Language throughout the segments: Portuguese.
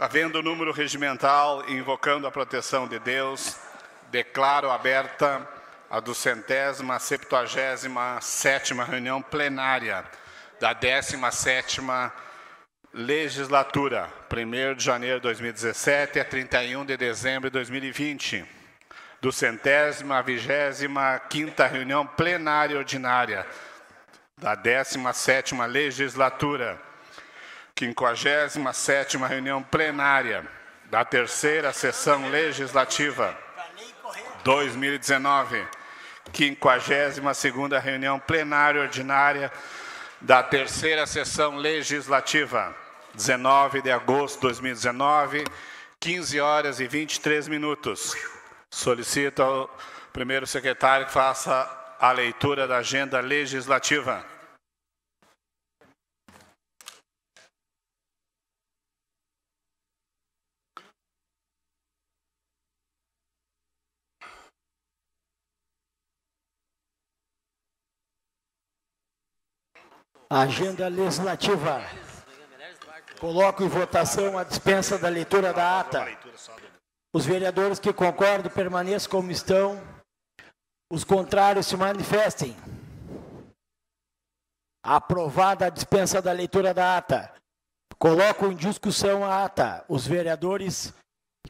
Havendo o número regimental invocando a proteção de Deus, declaro aberta a do centésima, septuagésima, sétima reunião plenária da 17 legislatura, 1 de janeiro de 2017 a 31 de dezembro de 2020, do centésima vigésima quinta reunião plenária ordinária da 17 sétima legislatura, 57 reunião plenária da terceira sessão legislativa 2019, 52 reunião plenária ordinária da terceira sessão legislativa 19 de agosto de 2019, 15 horas e 23 minutos. Solicito ao primeiro secretário que faça a leitura da agenda legislativa. Agenda legislativa. Coloco em votação a dispensa da leitura da ata. Os vereadores que concordam permaneçam como estão. Os contrários se manifestem. Aprovada a dispensa da leitura da ata. Coloco em discussão a ata. Os vereadores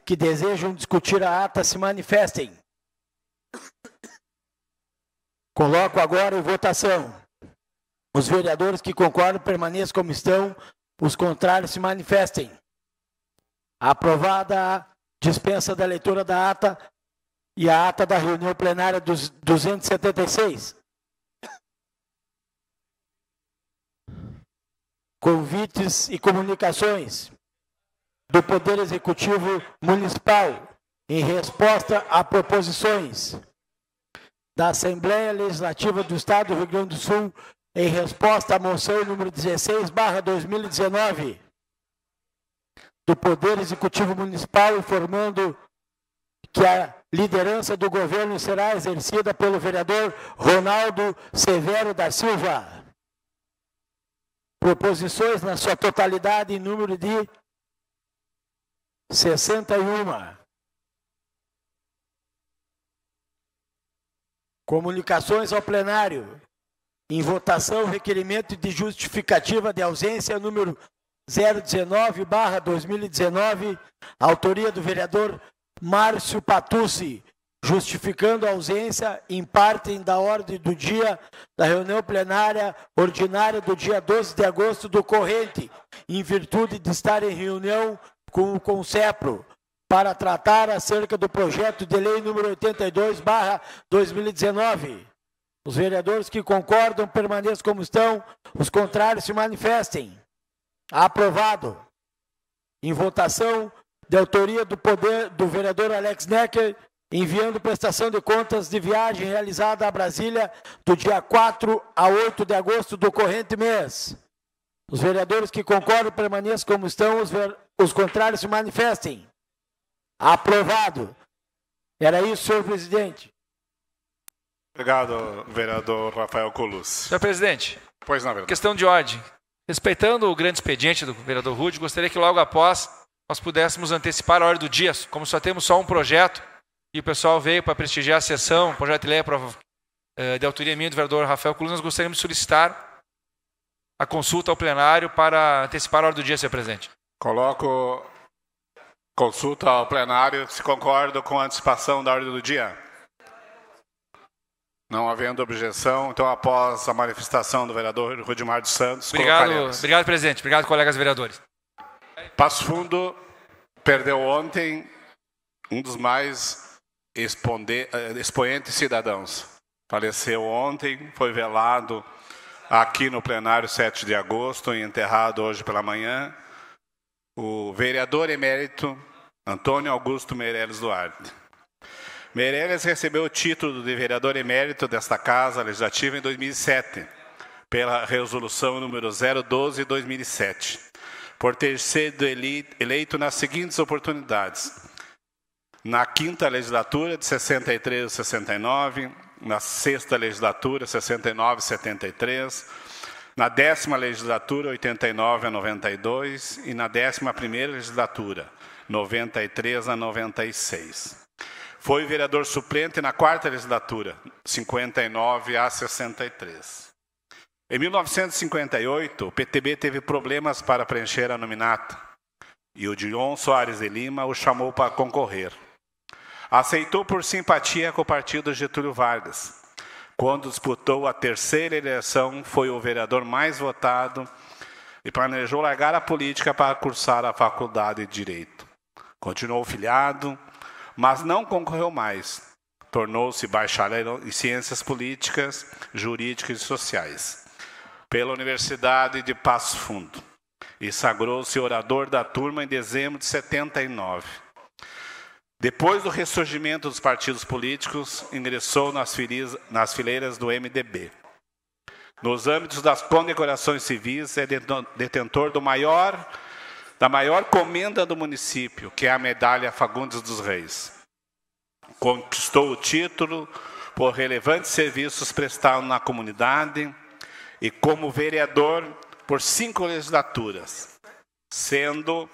que desejam discutir a ata se manifestem. Coloco agora em votação os vereadores que concordam permaneçam como estão, os contrários se manifestem. Aprovada a dispensa da leitura da ata e a ata da reunião plenária dos 276. Convites e comunicações do Poder Executivo Municipal em resposta a proposições da Assembleia Legislativa do Estado do Rio Grande do Sul em resposta à moção número 16, barra 2019, do Poder Executivo Municipal, informando que a liderança do governo será exercida pelo vereador Ronaldo Severo da Silva. Proposições na sua totalidade em número de 61. Comunicações ao plenário. Em votação, requerimento de justificativa de ausência número 019/2019, autoria do vereador Márcio Patucci, justificando a ausência em parte da ordem do dia da reunião plenária ordinária do dia 12 de agosto do corrente, em virtude de estar em reunião com o Concepro para tratar acerca do projeto de lei número 82/2019. Os vereadores que concordam permaneçam como estão, os contrários se manifestem. Aprovado. Em votação de autoria do poder do vereador Alex Necker, enviando prestação de contas de viagem realizada a Brasília do dia 4 a 8 de agosto do corrente mês. Os vereadores que concordam permaneçam como estão, os, os contrários se manifestem. Aprovado. Era isso, senhor presidente. Obrigado, vereador Rafael Colus. Senhor presidente. Pois não, vereador. Questão de ordem. Respeitando o grande expediente do vereador Rude, gostaria que logo após nós pudéssemos antecipar a hora do dia, como só temos só um projeto e o pessoal veio para prestigiar a sessão, projeto de lei eh, de autoria minha do vereador Rafael Colus. nós gostaríamos de solicitar a consulta ao plenário para antecipar a hora do dia, senhor presidente. Coloco consulta ao plenário, se concordo com a antecipação da hora do dia. Não havendo objeção, então após a manifestação do vereador Rudimar dos Santos, obrigado, obrigado presidente, obrigado colegas vereadores. Passo Fundo perdeu ontem um dos mais eh, expoentes cidadãos. Faleceu ontem, foi velado aqui no plenário 7 de agosto e enterrado hoje pela manhã. O vereador emérito Antônio Augusto Meireles Duarte. Meirelles recebeu o título de vereador emérito desta Casa Legislativa em 2007, pela resolução número 012-2007, por ter sido eleito nas seguintes oportunidades. Na quinta legislatura, de 63 a 69, na sexta legislatura, 69 a 73, na décima legislatura, 89 a 92, e na décima primeira legislatura, 93 a 96. Foi vereador suplente na quarta legislatura, 59 a 63. Em 1958, o PTB teve problemas para preencher a nominata e o Dion Soares de Lima o chamou para concorrer. Aceitou por simpatia com o partido Getúlio Vargas. Quando disputou a terceira eleição, foi o vereador mais votado e planejou largar a política para cursar a faculdade de Direito. Continuou filiado mas não concorreu mais. Tornou-se bacharel em Ciências Políticas, Jurídicas e Sociais pela Universidade de Passo Fundo e sagrou-se orador da turma em dezembro de 79. Depois do ressurgimento dos partidos políticos, ingressou nas, nas fileiras do MDB. Nos âmbitos das condecorações civis, é detentor do maior da maior comenda do município, que é a medalha Fagundes dos Reis. Conquistou o título por relevantes serviços prestados na comunidade e como vereador por cinco legislaturas, sendo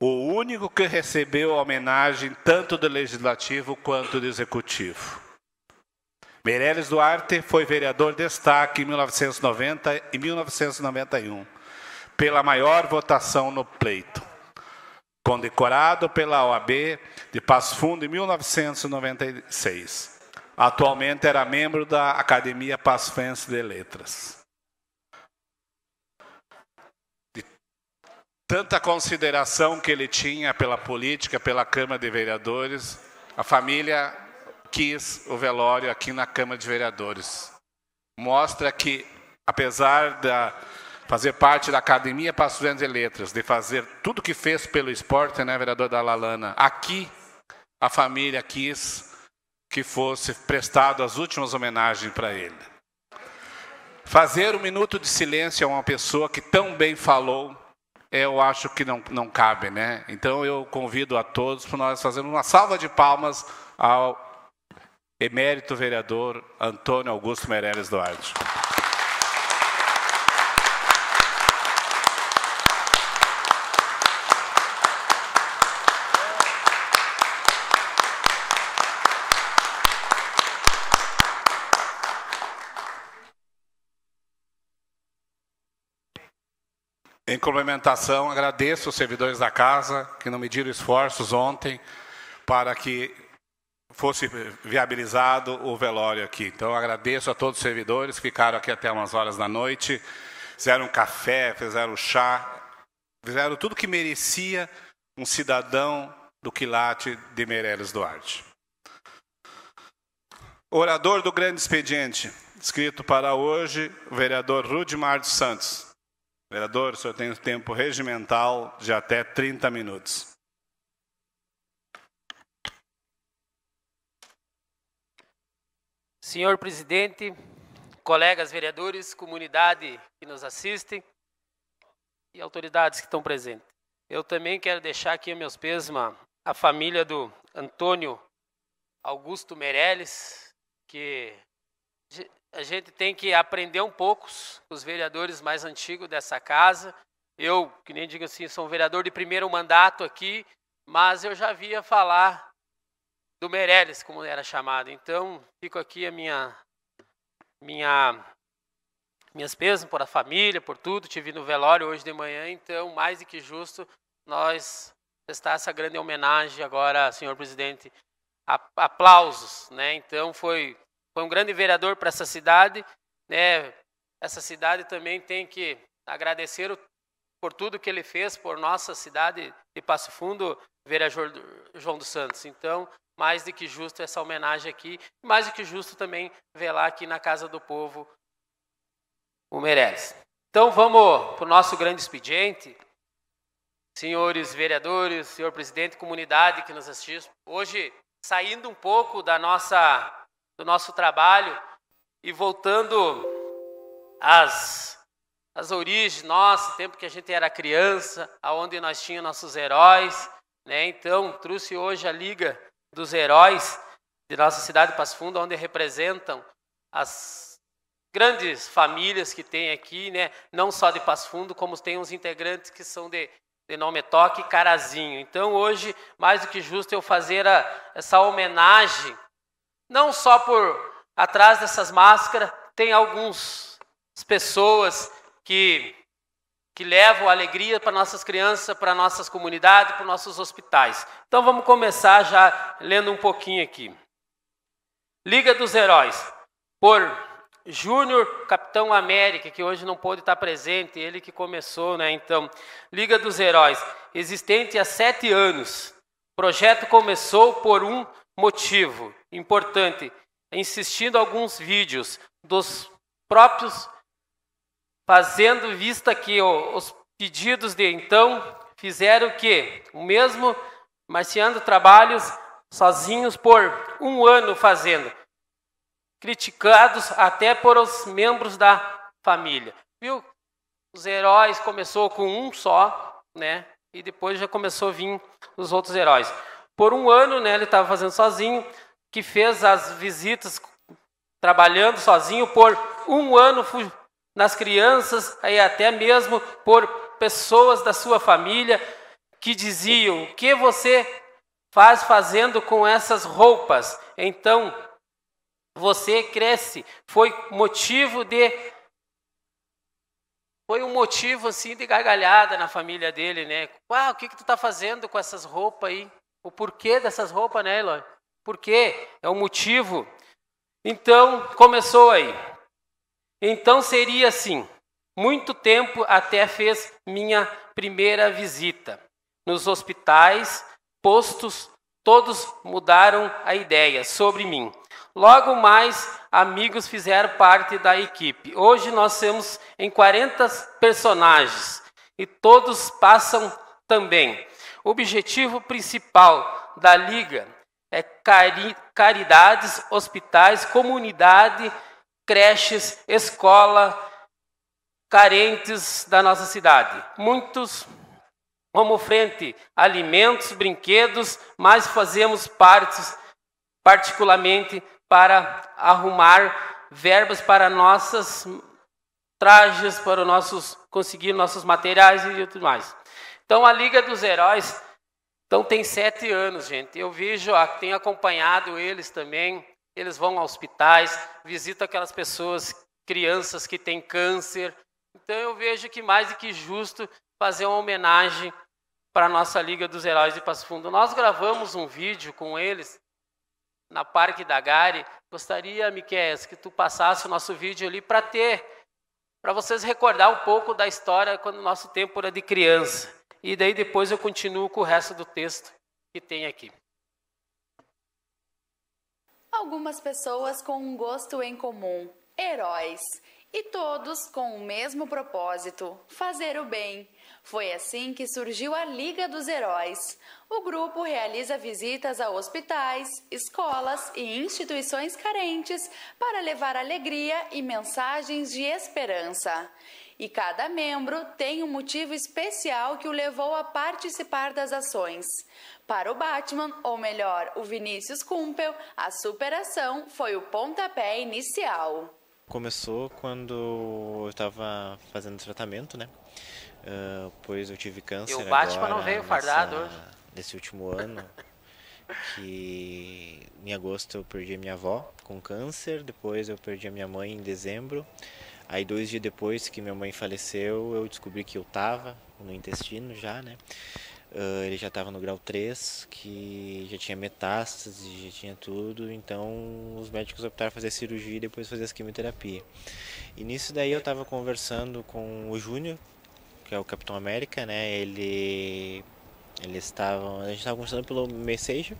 o único que recebeu a homenagem tanto do legislativo quanto do executivo. Meireles Duarte foi vereador destaque em 1990 e 1991 pela maior votação no pleito. Condecorado pela OAB de Passo Fundo em 1996. Atualmente era membro da Academia Passense de Letras. De tanta consideração que ele tinha pela política, pela Câmara de Vereadores, a família quis o velório aqui na Câmara de Vereadores. Mostra que, apesar da fazer parte da Academia para Grandes de Letras, de fazer tudo que fez pelo esporte, né, vereador da Lalana. Aqui, a família quis que fosse prestado as últimas homenagens para ele. Fazer um minuto de silêncio a uma pessoa que tão bem falou, eu acho que não, não cabe, né? Então eu convido a todos para nós fazermos uma salva de palmas ao emérito vereador Antônio Augusto Meireles Duarte. Em complementação, agradeço os servidores da casa que não mediram esforços ontem para que fosse viabilizado o velório aqui. Então, agradeço a todos os servidores que ficaram aqui até umas horas da noite, fizeram café, fizeram chá, fizeram tudo que merecia um cidadão do quilate de Meireles Duarte. Orador do grande expediente, escrito para hoje, o vereador Rudimar dos Santos. Vereador, o senhor tem o tempo regimental de até 30 minutos. Senhor presidente, colegas vereadores, comunidade que nos assiste e autoridades que estão presentes. Eu também quero deixar aqui meus pêsames à família do Antônio Augusto Meirelles, que a gente tem que aprender um pouco os vereadores mais antigos dessa casa. Eu, que nem digo assim, sou um vereador de primeiro mandato aqui, mas eu já via falar do Meirelles, como era chamado. Então, fico aqui a minha minha minhas pesas por a família, por tudo. Tive no velório hoje de manhã, então, mais do que justo nós prestar essa grande homenagem agora, senhor presidente. Aplausos, né? Então foi foi um grande vereador para essa cidade, né? Essa cidade também tem que agradecer por tudo que ele fez por nossa cidade de Passo Fundo, vereador João dos Santos. Então, mais do que justo essa homenagem aqui, mais do que justo também velar aqui na casa do povo o merece. Então vamos para o nosso grande expediente. Senhores vereadores, senhor presidente, comunidade que nos assistiu, hoje saindo um pouco da nossa do nosso trabalho. E voltando às, às origens nossas, tempo que a gente era criança, aonde nós tínhamos nossos heróis, né? Então, trouxe hoje a Liga dos Heróis de nossa cidade Passo Fundo, onde representam as grandes famílias que tem aqui, né? Não só de Passo Fundo, como tem os integrantes que são de de nome Toque Carazinho. Então, hoje, mais do que justo eu fazer a, essa homenagem não só por atrás dessas máscaras tem algumas pessoas que que levam alegria para nossas crianças, para nossas comunidades, para nossos hospitais. Então vamos começar já lendo um pouquinho aqui. Liga dos Heróis, por Júnior, capitão América, que hoje não pôde estar presente, ele que começou, né? Então, Liga dos Heróis, existente há sete anos. O projeto começou por um motivo: importante, insistindo alguns vídeos dos próprios fazendo vista que os pedidos de então fizeram que o mesmo marciando trabalhos sozinhos por um ano fazendo, criticados até por os membros da família. Viu? Os heróis começou com um só, né? E depois já começou a vir os outros heróis. Por um ano, né, ele estava fazendo sozinho, que fez as visitas trabalhando sozinho por um ano nas crianças e até mesmo por pessoas da sua família que diziam: O que você faz fazendo com essas roupas? Então você cresce. Foi motivo de. Foi um motivo assim de gargalhada na família dele, né? uau ah, o que, que tu tá fazendo com essas roupas aí? O porquê dessas roupas, né, Eloy? Por quê? É o motivo. Então, começou aí. Então seria assim: muito tempo até fez minha primeira visita. Nos hospitais, postos, todos mudaram a ideia sobre mim. Logo mais, amigos fizeram parte da equipe. Hoje nós temos em 40 personagens e todos passam também. O objetivo principal da liga é, cari caridades, hospitais, comunidade, creches, escola, carentes da nossa cidade. Muitos como frente, alimentos, brinquedos, mas fazemos partes, particularmente para arrumar verbas para nossas trajes, para nossos conseguir nossos materiais e tudo mais. Então a Liga dos Heróis então tem sete anos, gente. Eu vejo, tenho acompanhado eles também. Eles vão a hospitais, visitam aquelas pessoas, crianças que têm câncer. Então eu vejo que mais do que justo fazer uma homenagem para a nossa Liga dos Heróis de Passo Fundo. Nós gravamos um vídeo com eles na Parque da Gare. Gostaria, Miquel, que tu passasse o nosso vídeo ali para ter, para vocês recordar um pouco da história quando o nosso tempo era de criança e daí depois eu continuo com o resto do texto que tem aqui. Algumas pessoas com um gosto em comum, heróis, e todos com o mesmo propósito: fazer o bem. Foi assim que surgiu a Liga dos Heróis. O grupo realiza visitas a hospitais, escolas e instituições carentes para levar alegria e mensagens de esperança e cada membro tem um motivo especial que o levou a participar das ações. Para o Batman, ou melhor, o Vinícius Kumpel, a superação foi o pontapé inicial. Começou quando eu estava fazendo tratamento, né? Uh, pois eu tive câncer. E o Batman agora, não veio nessa, fardado hoje? Nesse último ano. que em agosto eu perdi a minha avó com câncer, depois eu perdi a minha mãe em dezembro. Aí dois dias depois que minha mãe faleceu, eu descobri que eu tava no intestino já, né? Uh, ele já estava no grau 3, que já tinha metástase, já tinha tudo, então os médicos optaram fazer a cirurgia e depois fazer a quimioterapia. E nisso daí eu estava conversando com o Júnior, que é o Capitão América, né? Ele eles estavam, a gente estava conversando pelo Messenger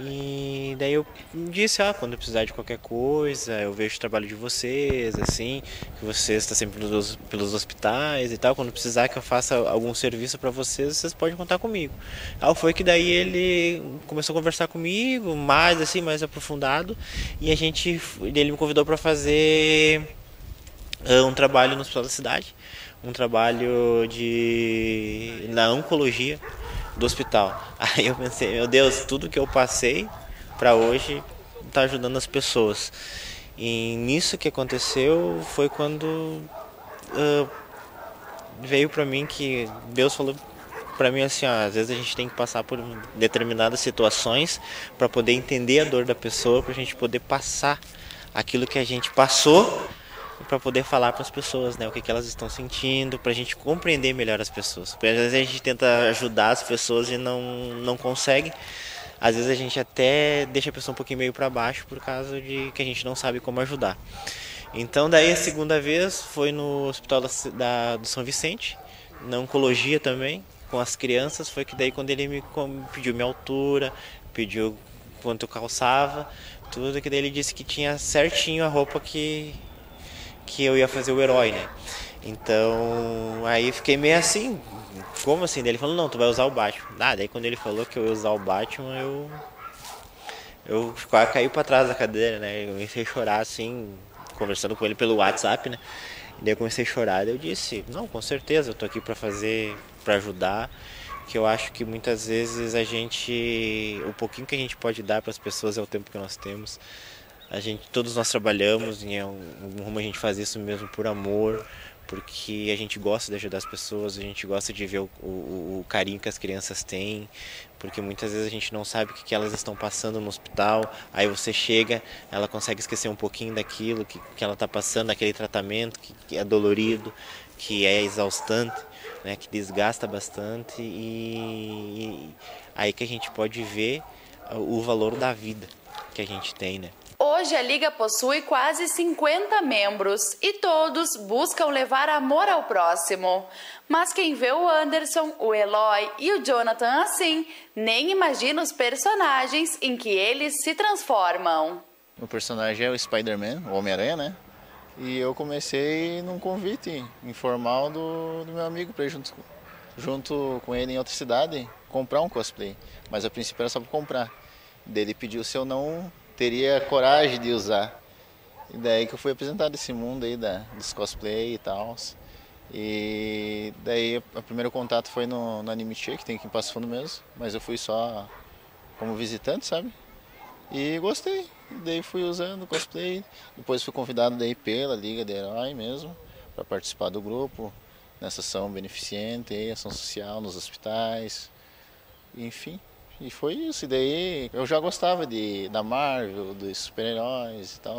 e daí eu disse, ah, quando eu precisar de qualquer coisa, eu vejo o trabalho de vocês, assim, que vocês estão sempre pelos, pelos hospitais e tal, quando precisar que eu faça algum serviço para vocês, vocês podem contar comigo. Ah, foi que daí ele começou a conversar comigo, mais assim, mais aprofundado, e a gente, ele me convidou para fazer ah, um trabalho no hospital da cidade, um trabalho de na oncologia do hospital. Aí eu pensei, meu Deus, tudo que eu passei para hoje tá ajudando as pessoas. E nisso que aconteceu foi quando uh, veio para mim que Deus falou para mim assim, ó, às vezes a gente tem que passar por determinadas situações para poder entender a dor da pessoa, para a gente poder passar aquilo que a gente passou para poder falar para as pessoas, né, o que, que elas estão sentindo, para a gente compreender melhor as pessoas. Porque às vezes a gente tenta ajudar as pessoas e não, não consegue. Às vezes a gente até deixa a pessoa um pouquinho meio para baixo por causa de que a gente não sabe como ajudar. Então daí a segunda vez foi no hospital da, da do São Vicente, na oncologia também, com as crianças, foi que daí quando ele me pediu minha altura, pediu quanto eu calçava, tudo, que daí ele disse que tinha certinho a roupa que que eu ia fazer o herói, né? Então, aí fiquei meio assim, como assim? Daí ele falou, não, tu vai usar o Batman. Ah, daí quando ele falou que eu ia usar o Batman, eu. Eu quase caí pra trás da cadeira, né? Eu comecei a chorar assim, conversando com ele pelo WhatsApp, né? E daí eu comecei a chorar, daí eu disse, não, com certeza, eu tô aqui pra fazer, pra ajudar. Que eu acho que muitas vezes a gente. O pouquinho que a gente pode dar para as pessoas é o tempo que nós temos a gente todos nós trabalhamos em algum rumo a gente faz isso mesmo por amor porque a gente gosta de ajudar as pessoas a gente gosta de ver o, o, o carinho que as crianças têm porque muitas vezes a gente não sabe o que, elas estão passando no hospital aí você chega ela consegue esquecer um pouquinho daquilo que, que ela está passando aquele tratamento que, que é dolorido que é exaustante né que desgasta bastante e, e aí que a gente pode ver o valor da vida que a gente tem né Hoje a Liga possui quase 50 membros e todos buscam levar amor ao próximo. Mas quem vê o Anderson, o Eloy e o Jonathan assim, nem imagina os personagens em que eles se transformam. O personagem é o Spider-Man, o Homem-Aranha, né? E eu comecei num convite informal do, do meu amigo para ir junto, junto com ele em outra cidade comprar um cosplay. Mas a princípio era só para comprar. ele pediu se eu não teria coragem de usar. E daí que eu fui apresentado esse mundo aí da, dos cosplay e tal. E daí o primeiro contato foi no, no Anime Che, que tem aqui em Passo Fundo mesmo, mas eu fui só como visitante, sabe? E gostei. E daí fui usando cosplay. Depois fui convidado daí pela Liga de Herói mesmo, para participar do grupo, nessa ação beneficente, ação social nos hospitais, enfim. E foi isso. E daí eu já gostava de, da Marvel, dos super-heróis e tal.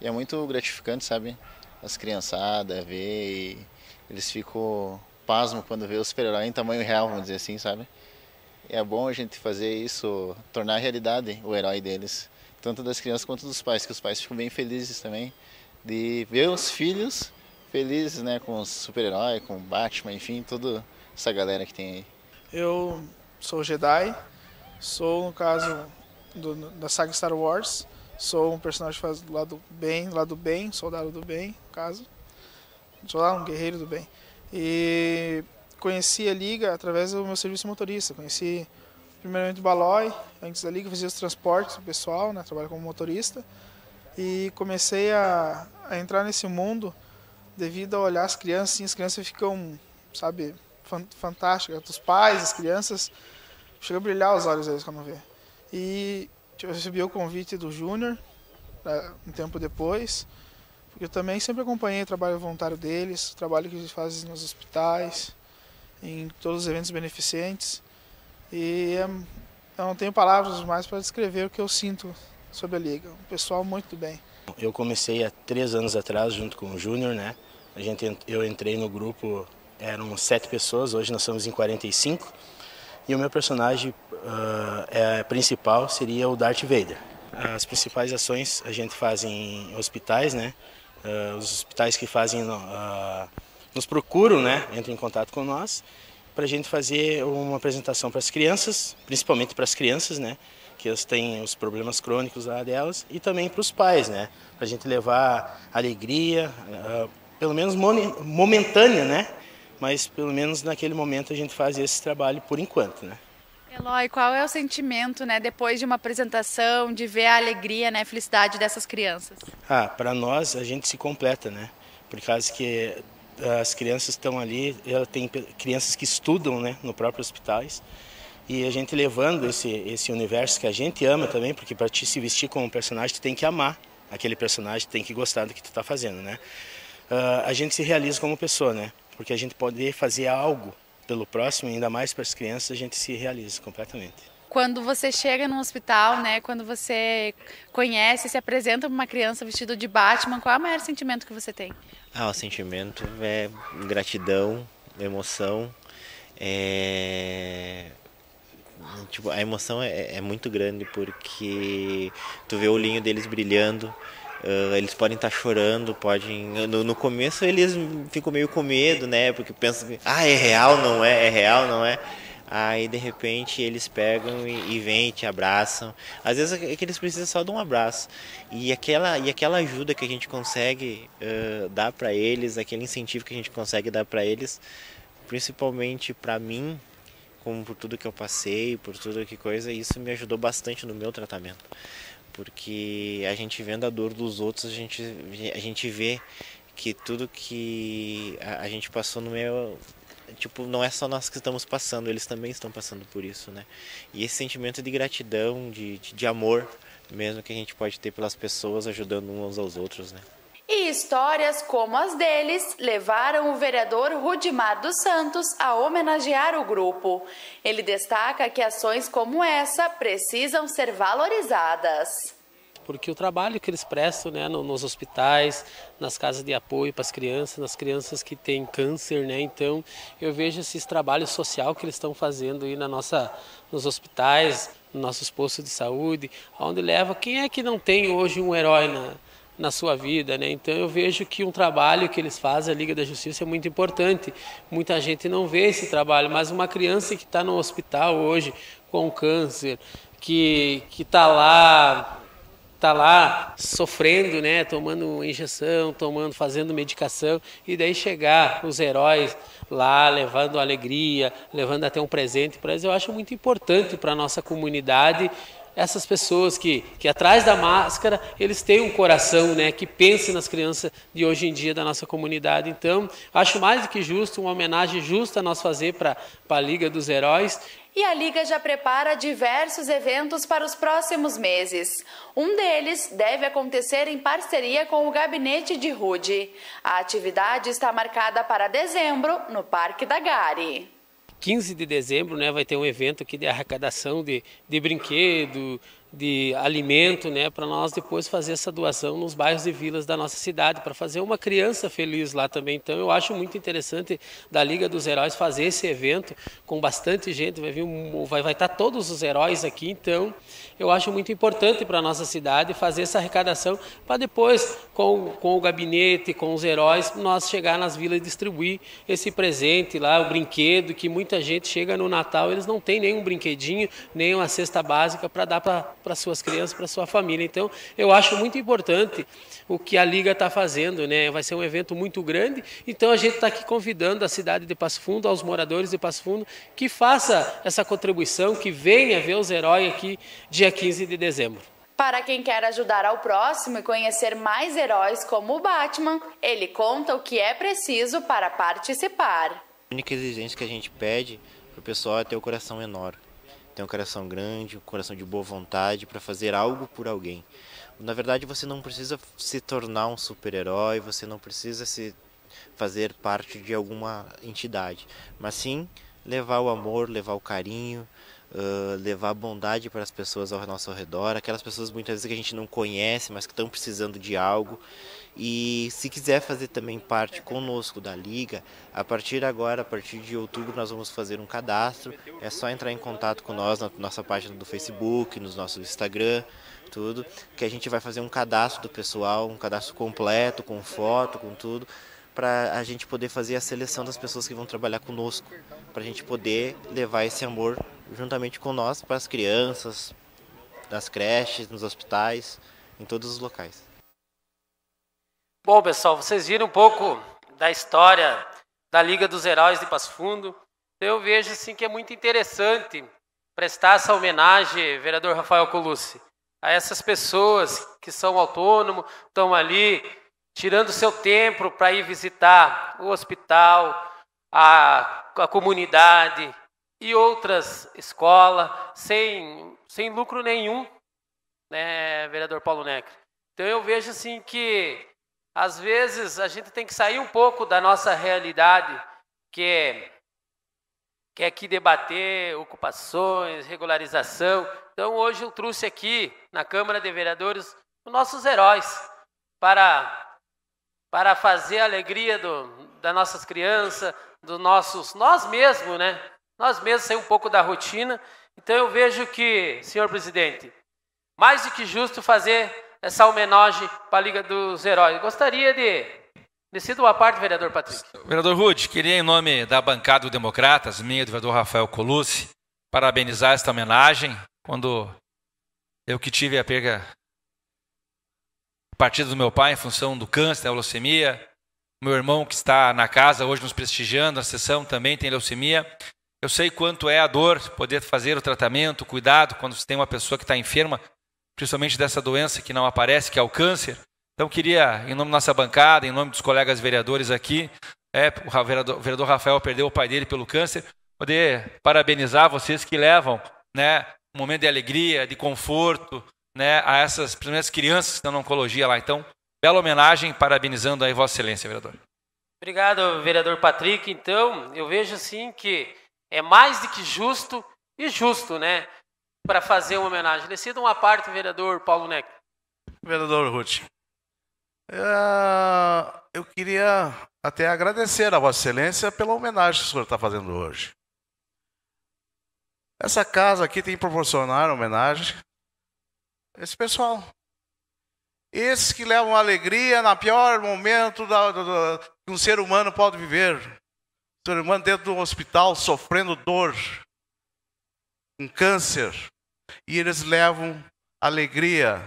E é muito gratificante, sabe? As criançadas ver eles ficam pasmo quando vê o super-herói em tamanho real, vamos dizer assim, sabe? E é bom a gente fazer isso, tornar realidade o herói deles, tanto das crianças quanto dos pais, que os pais ficam bem felizes também de ver os filhos felizes, né, com os super-herói, com o Batman, enfim, toda essa galera que tem aí. Eu sou Jedi, Sou, no caso do, da saga Star Wars, sou um personagem que faz do lado bem, lado bem, soldado do bem, no caso. lá um guerreiro do bem. E conheci a Liga através do meu serviço motorista. Conheci primeiramente o Baloi, antes da Liga, fazia os transportes pessoal, né, trabalho como motorista. E comecei a, a entrar nesse mundo devido a olhar as crianças, as crianças ficam, sabe, fantásticas, os pais, as crianças Chega a brilhar os olhos deles quando vê. E tipo, eu recebi o convite do Júnior, um tempo depois, porque eu também sempre acompanhei o trabalho voluntário deles, o trabalho que eles fazem nos hospitais, em todos os eventos beneficentes. E eu não tenho palavras mais para descrever o que eu sinto sobre a Liga. Um pessoal muito bem. Eu comecei há três anos atrás, junto com o Júnior, né? A gente, eu entrei no grupo, eram sete pessoas, hoje nós somos em 45 e o meu personagem uh, é, principal seria o Darth Vader. As principais ações a gente faz em hospitais, né? Uh, os hospitais que fazem uh, nos procuram, né? Entram em contato com nós para a gente fazer uma apresentação para as crianças, principalmente para as crianças, né? Que elas têm os problemas crônicos lá delas e também para os pais, né? Para a gente levar alegria, pelo menos momentânea, né? mas pelo menos naquele momento a gente faz esse trabalho por enquanto, né? Eloy, qual é o sentimento, né, depois de uma apresentação, de ver a alegria, né, a felicidade dessas crianças? Ah, para nós a gente se completa, né? Por causa que eh, as crianças estão ali, ela eh, tem crianças que estudam, né, no próprio hospitais. E a gente levando esse esse universo que a gente ama também, porque para te se vestir como um personagem, tu tem que amar aquele personagem, tem que gostar do que tu está fazendo, né? Uh, a gente se realiza como pessoa, né? porque a gente poder fazer algo pelo próximo, ainda mais para as crianças, a gente se realiza completamente quando você chega num hospital, né, quando você conhece, se apresenta para uma criança vestida de Batman, qual é o maior sentimento que você tem? Ah, o sentimento é gratidão, emoção, é... Tipo, a emoção é, é muito grande porque tu vê o olhinho deles brilhando, Uh, eles podem estar tá chorando, podem. No, no, começo eles ficam meio com medo, né? Porque pensam que, ah, é real, não é? É real, não é? Aí de repente eles pegam e, e vêm, te abraçam. Às vezes é que eles precisam só de um abraço. E aquela, e aquela ajuda que a gente consegue uh, dar para eles, aquele incentivo que a gente consegue dar para eles, principalmente para mim, como por tudo que eu passei, por tudo que coisa, isso me ajudou bastante no meu tratamento. Porque a gente vendo a dor dos outros, a gente, a gente vê que tudo que a, a gente passou no meio. Tipo, não é só nós que estamos passando, eles também estão passando por isso, né? E esse sentimento de gratidão, de, de, de amor mesmo que a gente pode ter pelas pessoas ajudando uns aos outros, né? E histórias como as deles levaram o vereador Rudimar dos Santos a homenagear o grupo. Ele destaca que ações como essa precisam ser valorizadas. Porque o trabalho que eles prestam né, nos hospitais, nas casas de apoio para as crianças, nas crianças que têm câncer, né? Então eu vejo esse trabalho social que eles estão fazendo aí na nossa, nos hospitais, nos nossos postos de saúde, aonde leva. Quem é que não tem hoje um herói na, né? na sua vida, né? Então eu vejo que um trabalho que eles fazem, a Liga da Justiça, é muito importante. Muita gente não vê esse trabalho, mas uma criança que está no hospital hoje com câncer, que que está lá tá lá sofrendo, né, tomando injeção, tomando, fazendo medicação, e daí chegar os heróis lá levando alegria, levando até um presente para eles, eu acho muito importante para a nossa comunidade essas pessoas que, que atrás da máscara, eles têm um coração né, que pensa nas crianças de hoje em dia da nossa comunidade. Então, acho mais do que justo, uma homenagem justa nós fazer para a Liga dos Heróis. E a Liga já prepara diversos eventos para os próximos meses. Um deles deve acontecer em parceria com o Gabinete de Rude. A atividade está marcada para dezembro no Parque da Gare. 15 de dezembro né, vai ter um evento aqui de arrecadação de, de brinquedo, de alimento, né, para nós depois fazer essa doação nos bairros e vilas da nossa cidade, para fazer uma criança feliz lá também. Então eu acho muito interessante da Liga dos Heróis fazer esse evento com bastante gente, vai vir vai vai estar tá todos os heróis aqui, então eu acho muito importante para a nossa cidade fazer essa arrecadação para depois, com, com o gabinete, com os heróis, nós chegar nas vilas e distribuir esse presente lá, o brinquedo, que muita gente chega no Natal, eles não têm nenhum brinquedinho, nem uma cesta básica para dar para suas crianças, para sua família. Então, eu acho muito importante o que a Liga está fazendo, né? Vai ser um evento muito grande. Então a gente está aqui convidando a cidade de Passo Fundo, aos moradores de Passo Fundo, que faça essa contribuição, que venha ver os heróis aqui dia 15 de dezembro. Para quem quer ajudar ao próximo e conhecer mais heróis como o Batman, ele conta o que é preciso para participar. A única exigência que a gente pede para o pessoal é ter o um coração enorme, ter um coração grande, um coração de boa vontade para fazer algo por alguém. Na verdade, você não precisa se tornar um super-herói, você não precisa se fazer parte de alguma entidade, mas sim levar o amor, levar o carinho, levar bondade para as pessoas ao nosso redor, aquelas pessoas muitas vezes que a gente não conhece, mas que estão precisando de algo. E se quiser fazer também parte conosco da liga, a partir agora, a partir de outubro, nós vamos fazer um cadastro. É só entrar em contato com nós na nossa página do Facebook, no nosso Instagram, tudo, que a gente vai fazer um cadastro do pessoal, um cadastro completo, com foto, com tudo, para a gente poder fazer a seleção das pessoas que vão trabalhar conosco, para a gente poder levar esse amor juntamente com nós para as crianças, nas creches, nos hospitais, em todos os locais. Bom, pessoal, vocês viram um pouco da história da Liga dos Heróis de Passo Fundo. Eu vejo assim que é muito interessante prestar essa homenagem, vereador Rafael Colucci, a essas pessoas que são autônomos, estão ali tirando seu tempo para ir visitar o hospital, a, a comunidade, e outras escola sem, sem lucro nenhum, né, vereador Paulo Necro? Então eu vejo assim que às vezes a gente tem que sair um pouco da nossa realidade, que é, que é aqui debater ocupações, regularização. Então hoje eu trouxe aqui na Câmara de Vereadores os nossos heróis para, para fazer a alegria do, das nossas crianças, dos nossos, nós mesmos, né? Nós mesmos saímos um pouco da rotina. Então eu vejo que, senhor presidente, mais do que justo fazer essa homenagem para a Liga dos Heróis. Gostaria de. Decida uma parte, vereador Patrick. Vereador Rude, queria, em nome da bancada do Democratas, minha e do vereador Rafael Colucci, parabenizar esta homenagem. Quando eu que tive a perda partido do meu pai em função do câncer, da leucemia, meu irmão que está na casa hoje nos prestigiando, a sessão também tem leucemia. Eu sei quanto é a dor poder fazer o tratamento, o cuidado, quando você tem uma pessoa que está enferma, principalmente dessa doença que não aparece, que é o câncer. Então, queria, em nome da nossa bancada, em nome dos colegas vereadores aqui, é, o vereador, o vereador Rafael perdeu o pai dele pelo câncer, poder parabenizar vocês que levam né, um momento de alegria, de conforto né, a essas primeiras crianças que estão na oncologia lá. Então, bela homenagem, parabenizando aí Vossa Excelência, vereador. Obrigado, vereador Patrick. Então, eu vejo assim que é mais do que justo e justo, né? Para fazer uma homenagem. Decida uma parte, vereador Paulo Neck. Vereador Ruth, eh, eu queria até agradecer a Vossa Excelência pela homenagem que o senhor está fazendo hoje. Essa casa aqui tem que proporcionar homenagem a esse pessoal. Esses que levam alegria na pior momento que um ser humano pode viver. Tua irmã dentro do hospital sofrendo dor, um câncer, e eles levam alegria.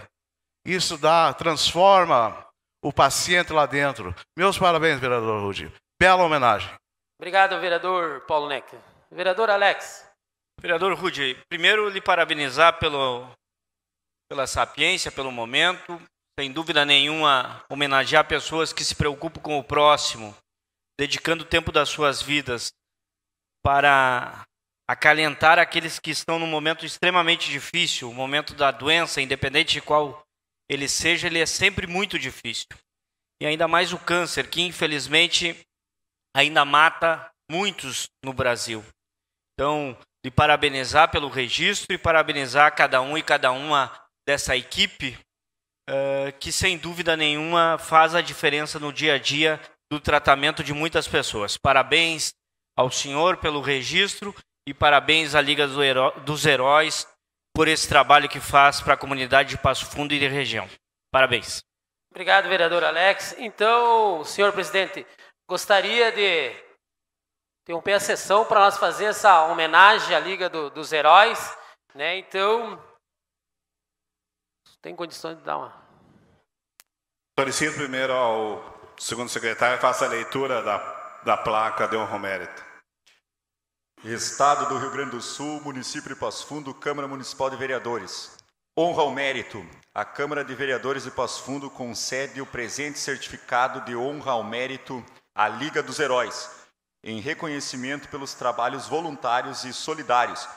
Isso dá, transforma o paciente lá dentro. Meus parabéns, vereador Rudi. Bela homenagem. Obrigado, vereador Paulo Neck. Vereador Alex. Vereador Rudi, primeiro lhe parabenizar pelo, pela sapiência, pelo momento. Sem dúvida nenhuma, homenagear pessoas que se preocupam com o próximo dedicando o tempo das suas vidas para acalentar aqueles que estão num momento extremamente difícil, o momento da doença, independente de qual ele seja, ele é sempre muito difícil. E ainda mais o câncer, que infelizmente ainda mata muitos no Brasil. Então, lhe parabenizar pelo registro e parabenizar cada um e cada uma dessa equipe, eh, que sem dúvida nenhuma faz a diferença no dia a dia do tratamento de muitas pessoas. Parabéns ao senhor pelo registro e parabéns à Liga dos Heróis por esse trabalho que faz para a comunidade de Passo Fundo e de região. Parabéns. Obrigado, vereador Alex. Então, senhor presidente, gostaria de interromper a sessão para nós fazer essa homenagem à Liga do, dos Heróis. Né? Então, tem condições de dar uma. Esclarecido primeiro ao segundo secretário, faça a leitura da, da placa de honra mérito. Estado do Rio Grande do Sul, município de Passo Fundo, Câmara Municipal de Vereadores. Honra ao mérito. A Câmara de Vereadores de Passo Fundo concede o presente certificado de honra ao mérito à Liga dos Heróis, em reconhecimento pelos trabalhos voluntários e solidários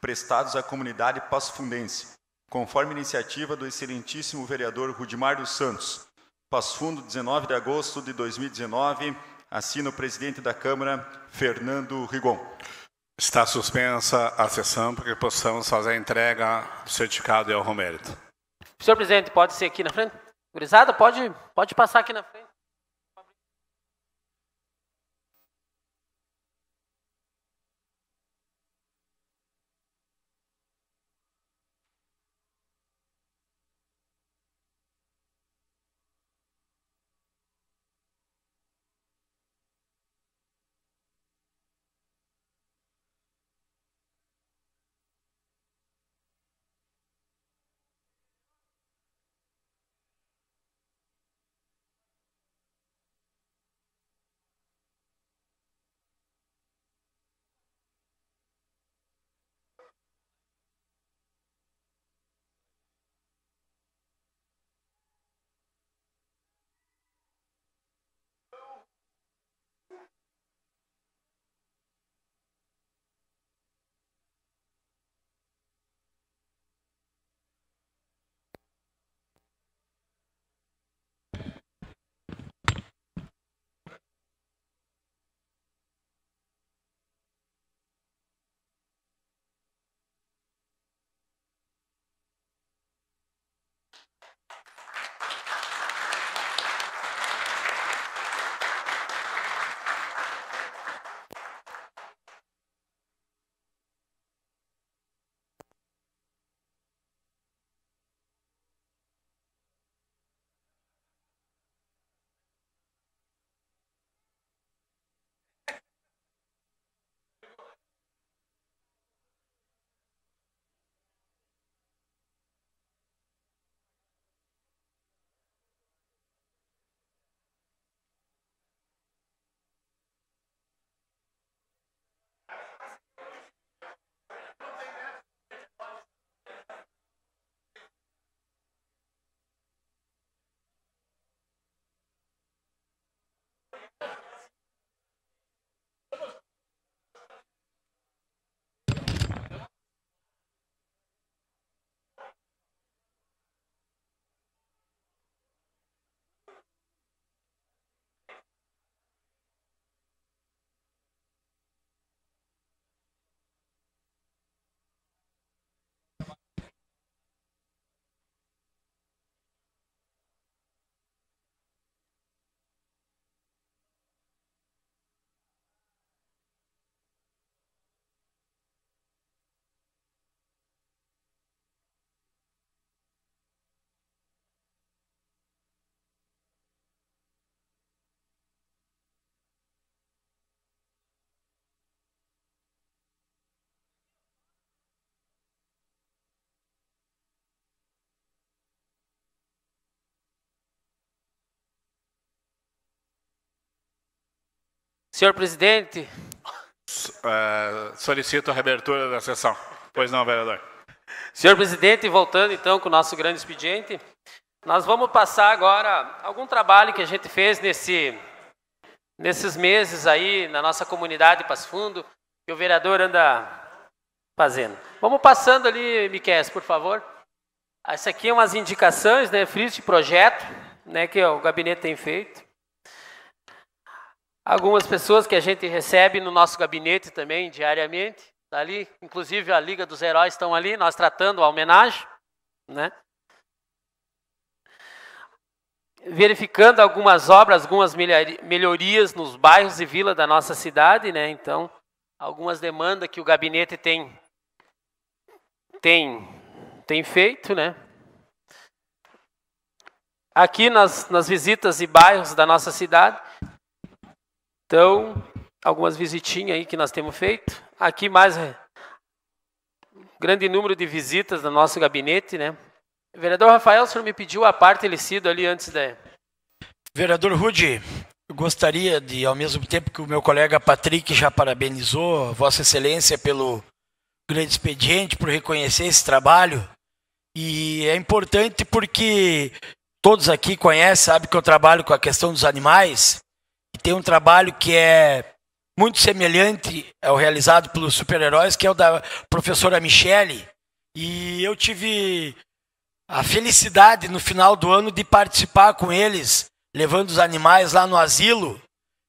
prestados à comunidade passofundense, conforme iniciativa do excelentíssimo vereador Rudimar dos Santos, Passo Fundo, 19 de agosto de 2019. Assina o presidente da Câmara, Fernando Rigon. Está suspensa a sessão para que possamos fazer a entrega do certificado de honra mérito. Senhor presidente, pode ser aqui na frente? Gurizada, pode, pode passar aqui na frente. Senhor presidente. Uh, solicito a reabertura da sessão. Pois não, vereador. Senhor presidente, voltando então com o nosso grande expediente, nós vamos passar agora algum trabalho que a gente fez nesse, nesses meses aí na nossa comunidade Passo Fundo, que o vereador anda fazendo. Vamos passando ali, Miquel, por favor. Essa aqui é umas indicações, né, frios de projeto, né, que o gabinete tem feito. Algumas pessoas que a gente recebe no nosso gabinete também, diariamente, ali, inclusive a Liga dos Heróis estão ali, nós tratando a homenagem, né? Verificando algumas obras, algumas melhorias nos bairros e vilas da nossa cidade, né? Então, algumas demandas que o gabinete tem tem tem feito, né? Aqui nas, nas visitas e bairros da nossa cidade, então, algumas visitinhas aí que nós temos feito. Aqui mais é, um grande número de visitas no nosso gabinete, né? vereador Rafael, o senhor me pediu a parte elecida ali antes da... Vereador eu gostaria de, ao mesmo tempo que o meu colega Patrick já parabenizou Vossa Excelência pelo grande expediente, por reconhecer esse trabalho. E é importante porque todos aqui conhecem, sabem que eu trabalho com a questão dos animais tem um trabalho que é muito semelhante ao realizado pelos super-heróis, que é o da professora Michele. E eu tive a felicidade no final do ano de participar com eles, levando os animais lá no asilo,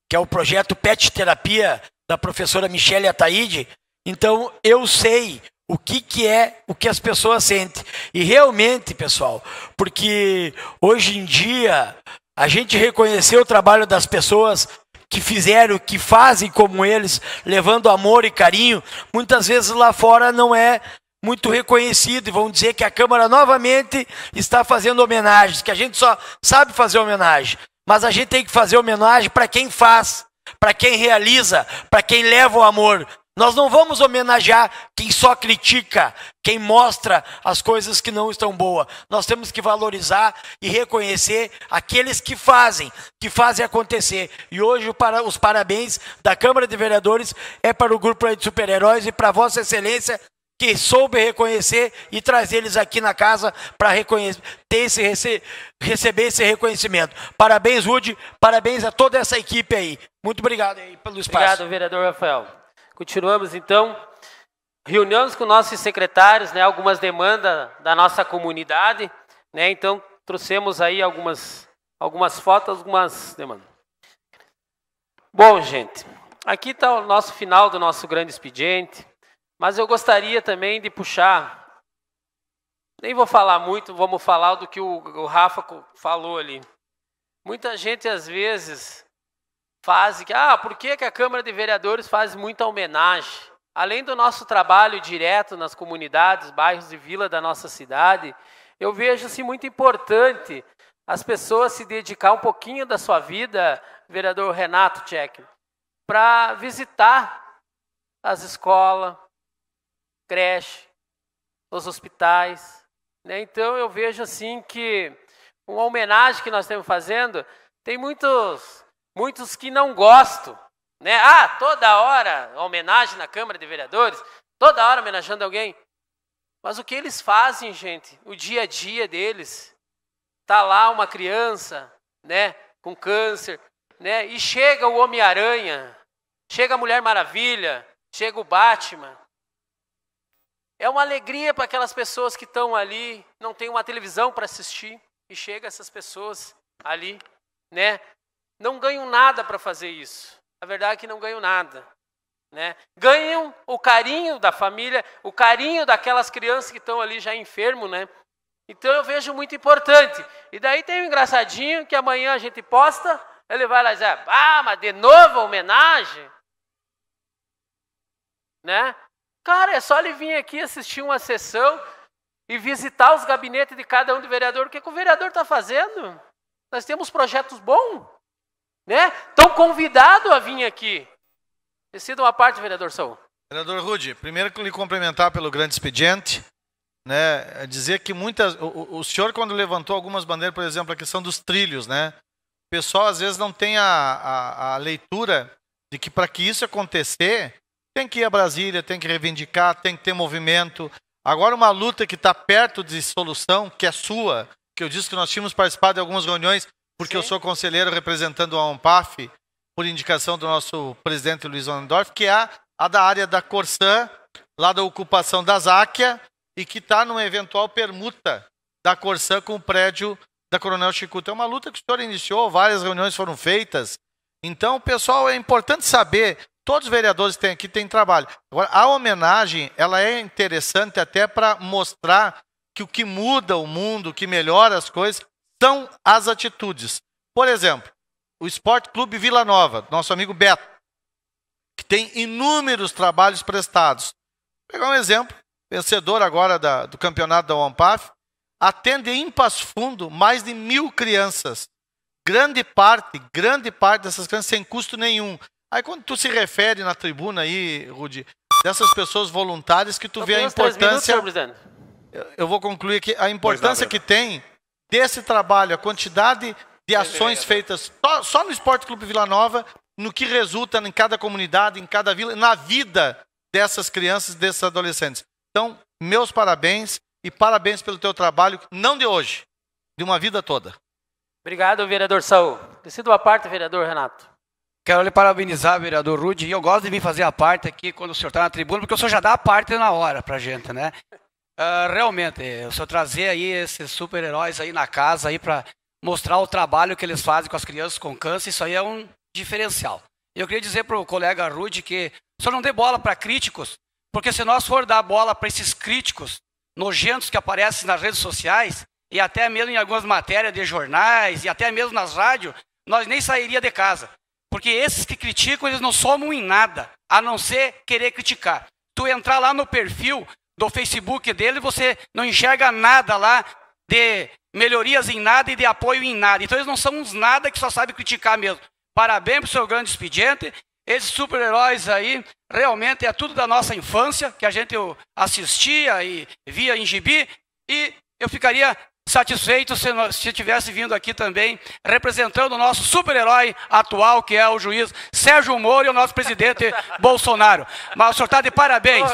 que é o projeto Pet Terapia da professora Michele Ataide. Então eu sei o que, que é o que as pessoas sentem. E realmente, pessoal, porque hoje em dia a gente reconheceu o trabalho das pessoas que fizeram, que fazem como eles, levando amor e carinho, muitas vezes lá fora não é muito reconhecido e vão dizer que a Câmara novamente está fazendo homenagens, que a gente só sabe fazer homenagem, mas a gente tem que fazer homenagem para quem faz, para quem realiza, para quem leva o amor, nós não vamos homenagear quem só critica, quem mostra as coisas que não estão boas. Nós temos que valorizar e reconhecer aqueles que fazem, que fazem acontecer. E hoje para os parabéns da Câmara de Vereadores é para o grupo de super-heróis e para Vossa Excelência que soube reconhecer e trazer eles aqui na casa para rece receber esse reconhecimento. Parabéns, Rude, parabéns a toda essa equipe aí. Muito obrigado aí pelo espaço. Obrigado, vereador Rafael. Continuamos então. Reunimos com nossos secretários, né, algumas demandas da nossa comunidade, né? Então trouxemos aí algumas algumas fotos, algumas demandas. Bom, gente, aqui está o nosso final do nosso grande expediente, mas eu gostaria também de puxar nem vou falar muito, vamos falar do que o, o Rafa falou ali. Muita gente às vezes fase que, ah, por que, que a Câmara de Vereadores faz muita homenagem? Além do nosso trabalho direto nas comunidades, bairros e vila da nossa cidade, eu vejo assim muito importante as pessoas se dedicar um pouquinho da sua vida, vereador Renato Tchek, para visitar as escolas, creche, os hospitais. Né? Então eu vejo assim que uma homenagem que nós estamos fazendo tem muitos Muitos que não gostam, né? Ah, toda hora homenagem na Câmara de Vereadores, toda hora homenageando alguém. Mas o que eles fazem, gente? O dia a dia deles. Tá lá uma criança, né, com câncer, né? E chega o Homem-Aranha, chega a Mulher Maravilha, chega o Batman. É uma alegria para aquelas pessoas que estão ali, não tem uma televisão para assistir, e chega essas pessoas ali, né? Não ganham nada para fazer isso. A verdade é que não ganham nada. Né? Ganham o carinho da família, o carinho daquelas crianças que estão ali já enfermo, né? Então eu vejo muito importante. E daí tem um engraçadinho que amanhã a gente posta, ele vai lá e diz: "Ah, mas de novo a homenagem?" Né? Cara, é só ele vir aqui assistir uma sessão e visitar os gabinetes de cada um do vereador. O que, é que o vereador está fazendo? Nós temos projetos bons. Né? Estão convidados a vir aqui. Decida uma parte, vereador Saul. Vereador Rude, primeiro que lhe cumprimentar pelo grande expediente. Né, é dizer que muitas. O, o senhor, quando levantou algumas bandeiras, por exemplo, a questão dos trilhos, né? O pessoal às vezes não tem a, a, a leitura de que para que isso acontecer, tem que ir a Brasília, tem que reivindicar, tem que ter movimento. Agora, uma luta que está perto de solução, que é sua, que eu disse que nós tínhamos participado de algumas reuniões, porque Sim. eu sou conselheiro representando a ONPAF, por indicação do nosso presidente Luiz Onendorf, que é a, a da área da Corsã, lá da ocupação da Záquia, e que está numa eventual permuta da Corsã com o prédio da Coronel Chicuta. É uma luta que o senhor iniciou, várias reuniões foram feitas. Então, pessoal, é importante saber, todos os vereadores que têm aqui têm trabalho. Agora, a homenagem, ela é interessante até para mostrar que o que muda o mundo, o que melhora as coisas, são então, as atitudes. Por exemplo, o Esporte Clube Vila Nova, nosso amigo Beto, que tem inúmeros trabalhos prestados. Vou pegar um exemplo, vencedor agora da, do campeonato da OMPAF, atende em Passo Fundo mais de mil crianças. Grande parte, grande parte dessas crianças sem custo nenhum. Aí quando tu se refere na tribuna aí, Rudi, dessas pessoas voluntárias que tu vê a importância... Minutos, eu, eu vou concluir aqui. A importância que tem desse trabalho, a quantidade de é ações feitas só, no Esporte Clube Vila Nova, no que resulta em cada comunidade, em cada vila, na vida dessas crianças, desses adolescentes. Então, meus parabéns e parabéns pelo teu trabalho, não de hoje, de uma vida toda. Obrigado, vereador Saul. Decida a parte, vereador Renato. Quero lhe parabenizar, vereador Rude, e eu gosto de vir fazer a parte aqui quando o senhor está na tribuna, porque o senhor já dá a parte na hora para gente, né? Ah, realmente, o senhor trazer aí esses super-heróis aí na casa aí para mostrar o trabalho que eles fazem com as crianças com câncer, isso aí é um diferencial. Eu queria dizer para o colega Rude que só não dê bola para críticos, porque se nós for dar bola para esses críticos nojentos que aparecem nas redes sociais e até mesmo em algumas matérias de jornais e até mesmo nas rádios, nós nem sairia de casa. Porque esses que criticam, eles não somam em nada, a não ser querer criticar. Tu entrar lá no perfil do Facebook dele, você não enxerga nada lá de melhorias em nada e de apoio em nada. Então eles não são uns nada que só sabem criticar mesmo. Parabéns para o seu grande expediente. Esses super-heróis aí, realmente é tudo da nossa infância, que a gente assistia e via em gibi. E eu ficaria satisfeito se, você tivesse vindo aqui também, representando o nosso super-herói atual, que é o juiz Sérgio Moro e o nosso presidente Bolsonaro. Mas o senhor está de parabéns.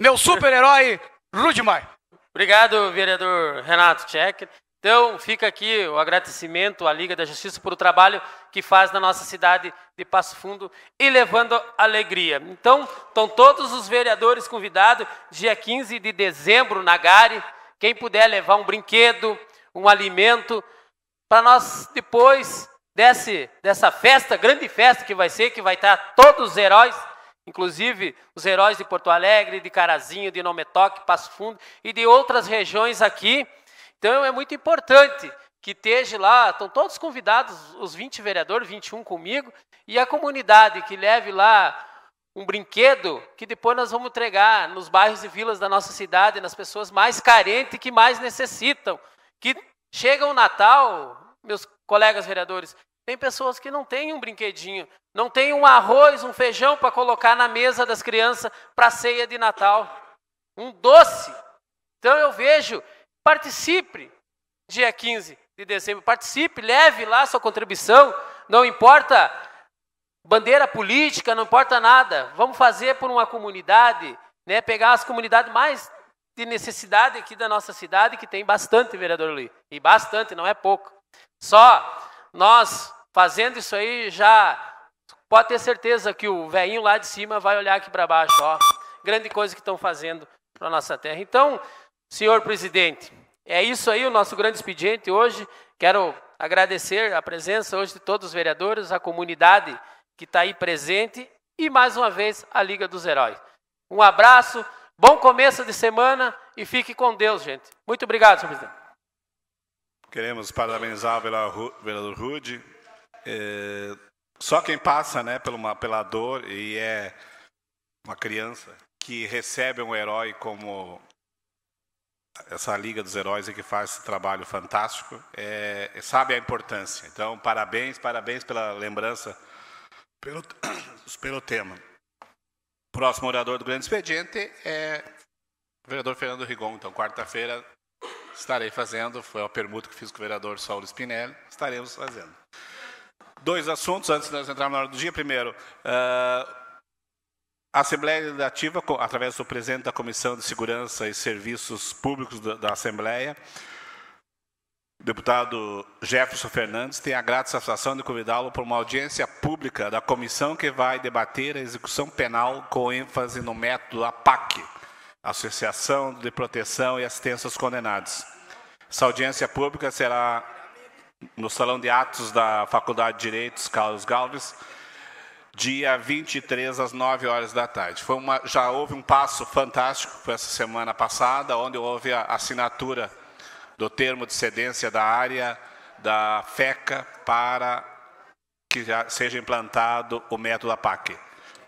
Meu super-herói, Rudimar. Obrigado, vereador Renato Tchek. Então, fica aqui o agradecimento à Liga da Justiça por o trabalho que faz na nossa cidade de Passo Fundo e levando alegria. Então, estão todos os vereadores convidados, dia 15 de dezembro, na Gare. Quem puder levar um brinquedo, um alimento, para nós depois desse, dessa festa, grande festa que vai ser, que vai estar todos os heróis Inclusive, os heróis de Porto Alegre, de Carazinho, de Nometoque, Passo Fundo e de outras regiões aqui. Então, é muito importante que esteja lá, estão todos convidados, os 20 vereadores, 21 comigo, e a comunidade que leve lá um brinquedo que depois nós vamos entregar nos bairros e vilas da nossa cidade, nas pessoas mais carentes que mais necessitam. Que chega o Natal, meus colegas vereadores, tem pessoas que não têm um brinquedinho, não tem um arroz, um feijão para colocar na mesa das crianças para a ceia de Natal. Um doce. Então eu vejo, participe dia 15 de dezembro, participe, leve lá sua contribuição, não importa bandeira política, não importa nada. Vamos fazer por uma comunidade, né, pegar as comunidades mais de necessidade aqui da nossa cidade, que tem bastante, vereador ali e bastante, não é pouco. Só nós Fazendo isso aí, já pode ter certeza que o velhinho lá de cima vai olhar aqui para baixo, ó. Grande coisa que estão fazendo para a nossa terra. Então, senhor presidente, é isso aí o nosso grande expediente hoje. Quero agradecer a presença hoje de todos os vereadores, a comunidade que está aí presente e mais uma vez a Liga dos Heróis. Um abraço, bom começo de semana e fique com Deus, gente. Muito obrigado, senhor presidente. Queremos parabenizar o vereador Rude é, só quem passa né, pela uma, pela dor e é uma criança que recebe um herói como essa Liga dos Heróis e que faz esse trabalho fantástico, é, sabe a importância. Então, parabéns, parabéns pela lembrança, pelo, pelo tema. Próximo orador do Grande Expediente é o vereador Fernando Rigon. Então, quarta-feira estarei fazendo, foi a permuta que fiz com o vereador Saulo Spinelli, estaremos fazendo. Dois assuntos antes de nós entrarmos na hora do dia. Primeiro, uh, a Assembleia Legislativa, através do presidente da Comissão de Segurança e Serviços Públicos da, da Assembleia, o deputado Jefferson Fernandes, tem a grata satisfação de convidá-lo para uma audiência pública da comissão que vai debater a execução penal com ênfase no método APAC, Associação de Proteção e Assistência aos Condenados. Essa audiência pública será no Salão de Atos da Faculdade de Direitos, Carlos Galves, dia 23 às 9 horas da tarde. Foi uma, já houve um passo fantástico foi essa semana passada, onde houve a assinatura do termo de cedência da área da FECA para que seja implantado o método APAC.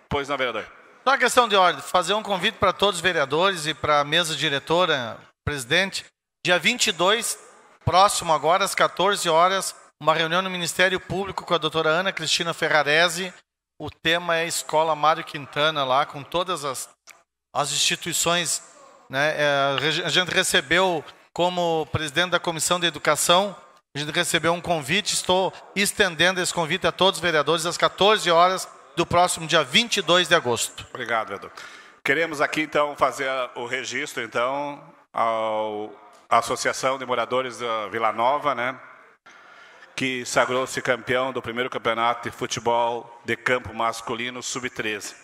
Pois não, vereador. Só uma questão de ordem, fazer um convite para todos os vereadores e para a mesa diretora, presidente, dia 22 Próximo agora, às 14 horas, uma reunião no Ministério Público com a doutora Ana Cristina Ferrarese. O tema é Escola Mário Quintana, lá com todas as, as instituições. Né? É, a gente recebeu, como presidente da Comissão de Educação, a gente recebeu um convite. Estou estendendo esse convite a todos os vereadores às 14 horas do próximo dia 22 de agosto. Obrigado, vereador. Queremos aqui, então, fazer o registro, então, ao Associação de Moradores da Vila Nova, né? que sagrou-se campeão do primeiro campeonato de futebol de campo masculino sub-13.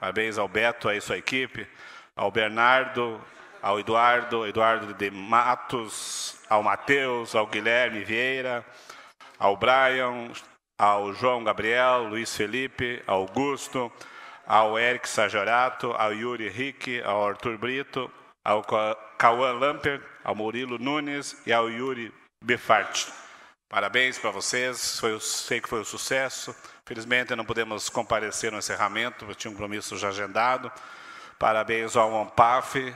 Parabéns ao Beto e sua equipe, ao Bernardo, ao Eduardo, Eduardo de Matos, ao Matheus, ao Guilherme Vieira, ao Brian, ao João Gabriel, Luiz Felipe, ao Augusto, ao Eric Sajorato, ao Yuri Henrique, ao Arthur Brito, ao Cauã Lampert, ao Murilo Nunes e ao Yuri Befarte. Parabéns para vocês, foi, sei que foi um sucesso. Felizmente não pudemos comparecer no encerramento, eu tinha um compromisso já agendado. Parabéns ao AMPAF,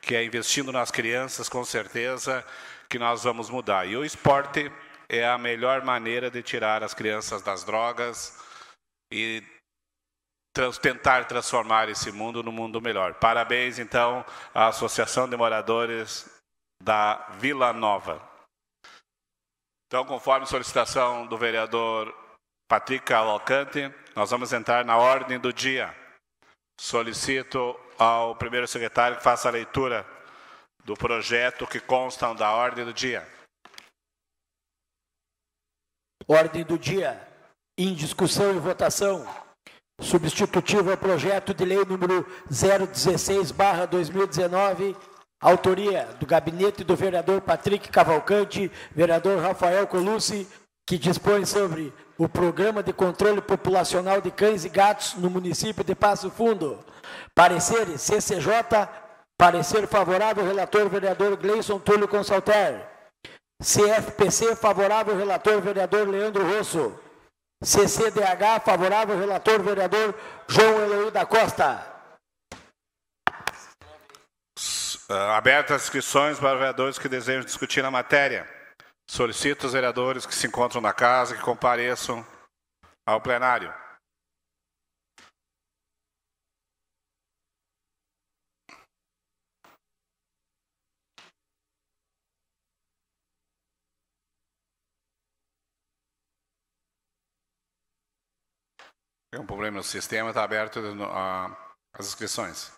que é investindo nas crianças, com certeza, que nós vamos mudar. E o esporte é a melhor maneira de tirar as crianças das drogas e trans, tentar transformar esse mundo num mundo melhor. Parabéns, então, à Associação de Moradores da Vila Nova. Então, conforme solicitação do vereador Patrick Alcante, nós vamos entrar na ordem do dia. Solicito ao primeiro secretário que faça a leitura do projeto que constam da ordem do dia. Ordem do dia. Em discussão e votação substitutivo ao é projeto de lei número 016/2019, autoria do gabinete do vereador Patrick Cavalcante, vereador Rafael Colucci, que dispõe sobre o programa de controle populacional de cães e gatos no município de Passo Fundo. Parecer CCJ, parecer favorável relator vereador Gleison Túlio Consalter. CFPC favorável relator vereador Leandro Rosso. CCDH, favorável, relator, vereador João Eloy da Costa. Ah, abertas inscrições para vereadores que desejam discutir a matéria. Solicito os vereadores que se encontram na casa que compareçam ao plenário. Tem é um problema no sistema, está aberto a, as inscrições.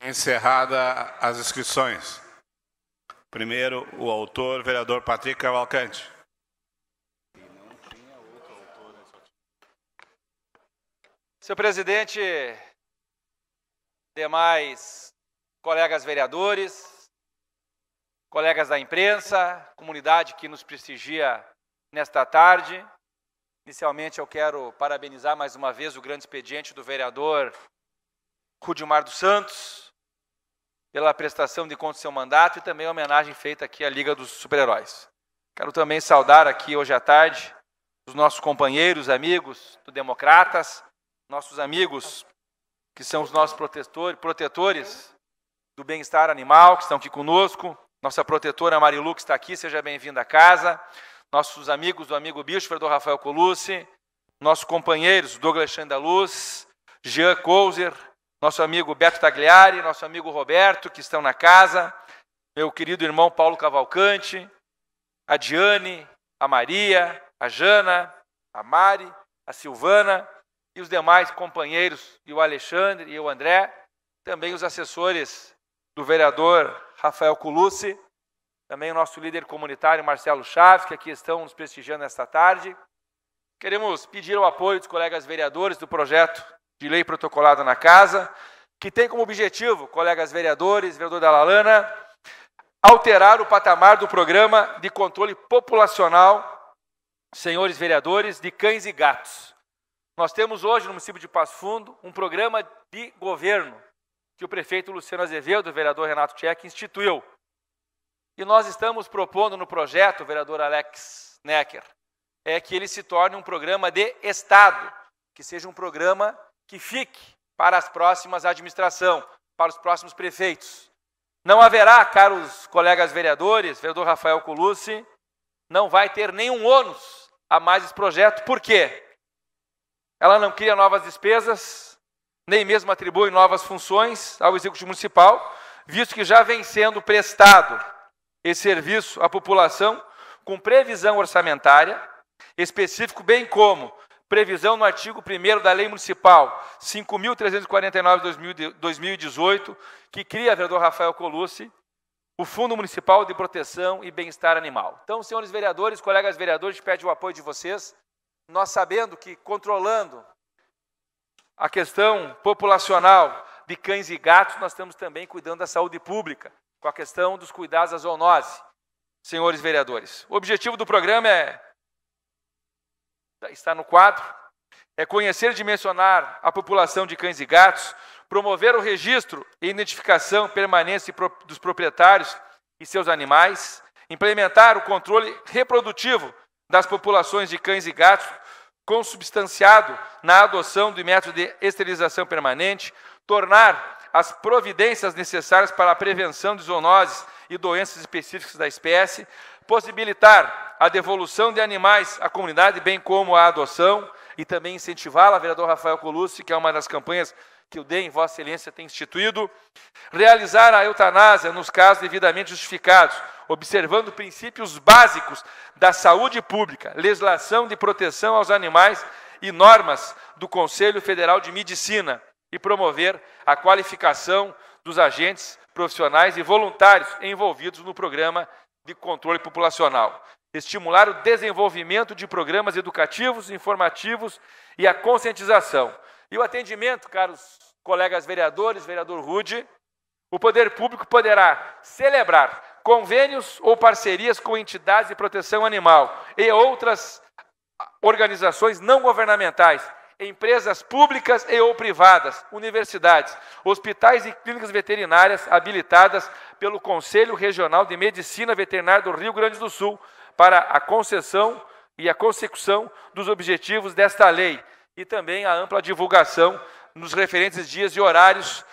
Encerrada as inscrições. Primeiro, o autor, vereador Patrick Cavalcante. Senhor presidente, demais colegas vereadores, colegas da imprensa, comunidade que nos prestigia nesta tarde. Inicialmente, eu quero parabenizar mais uma vez o grande expediente do vereador Rudimar dos Santos, pela prestação de conta do seu mandato e também a homenagem feita aqui à Liga dos Super-Heróis. Quero também saudar aqui hoje à tarde os nossos companheiros, amigos do Democratas, nossos amigos que são os nossos protetores do bem-estar animal, que estão aqui conosco. Nossa protetora Marilu, que está aqui, seja bem-vinda à casa. Nossos amigos do Amigo Bicho, Fredor Rafael Colucci. Nossos companheiros, Douglas Chandaluz, Jean Couser, nosso amigo Beto Tagliari, nosso amigo Roberto, que estão na casa, meu querido irmão Paulo Cavalcante, a Diane, a Maria, a Jana, a Mari, a Silvana e os demais companheiros, e o Alexandre e o André, também os assessores do vereador Rafael Colucci, também o nosso líder comunitário Marcelo Chaves, que aqui estão nos prestigiando esta tarde. Queremos pedir o apoio dos colegas vereadores do projeto de lei protocolada na casa, que tem como objetivo, colegas vereadores, vereador da Lalana, alterar o patamar do programa de controle populacional, senhores vereadores, de cães e gatos. Nós temos hoje no município de Passo Fundo um programa de governo que o prefeito Luciano Azevedo, o vereador Renato Tchek, instituiu. E nós estamos propondo no projeto, vereador Alex Necker, é que ele se torne um programa de Estado, que seja um programa que fique para as próximas administração, para os próximos prefeitos. Não haverá, caros colegas vereadores, vereador Rafael Colucci, não vai ter nenhum ônus a mais esse projeto. Por quê? Ela não cria novas despesas, nem mesmo atribui novas funções ao Executivo Municipal, visto que já vem sendo prestado esse serviço à população com previsão orçamentária específico, bem como Previsão no artigo 1 da Lei Municipal 5.349 de 2018, que cria, vereador Rafael Colucci, o Fundo Municipal de Proteção e Bem-Estar Animal. Então, senhores vereadores, colegas vereadores, pede o apoio de vocês. Nós sabendo que controlando a questão populacional de cães e gatos, nós estamos também cuidando da saúde pública, com a questão dos cuidados à zoonose. Senhores vereadores, o objetivo do programa é está no quadro, é conhecer e dimensionar a população de cães e gatos, promover o registro e identificação permanente dos proprietários e seus animais, implementar o controle reprodutivo das populações de cães e gatos, consubstanciado na adoção do método de esterilização permanente, tornar as providências necessárias para a prevenção de zoonoses e doenças específicas da espécie, possibilitar a devolução de animais à comunidade, bem como a adoção, e também incentivá-la, vereador Rafael Colucci, que é uma das campanhas que o DEM, Vossa Excelência, tem instituído, realizar a eutanásia nos casos devidamente justificados, observando princípios básicos da saúde pública, legislação de proteção aos animais e normas do Conselho Federal de Medicina, e promover a qualificação dos agentes profissionais e voluntários envolvidos no programa de controle populacional, estimular o desenvolvimento de programas educativos, informativos e a conscientização. E o atendimento, caros colegas vereadores, vereador Rude, o poder público poderá celebrar convênios ou parcerias com entidades de proteção animal e outras organizações não governamentais empresas públicas e ou privadas, universidades, hospitais e clínicas veterinárias habilitadas pelo Conselho Regional de Medicina Veterinária do Rio Grande do Sul para a concessão e a consecução dos objetivos desta lei e também a ampla divulgação nos referentes dias e horários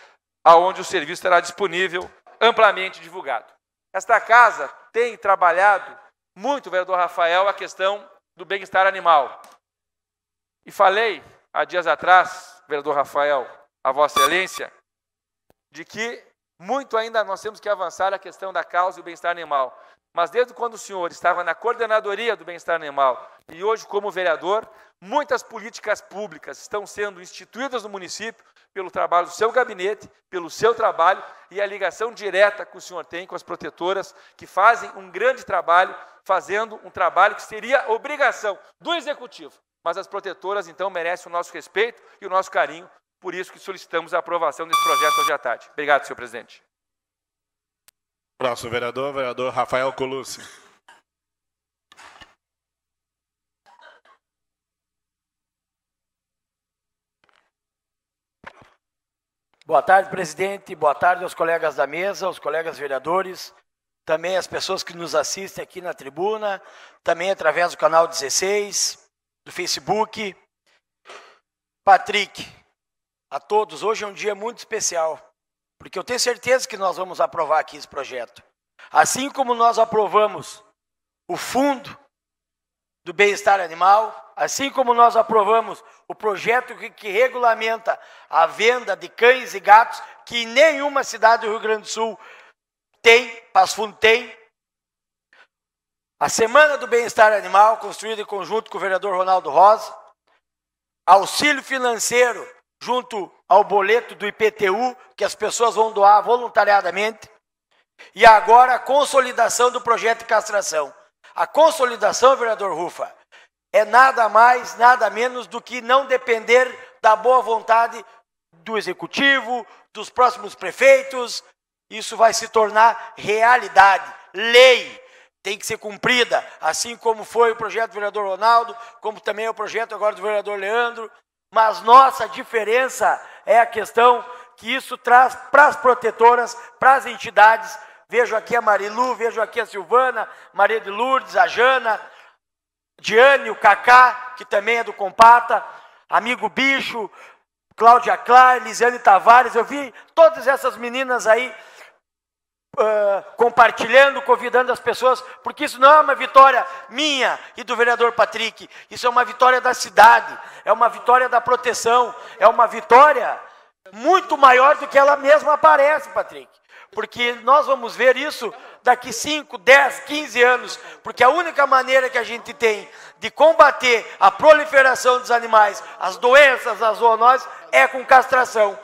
aonde o serviço estará disponível, amplamente divulgado. Esta casa tem trabalhado muito, vereador Rafael, a questão do bem-estar animal. E falei há dias atrás, vereador Rafael, a Vossa Excelência, de que muito ainda nós temos que avançar na questão da causa e o bem-estar animal. Mas desde quando o senhor estava na coordenadoria do bem-estar animal e hoje como vereador, muitas políticas públicas estão sendo instituídas no município pelo trabalho do seu gabinete, pelo seu trabalho e a ligação direta que o senhor tem com as protetoras que fazem um grande trabalho, fazendo um trabalho que seria obrigação do executivo, mas as protetoras, então, merecem o nosso respeito e o nosso carinho, por isso que solicitamos a aprovação desse projeto hoje à tarde. Obrigado, senhor presidente. Próximo vereador, vereador Rafael Colucci. Boa tarde, presidente. Boa tarde aos colegas da mesa, aos colegas vereadores, também as pessoas que nos assistem aqui na tribuna, também através do canal 16 do Facebook. Patrick, a todos, hoje é um dia muito especial, porque eu tenho certeza que nós vamos aprovar aqui esse projeto. Assim como nós aprovamos o fundo do bem-estar animal, assim como nós aprovamos o projeto que, que, regulamenta a venda de cães e gatos, que nenhuma cidade do Rio Grande do Sul tem, Passo Fundo tem, a Semana do Bem-Estar Animal, construída em conjunto com o vereador Ronaldo Rosa. Auxílio financeiro junto ao boleto do IPTU, que as pessoas vão doar voluntariamente. E agora a consolidação do projeto de castração. A consolidação, vereador Rufa, é nada mais, nada menos do que não depender da boa vontade do executivo, dos próximos prefeitos. Isso vai se tornar realidade, lei tem que ser cumprida, assim como foi o projeto do vereador Ronaldo, como também é o projeto agora do vereador Leandro. Mas nossa diferença é a questão que isso traz para as protetoras, para as entidades. Vejo aqui a Marilu, vejo aqui a Silvana, Maria de Lourdes, a Jana, Diane, o Cacá, que também é do Compata, amigo Bicho, Cláudia Clar, Lisiane Tavares. Eu vi todas essas meninas aí uh, compartilhando, convidando as pessoas, porque isso não é uma vitória minha e do vereador Patrick, isso é uma vitória da cidade, é uma vitória da proteção, é uma vitória muito maior do que ela mesma aparece, Patrick. Porque nós vamos ver isso daqui 5, 10, 15 anos, porque a única maneira que a gente tem de combater a proliferação dos animais, as doenças, as zoonoses, é com castração.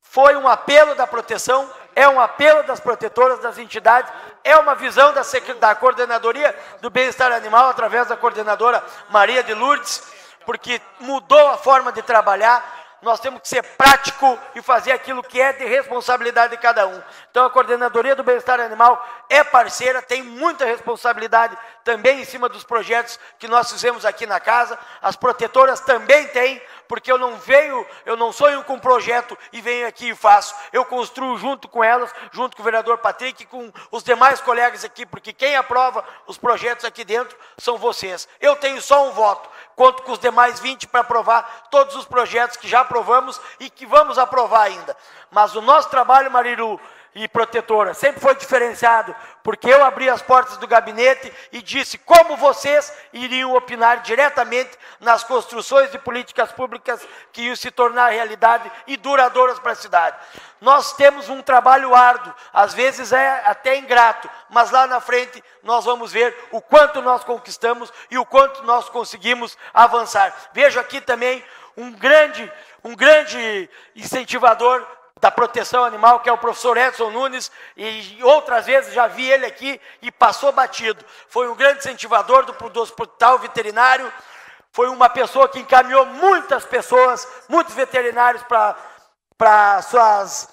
Foi um apelo da proteção, é um apelo das protetoras das entidades, é uma visão da, da coordenadoria do bem-estar animal através da coordenadora Maria de Lourdes, porque mudou a forma de trabalhar, nós temos que ser prático e fazer aquilo que é de responsabilidade de cada um. Então a coordenadoria do bem-estar animal é parceira, tem muita responsabilidade também em cima dos projetos que nós fizemos aqui na casa. As protetoras também têm, porque eu não venho, eu não sonho com um projeto e venho aqui e faço. Eu construo junto com elas, junto com o vereador Patrick e com os demais colegas aqui, porque quem aprova os projetos aqui dentro são vocês. Eu tenho só um voto, conto com os demais 20 para aprovar todos os projetos que já aprovamos e que vamos aprovar ainda. Mas o nosso trabalho, Marilu, e protetora. Sempre foi diferenciado, porque eu abri as portas do gabinete e disse como vocês iriam opinar diretamente nas construções de políticas públicas que iam se tornar realidade e duradouras para a cidade. Nós temos um trabalho árduo, às vezes é até ingrato, mas lá na frente nós vamos ver o quanto nós conquistamos e o quanto nós conseguimos avançar. Vejo aqui também um grande, um grande incentivador da proteção animal, que é o professor Edson Nunes, e outras vezes já vi ele aqui e passou batido. Foi um grande incentivador do, do hospital veterinário, foi uma pessoa que encaminhou muitas pessoas, muitos veterinários para suas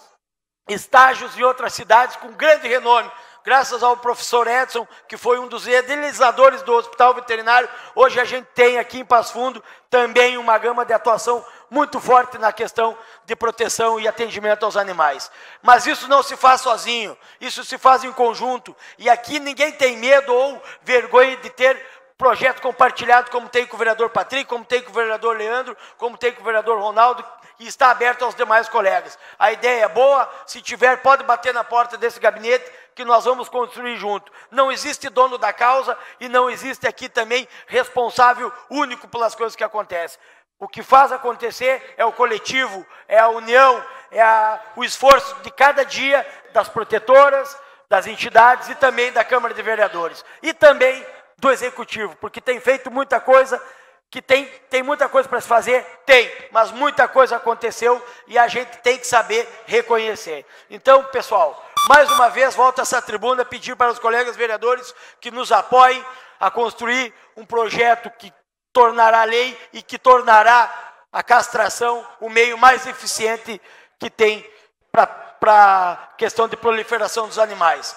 estágios em outras cidades com grande renome graças ao professor Edson, que foi um dos idealizadores do Hospital Veterinário, hoje a gente tem aqui em Passo Fundo também uma gama de atuação muito forte na questão de proteção e atendimento aos animais. Mas isso não se faz sozinho, isso se faz em conjunto. E aqui ninguém tem medo ou vergonha de ter projeto compartilhado, como tem com o vereador Patrick, como tem com o vereador Leandro, como tem com o vereador Ronaldo, e está aberto aos demais colegas. A ideia é boa, se tiver, pode bater na porta desse gabinete, que nós vamos construir junto. Não existe dono da causa e não existe aqui também responsável único pelas coisas que acontecem. O que faz acontecer é o coletivo, é a união, é a, o esforço de cada dia das protetoras, das entidades e também da Câmara de Vereadores. E também do Executivo, porque tem feito muita coisa, que tem, tem muita coisa para se fazer? Tem, mas muita coisa aconteceu e a gente tem que saber reconhecer. Então, pessoal, mais uma vez, volto a essa tribuna pedir para os colegas vereadores que nos apoiem a construir um projeto que tornará lei e que tornará a castração o meio mais eficiente que tem para a questão de proliferação dos animais.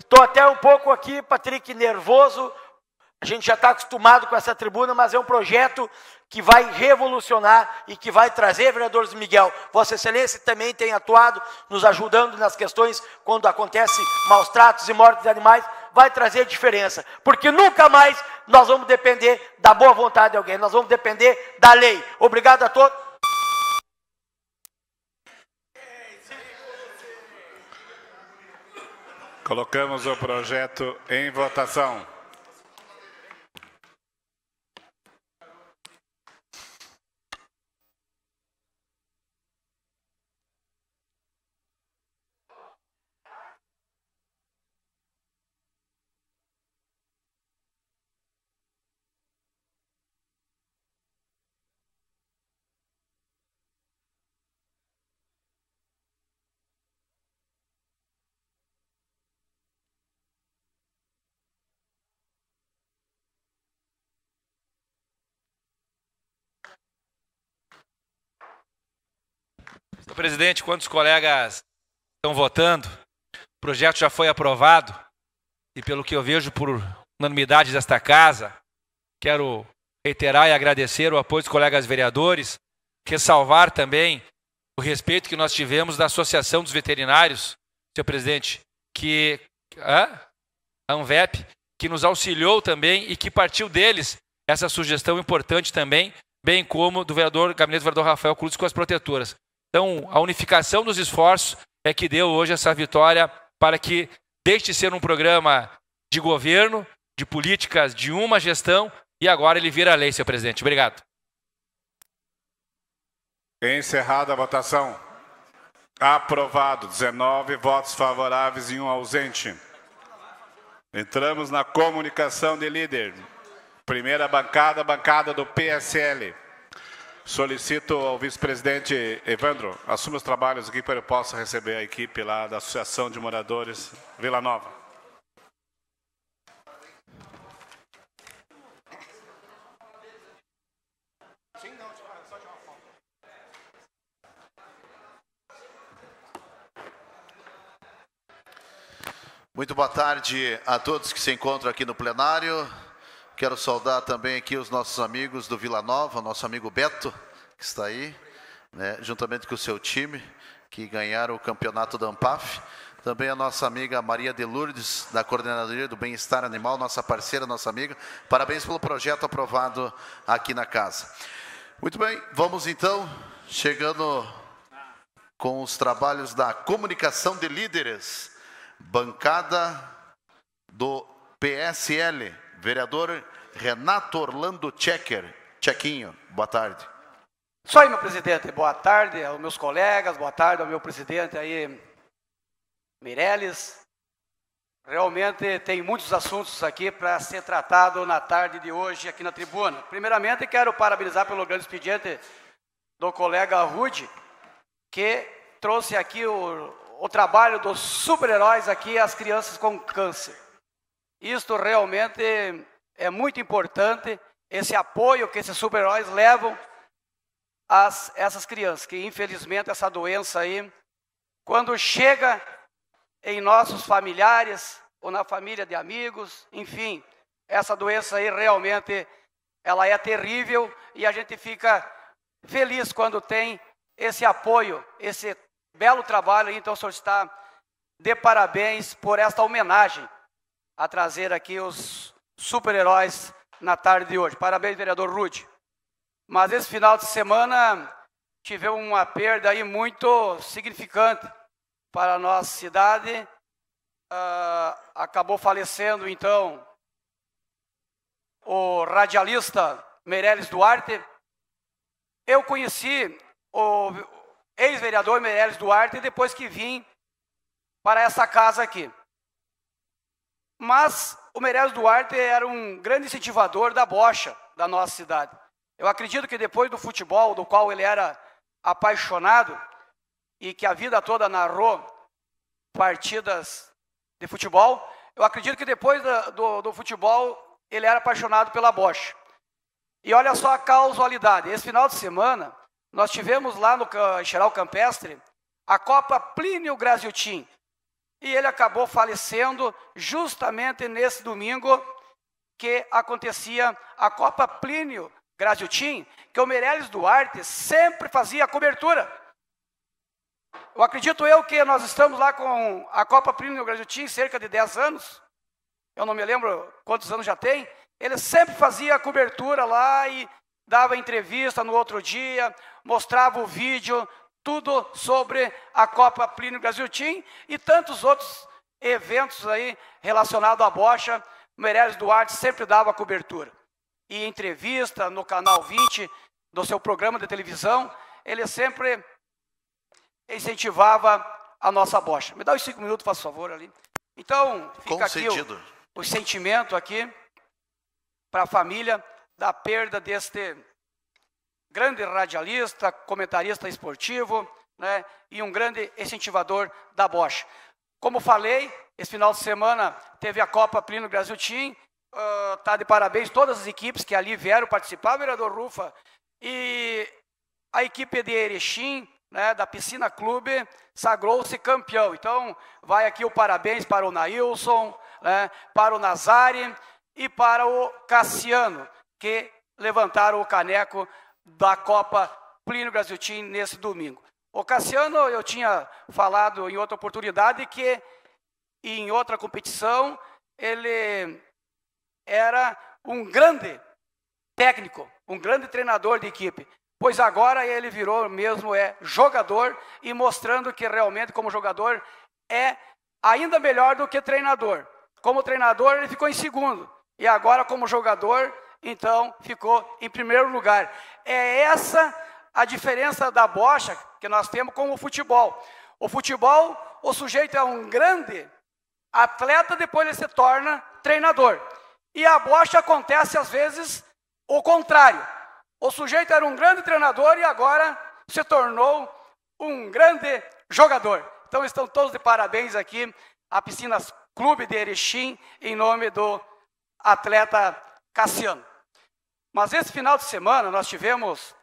Estou até um pouco aqui, Patrick, nervoso. A gente já está acostumado com essa tribuna, mas é um projeto que vai revolucionar e que vai trazer, vereador Miguel. Vossa Excelência também tem atuado, nos ajudando nas questões quando acontece maus tratos e mortes de animais, vai trazer diferença, porque nunca mais nós vamos depender da boa vontade de alguém, nós vamos depender da lei. Obrigado a todos. Colocamos o projeto em votação. Presidente, quantos colegas estão votando? O projeto já foi aprovado e, pelo que eu vejo, por unanimidade desta casa, quero reiterar e agradecer o apoio dos colegas vereadores, ressalvar também o respeito que nós tivemos da Associação dos Veterinários, senhor presidente, que a ANVEP, que nos auxiliou também e que partiu deles essa sugestão importante também, bem como do vereador, gabinete do vereador Rafael Cruz com as protetoras. Então, a unificação dos esforços é que deu hoje essa vitória para que deixe de ser um programa de governo, de políticas de uma gestão e agora ele vira lei, senhor presidente. Obrigado. Encerrada a votação. Aprovado. 19 votos favoráveis e um ausente. Entramos na comunicação de líder. Primeira bancada, bancada do PSL. Solicito ao vice-presidente Evandro, assuma os trabalhos aqui para eu possa receber a equipe lá da Associação de Moradores Vila Nova. Muito boa tarde a todos que se encontram aqui no plenário. Quero saudar também aqui os nossos amigos do Vila Nova, nosso amigo Beto, que está aí, né, juntamente com o seu time, que ganharam o campeonato da Ampaf. Também a nossa amiga Maria de Lourdes, da Coordenadoria do Bem-Estar Animal, nossa parceira, nossa amiga. Parabéns pelo projeto aprovado aqui na casa. Muito bem, vamos então, chegando com os trabalhos da comunicação de líderes, bancada do PSL. Vereador Renato Orlando Checker. Chequinho, boa tarde. Só aí, meu presidente. Boa tarde aos meus colegas, boa tarde ao meu presidente aí, Mireles. Realmente tem muitos assuntos aqui para ser tratado na tarde de hoje aqui na tribuna. Primeiramente, quero parabenizar pelo grande expediente do colega Rude, que trouxe aqui o, o trabalho dos super-heróis aqui, as crianças com câncer. Isto realmente é muito importante, esse apoio que esses super-heróis levam a essas crianças, que infelizmente essa doença aí, quando chega em nossos familiares ou na família de amigos, enfim, essa doença aí realmente ela é terrível e a gente fica feliz quando tem esse apoio, esse belo trabalho. Então, o senhor está de parabéns por esta homenagem a trazer aqui os super-heróis na tarde de hoje. Parabéns, vereador Rude. Mas esse final de semana tivemos uma perda aí muito significante para a nossa cidade. Uh, acabou falecendo, então, o radialista Meireles Duarte. Eu conheci o ex-vereador Meireles Duarte depois que vim para essa casa aqui. Mas o Meirelles Duarte era um grande incentivador da bocha da nossa cidade. Eu acredito que depois do futebol, do qual ele era apaixonado e que a vida toda narrou partidas de futebol, eu acredito que depois do, do, do futebol ele era apaixonado pela bocha. E olha só a causalidade. Esse final de semana, nós tivemos lá no Geral Campestre a Copa Plínio Graziotin, e ele acabou falecendo justamente nesse domingo que acontecia a Copa Plínio Graziutin, que o Meirelles Duarte sempre fazia a cobertura. Eu acredito eu que nós estamos lá com a Copa Plínio Graziutin cerca de 10 anos. Eu não me lembro quantos anos já tem. Ele sempre fazia a cobertura lá e dava entrevista no outro dia, mostrava o vídeo tudo sobre a Copa Plínio Brasil Team e tantos outros eventos aí relacionados à bocha. Meirelles Duarte sempre dava cobertura. E entrevista no canal 20 do seu programa de televisão, ele sempre incentivava a nossa bocha. Me dá os cinco minutos, faz favor, ali. Então, fica Concedido. aqui o, o sentimento aqui para a família da perda deste grande radialista, comentarista esportivo, né, e um grande incentivador da Bosch. Como falei, esse final de semana teve a Copa Plínio Brasil Team, está ah, uh, de parabéns todas as equipes que ali vieram participar, vereador Rufa, e a equipe de Erechim, né, da Piscina Clube, sagrou-se campeão. Então, vai aqui o parabéns para o Nailson, né, para o Nazari e para o Cassiano, que levantaram o caneco da Copa Plínio Brasil Team nesse domingo. O Cassiano, eu tinha falado em outra oportunidade que em outra competição ele era um grande técnico, um grande treinador de equipe. Pois agora ele virou mesmo é jogador e mostrando que realmente como jogador é ainda melhor do que treinador. Como treinador ele ficou em segundo e agora como jogador então ficou em primeiro lugar. É essa a diferença da bocha que nós temos com o futebol. O futebol, o sujeito é um grande atleta, depois ele se torna treinador. E a bocha acontece às vezes o contrário. O sujeito era um grande treinador e agora se tornou um grande jogador. Então estão todos de parabéns aqui à Piscinas Clube de Erechim em nome do atleta Cassiano. Mas esse final de semana nós tivemos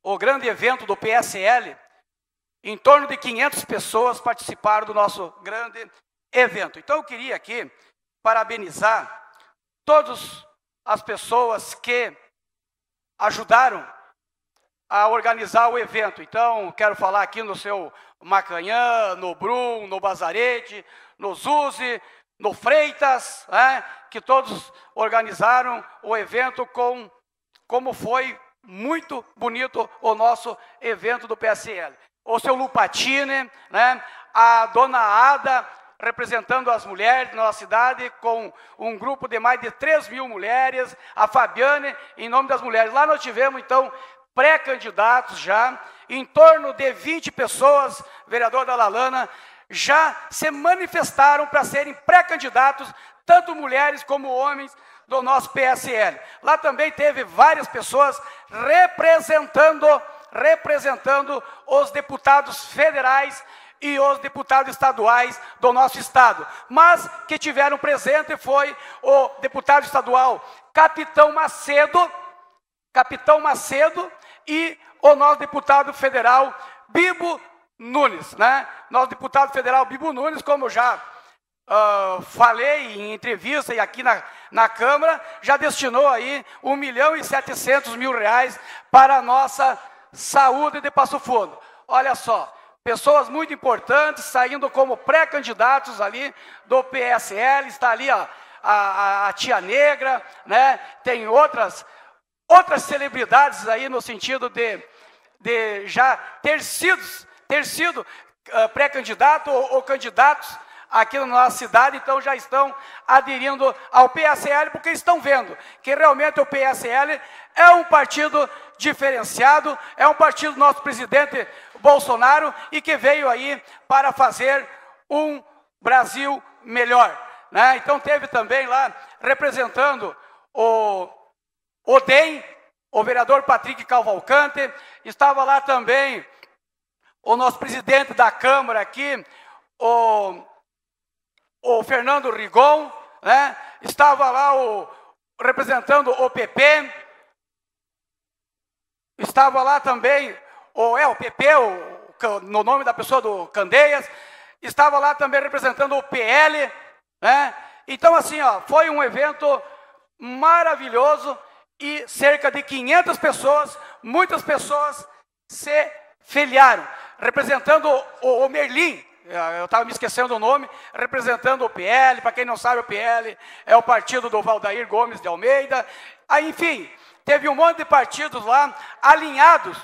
o grande evento do PSL. Em torno de 500 pessoas participaram do nosso grande evento. Então eu queria aqui parabenizar todas as pessoas que ajudaram a organizar o evento. Então, quero falar aqui no seu Macanhã, no Brum, no Bazarete, no Zuzi, no Freitas, é, que todos organizaram o evento com como foi muito bonito o nosso evento do PSL. O seu Lupatine, né, a dona Ada representando as mulheres da nossa cidade, com um grupo de mais de 3 mil mulheres, a Fabiane, em nome das mulheres. Lá nós tivemos, então, pré-candidatos já, em torno de 20 pessoas, vereador da Lalana, já se manifestaram para serem pré-candidatos, tanto mulheres como homens, do nosso PSL. Lá também teve várias pessoas representando, representando os deputados federais e os deputados estaduais do nosso estado. Mas que tiveram presente foi o deputado estadual Capitão Macedo, Capitão Macedo e o nosso deputado federal Bibo Nunes, né? Nosso deputado federal Bibo Nunes, como já uh, falei em entrevista e aqui na, na Câmara, já destinou aí 1 milhão e 700 mil reais para a nossa saúde de Passo Fundo. Olha só, pessoas muito importantes saindo como pré-candidatos ali do PSL, está ali ó, a, a, a Tia Negra, né? tem outras, outras celebridades aí no sentido de, de já ter sido ter sido uh, pré-candidato ou, ou candidatos aqui na nossa cidade, então já estão aderindo ao PSL, porque estão vendo que realmente o PSL é um partido diferenciado, é um partido do nosso presidente Bolsonaro e que veio aí para fazer um Brasil melhor. Né? Então teve também lá representando o ODEM, o vereador Patrick Calvalcante, estava lá também o nosso presidente da Câmara aqui, o, o Fernando Rigon, né? estava lá o, representando o PP, estava lá também, o é o PP, o, no nome da pessoa do Candeias, estava lá também representando o PL, né? Então, assim, ó, foi um evento maravilhoso e cerca de 500 pessoas, muitas pessoas se filiaram representando o, o Merlin, é, eu estava me esquecendo o nome, representando o PL, para quem não sabe, o PL é o partido do Valdair Gomes de Almeida. Aí, ah, enfim, teve um monte de partidos lá alinhados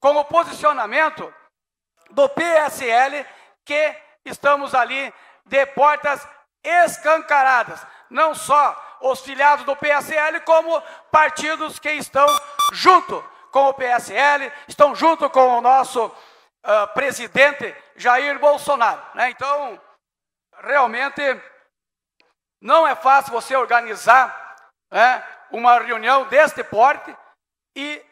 com o posicionamento do PSL, que estamos ali de portas escancaradas. Não só os filiados do PSL, como partidos que estão junto com o PSL, estão junto com o nosso uh, presidente Jair Bolsonaro. Né? Então, realmente, não é fácil você organizar né, uma reunião deste porte e,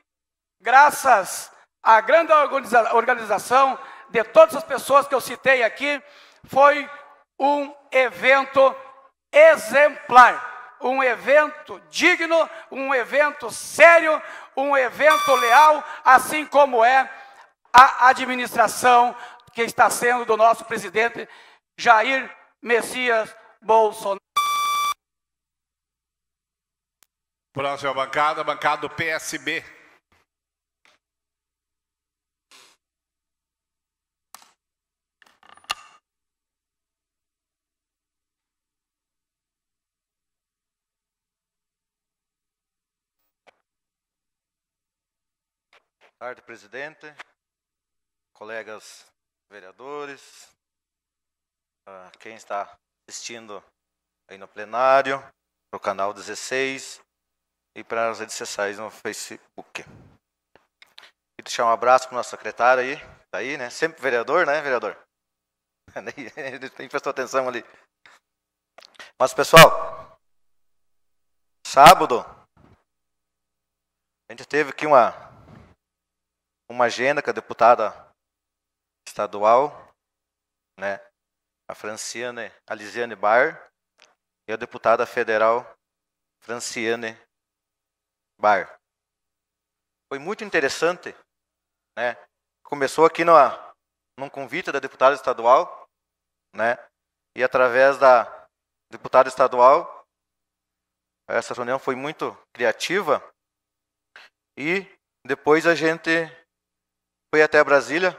graças à grande organiza organização de todas as pessoas que eu citei aqui, foi um evento exemplar, um evento digno, um evento sério, um evento leal, assim como é a administração que está sendo do nosso presidente Jair Messias Bolsonaro. Próxima bancada, bancada do PSB. Boa tarde, presidente colegas vereadores, ah, quem está assistindo aí no plenário, no canal 16 e para as redes sociais no Facebook. E deixar um abraço para o nosso secretário aí, tá aí, né? Sempre vereador, né, vereador? Ele nem prestou atenção ali. Mas, pessoal, sábado, a gente teve aqui uma, uma agenda que a deputada estadual, né, a Franciane, Alisiane Bar, e a deputada federal Franciane Bar. Foi muito interessante, né? Começou aqui numa, num convite da deputada estadual, né? E através da deputada estadual, essa reunião foi muito criativa. E depois a gente foi até Brasília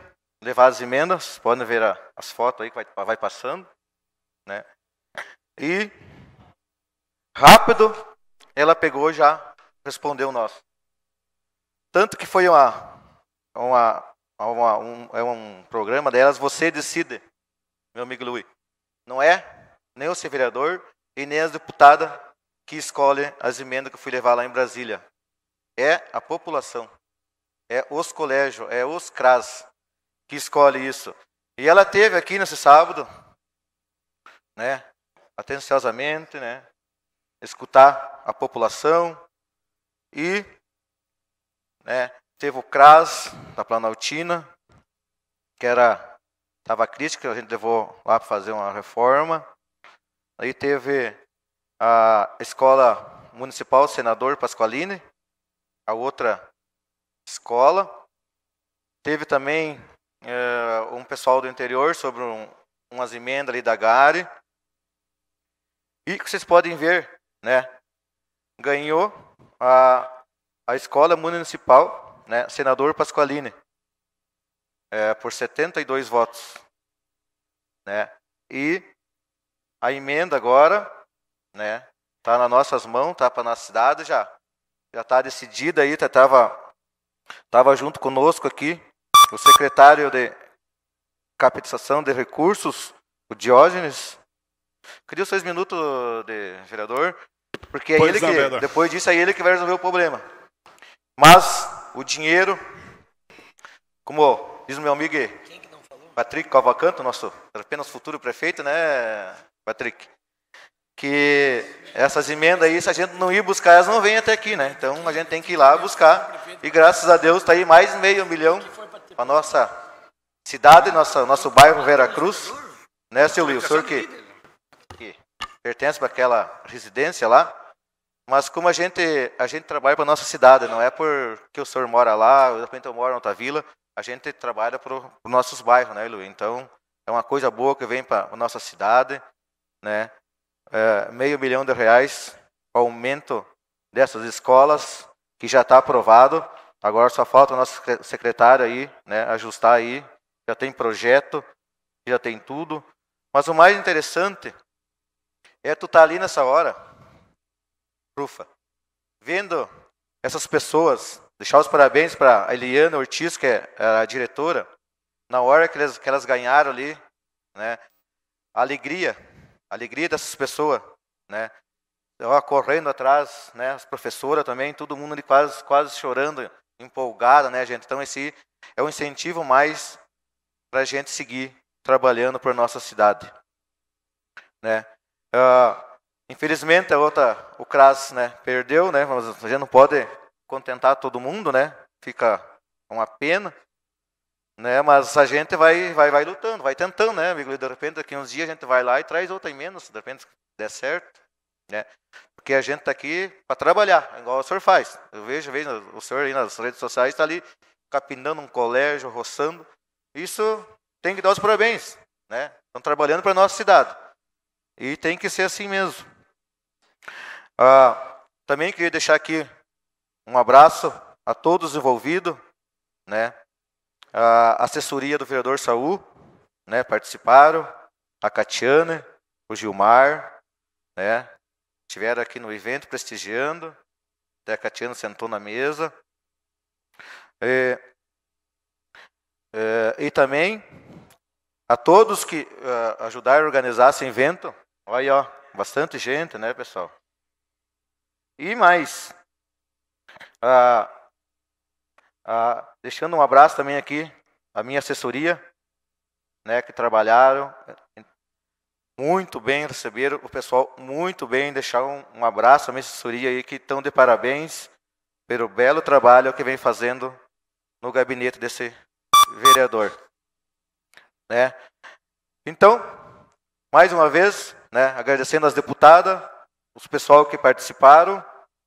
levar as emendas, podem ver as fotos aí que vai, vai passando. Né? E rápido ela pegou já respondeu nós. Tanto que foi uma, uma, uma um, é um programa delas, você decide, meu amigo Luiz. Não é nem o seu vereador e nem as deputada que escolhe as emendas que eu fui levar lá em Brasília. É a população, é os colégios, é os CRAS, que escolhe isso. E ela teve aqui nesse sábado, né, atenciosamente, né, escutar a população e né, teve o CRAS da Planaltina, que era estava crítica, a gente levou lá para fazer uma reforma. Aí teve a escola municipal Senador Pasqualini, a outra escola. Teve também eh, um pessoal do interior sobre um, umas emendas ali da Gare. E que vocês podem ver, né? Ganhou a, a escola municipal, né? Senador Pasqualini, é, por 72 votos, né? E a emenda agora, né? Tá nas nossas mãos, tá para nossa cidade já, já tá decidida aí, tá, tava tava junto conosco aqui o secretário de capitalização de recursos, o Diógenes. Queria seis minutos de vereador, porque é ele que, depois disso é ele que vai resolver o problema. Mas o dinheiro, como diz o meu amigo Patrick Cavalcanto, nosso apenas futuro prefeito, né, Patrick? que essas emendas aí, se a gente não ir buscar, elas não vêm até aqui, né? Então a gente tem que ir lá buscar. E graças a Deus está aí mais meio milhão para nossa cidade, nossa, nosso bairro Veracruz, né, seu Will? O senhor que, que pertence para aquela residência lá, mas como a gente, a gente trabalha para nossa cidade, não é porque o senhor mora lá, de repente eu moro em outra vila, a gente trabalha para os nossos bairros, né, Lu? Então, é uma coisa boa que vem para a nossa cidade, né? É, meio milhão de reais aumento dessas escolas, que já está aprovado. Agora só falta o nosso secretário aí, né, ajustar aí. Já tem projeto, já tem tudo. Mas o mais interessante é tu estar tá ali nessa hora, rufa, vendo essas pessoas. Deixar os parabéns para a Eliana Ortiz, que é, é a diretora, na hora que elas, que elas ganharam ali, né? A alegria, a alegria dessas pessoas, né? eu correndo atrás, né? As professoras também, todo mundo ali quase, quase chorando empolgada, né, gente? Então, esse é um incentivo mais para a gente seguir trabalhando por nossa cidade. Né? Uh, infelizmente, a outra, o CRAS né, perdeu, né? Mas a gente não pode contentar todo mundo, né? Fica uma pena. Né, mas a gente vai, vai, vai lutando, vai tentando, né, amigo? E de repente, daqui uns dias, a gente vai lá e traz outra emenda, se de repente der certo né? Porque a gente está aqui para trabalhar, igual o senhor faz. Eu vejo, vejo o senhor aí nas redes sociais, está ali capinando um colégio, roçando. Isso tem que dar os parabéns, né? Estão trabalhando para a nossa cidade. E tem que ser assim mesmo. Ah, também queria deixar aqui um abraço a todos envolvidos, né? A assessoria do vereador Saul, né? Participaram, a Catiane, o Gilmar, né? Estiveram aqui no evento prestigiando. Até a Catiana sentou na mesa. É, é, e também a todos que é, ajudaram a organizar esse evento. Olha, ó, bastante gente, né, pessoal? E mais, deixando um abraço também aqui à minha assessoria, né, que trabalharam muito bem, receberam o pessoal muito bem, deixar um, um abraço à minha assessoria aí que estão de parabéns pelo belo trabalho que vem fazendo no gabinete desse vereador, né? Então, mais uma vez, né, agradecendo as deputadas, os pessoal que participaram,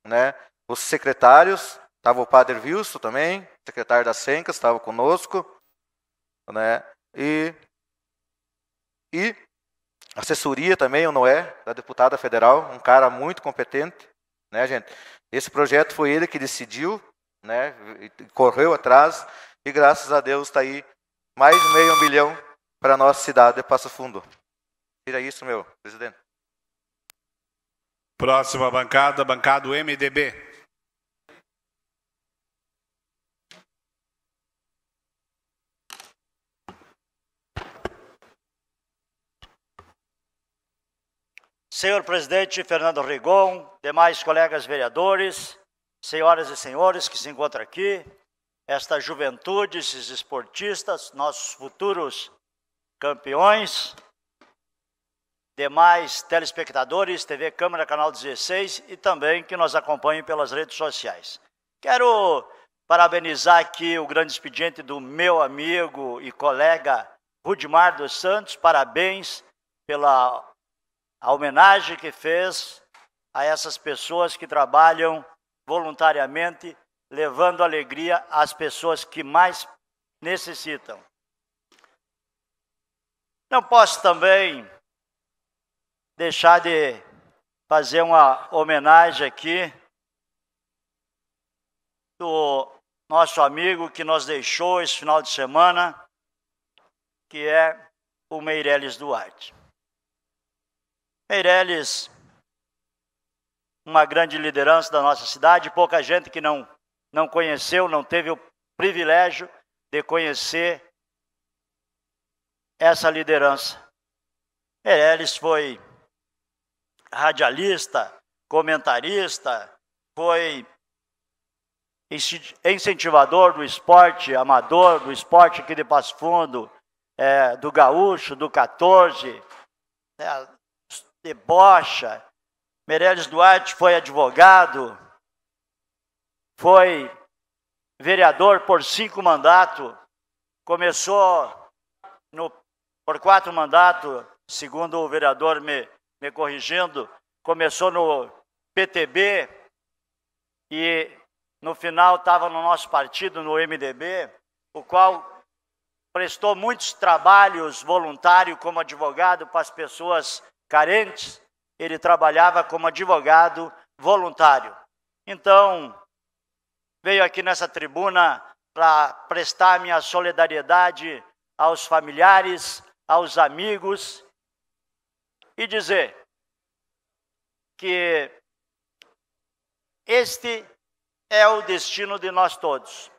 né, os secretários, estava o Padre Wilson também, secretário da Senca estava conosco, né? E e assessoria também, o Noé da deputada federal, um cara muito competente, né, gente? Esse projeto foi ele que decidiu, né, correu atrás, e graças a Deus está aí mais meio milhão para a nossa cidade de Passo Fundo. Tira isso, meu presidente. Próxima bancada, bancada MDB. senhor presidente Fernando Rigon, demais colegas vereadores, senhoras e senhores que se encontram aqui, esta juventude, esses esportistas, nossos futuros campeões, demais telespectadores, TV Câmara, Canal 16 e também que nos acompanhem pelas redes sociais. Quero parabenizar aqui o grande expediente do meu amigo e colega Rudimar dos Santos, parabéns pela a homenagem que fez a essas pessoas que trabalham voluntariamente, levando alegria às pessoas que mais necessitam. Não posso também deixar de fazer uma homenagem aqui do nosso amigo que nos deixou esse final de semana, que é o Meireles Duarte. Meirelles, uma grande liderança da nossa cidade, pouca gente que não, não conheceu, não teve o privilégio de conhecer essa liderança. Meirelles foi radialista, comentarista, foi incentivador do esporte amador, do esporte aqui de Passo Fundo, é, do Gaúcho, do 14, é, debocha. Meirelles Duarte foi advogado, foi vereador por cinco mandatos, começou no, por quatro mandatos, segundo o vereador me, me corrigindo, começou no PTB e no final estava no nosso partido, no MDB, o qual prestou muitos trabalhos voluntários como advogado para as pessoas carentes, ele trabalhava como advogado voluntário. Então, veio aqui nessa tribuna para prestar minha solidariedade aos familiares, aos amigos e dizer que este é o destino de nós todos.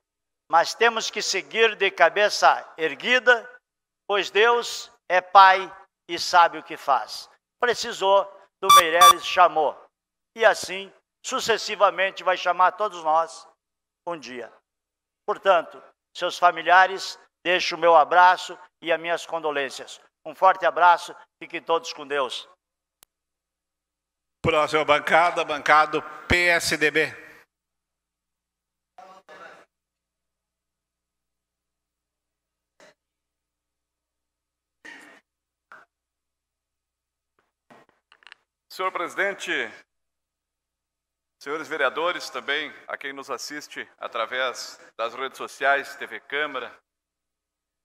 Mas temos que seguir de cabeça erguida, pois Deus é Pai e sabe o que faz. Precisou do Meirelles, chamou. E assim, sucessivamente, vai chamar todos nós um dia. Portanto, seus familiares, deixo o meu abraço e as minhas condolências. Um forte abraço, fiquem todos com Deus. Próxima bancada, bancado PSDB. Senhor presidente, senhores vereadores também, a quem nos assiste através das redes sociais, TV Câmara,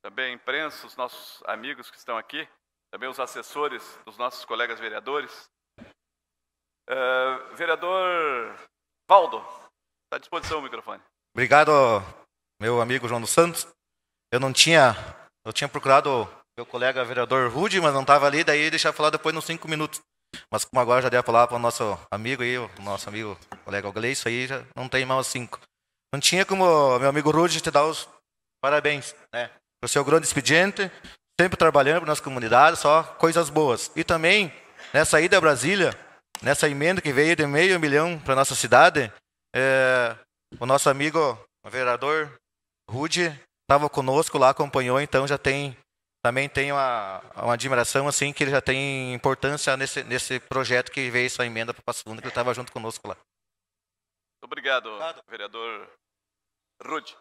também a imprensa, os nossos amigos que estão aqui, também os assessores dos nossos colegas vereadores. Uh, vereador Valdo, está à disposição o microfone. Obrigado, meu amigo João dos Santos. Eu não tinha, eu tinha procurado meu colega vereador Rude, mas não estava ali, daí deixar falar depois nos cinco minutos. Mas como agora já deu a palavra para o nosso amigo aí, o nosso amigo o colega Gleice aí, já não tem mais cinco. Não tinha como meu amigo Rude te dar os parabéns, né? o seu grande expediente, sempre trabalhando para nossa comunidade, só coisas boas. E também, nessa ida a Brasília, nessa emenda que veio de meio milhão para nossa cidade, é, o nosso amigo o vereador Rude estava conosco lá, acompanhou, então já tem também tenho uma, uma admiração assim que ele já tem importância nesse, nesse projeto que veio essa emenda para Passo Fundo, que ele estava junto conosco lá. Muito obrigado, obrigado. vereador Rude.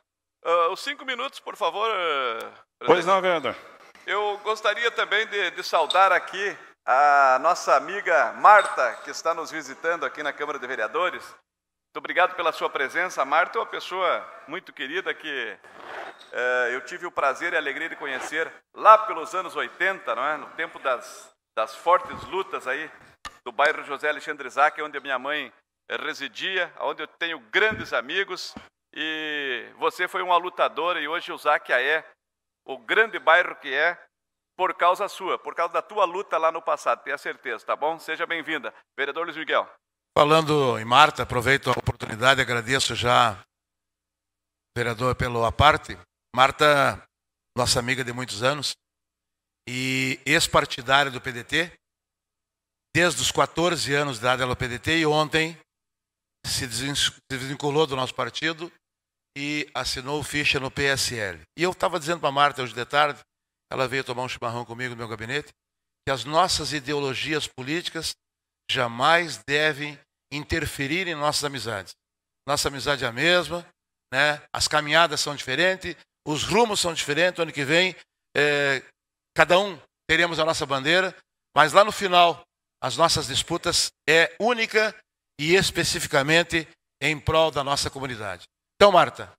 Uh, os cinco minutos, por favor. Eh, pois não, vereador. Eu gostaria também de, de saudar aqui a nossa amiga Marta, que está nos visitando aqui na Câmara de Vereadores. Muito obrigado pela sua presença. A Marta é uma pessoa muito querida que é, eu tive o prazer e a alegria de conhecer lá pelos anos 80, não é? no tempo das, das fortes lutas aí do bairro José Alexandre Isaac, onde a minha mãe é, residia, onde eu tenho grandes amigos. E você foi uma lutadora e hoje o Zaque é o grande bairro que é, por causa sua, por causa da tua luta lá no passado, tenha certeza, tá bom? Seja bem-vinda. Vereador Luiz Miguel. Falando em Marta, aproveito a oportunidade, agradeço já, vereador, pelo aparte. Marta, nossa amiga de muitos anos e ex-partidária do PDT, desde os 14 anos de idade ela é PDT e ontem se desvinculou do nosso partido e assinou ficha no PSL. E eu estava dizendo para a Marta hoje de tarde, ela veio tomar um chimarrão comigo no meu gabinete, que as nossas ideologias políticas jamais devem interferir em nossas amizades. Nossa amizade é a mesma, né? as caminhadas são diferentes, os rumos são diferentes. Ano que vem, é, cada um teremos a nossa bandeira, mas lá no final, as nossas disputas é única e especificamente em prol da nossa comunidade. Então, Marta,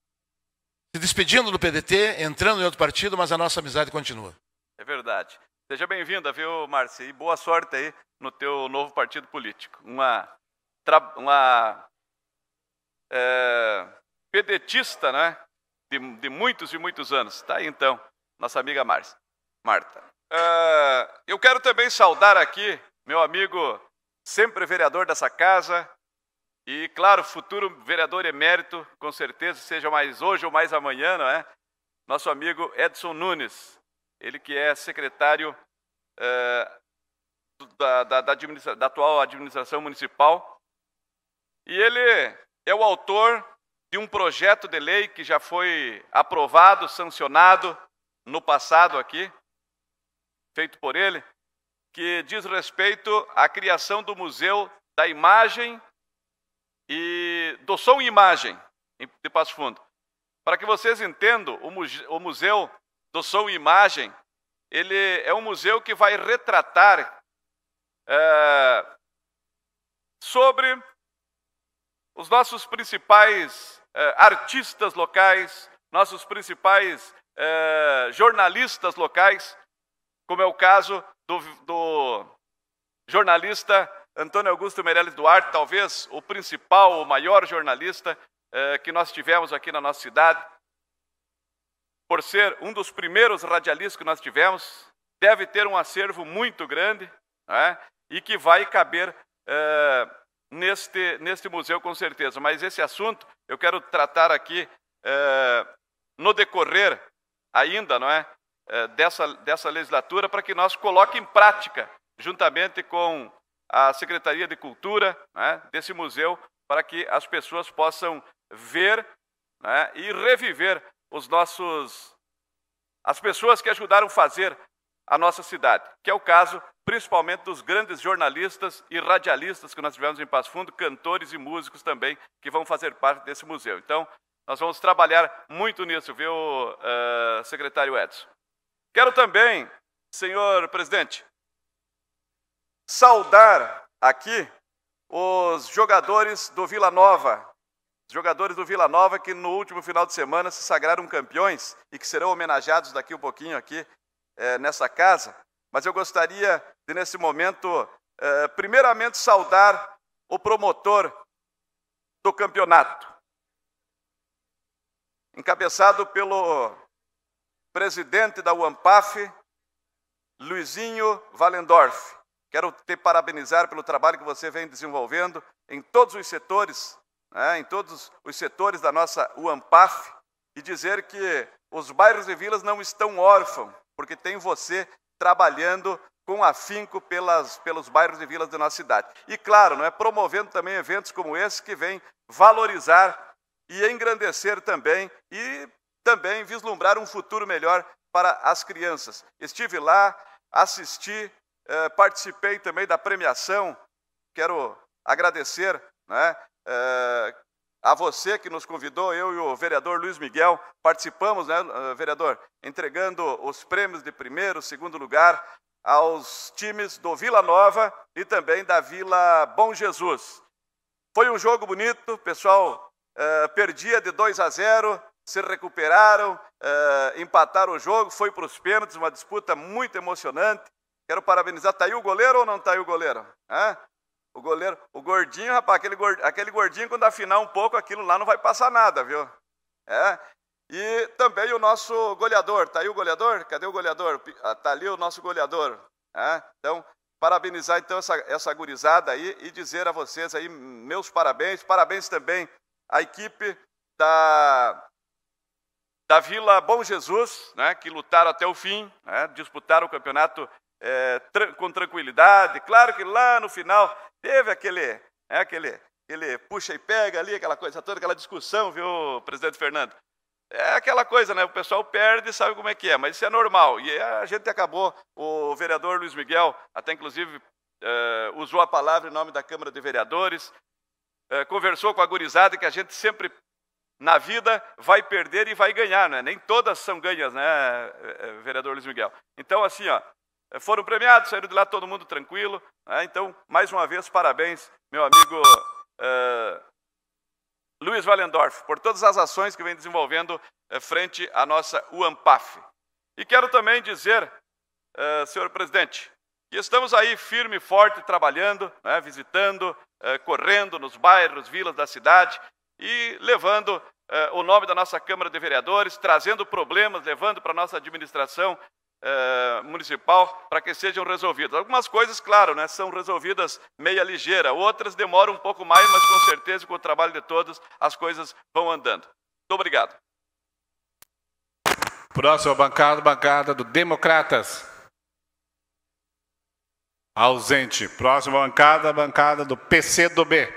se despedindo do PDT, entrando em outro partido, mas a nossa amizade continua. É verdade. Seja bem-vinda, viu, Márcia? E boa sorte aí no teu novo partido político. Uma uma é, pedetista, né? De, de, muitos e muitos anos. Tá aí então, nossa amiga Marcia, Marta. É, eu quero também saudar aqui meu amigo, sempre vereador dessa casa, e, claro, futuro vereador emérito, com certeza, seja mais hoje ou mais amanhã, não é? Nosso amigo Edson Nunes, ele que é secretário é, da, da, da, da, atual administração municipal e ele é o autor de um projeto de lei que já foi aprovado, sancionado no passado aqui, feito por ele, que diz respeito à criação do Museu da Imagem e do Som e Imagem de Passo Fundo. Para que vocês entendam, o Museu do Som e Imagem, ele é um museu que vai retratar é, sobre os nossos principais eh, artistas locais, nossos principais eh, jornalistas locais, como é o caso do, do jornalista Antônio Augusto Meirelles Duarte, talvez o principal, o maior jornalista eh, que nós tivemos aqui na nossa cidade, por ser um dos primeiros radialistas que nós tivemos, deve ter um acervo muito grande né, e que vai caber eh, neste, neste museu, com certeza. Mas esse assunto eu quero tratar aqui é, no decorrer ainda, não é? é dessa, dessa legislatura, para que nós coloquemos em prática, juntamente com a Secretaria de Cultura é, desse museu, para que as pessoas possam ver é, e reviver os nossos. as pessoas que ajudaram a fazer a nossa cidade, que é o caso principalmente dos grandes jornalistas e radialistas que nós tivemos em Passo Fundo, cantores e músicos também, que vão fazer parte desse museu. Então, nós vamos trabalhar muito nisso, viu, uh, secretário Edson? Quero também, senhor presidente, saudar aqui os jogadores do Vila Nova, jogadores do Vila Nova que no último final de semana se sagraram campeões e que serão homenageados daqui um pouquinho aqui é, nessa casa, mas eu gostaria de, nesse momento, é, primeiramente saudar o promotor do campeonato, encabeçado pelo presidente da UAMPAF, Luizinho Valendorf. Quero te parabenizar pelo trabalho que você vem desenvolvendo em todos os setores, né, em todos os setores da nossa UAMPAF, e dizer que os bairros e vilas não estão órfãos porque tem você trabalhando com afinco pelas, pelos bairros e vilas da nossa cidade. E claro, não é promovendo também eventos como esse que vem valorizar e engrandecer também e também vislumbrar um futuro melhor para as crianças. Estive lá, assisti, eh, participei também da premiação. Quero agradecer né, eh, a você que nos convidou, eu e o vereador Luiz Miguel participamos, né, eh, vereador, entregando os prêmios de primeiro, segundo lugar aos times do Vila Nova e também da Vila Bom Jesus. Foi um jogo bonito, pessoal uh, perdia de 2 a 0, se recuperaram, uh, empataram o jogo, foi para os pênaltis, uma disputa muito emocionante. Quero parabenizar, está aí o goleiro ou não está aí o goleiro? Hã? O goleiro, o gordinho, rapaz, aquele gordinho, aquele gordinho, quando afinar um pouco, aquilo lá não vai passar nada, viu? É. E também o nosso goleador. tá aí o goleador? Cadê o goleador? Ah, tá ali o nosso goleador. É. Então, parabenizar então essa, essa gurizada aí e dizer a vocês aí meus parabéns. Parabéns também à equipe da, da Vila Bom Jesus, né, que lutaram até o fim, né, disputaram o campeonato é, tra com tranquilidade. Claro que lá no final Teve aquele, é aquele, aquele puxa e pega ali, aquela coisa toda, aquela discussão, viu, presidente Fernando? É aquela coisa, né? O pessoal perde e sabe como é que é, mas isso é normal. E é, a gente acabou, o vereador Luiz Miguel, até inclusive Uh, usou a palavra em nome da Câmara de Vereadores, uh, conversou com a gurizada que a gente sempre, na vida, vai perder e vai ganhar, né? Nem todas são ganhas, né, vereador Luiz Miguel? Então, assim, ó, foram premiados, saíram de lá todo mundo tranquilo. Né? Então, mais uma vez, parabéns, meu amigo uh, Luiz Valendorf, por todas as ações que vem desenvolvendo uh, frente à nossa UAMPAF. E quero também dizer, uh, senhor presidente, que estamos aí firme e forte trabalhando, né? visitando, correndo nos bairros, vilas da cidade e levando o nome da nossa Câmara de Vereadores, trazendo problemas, levando para a nossa administração eh, municipal para que sejam resolvidas. Algumas coisas, claro, né, são resolvidas meia ligeira, outras demoram um pouco mais, mas com certeza, com o trabalho de todos, as coisas vão andando. Muito obrigado. Próxima bancada, bancada do Democratas. Ausente. Próxima bancada, bancada do PCdoB.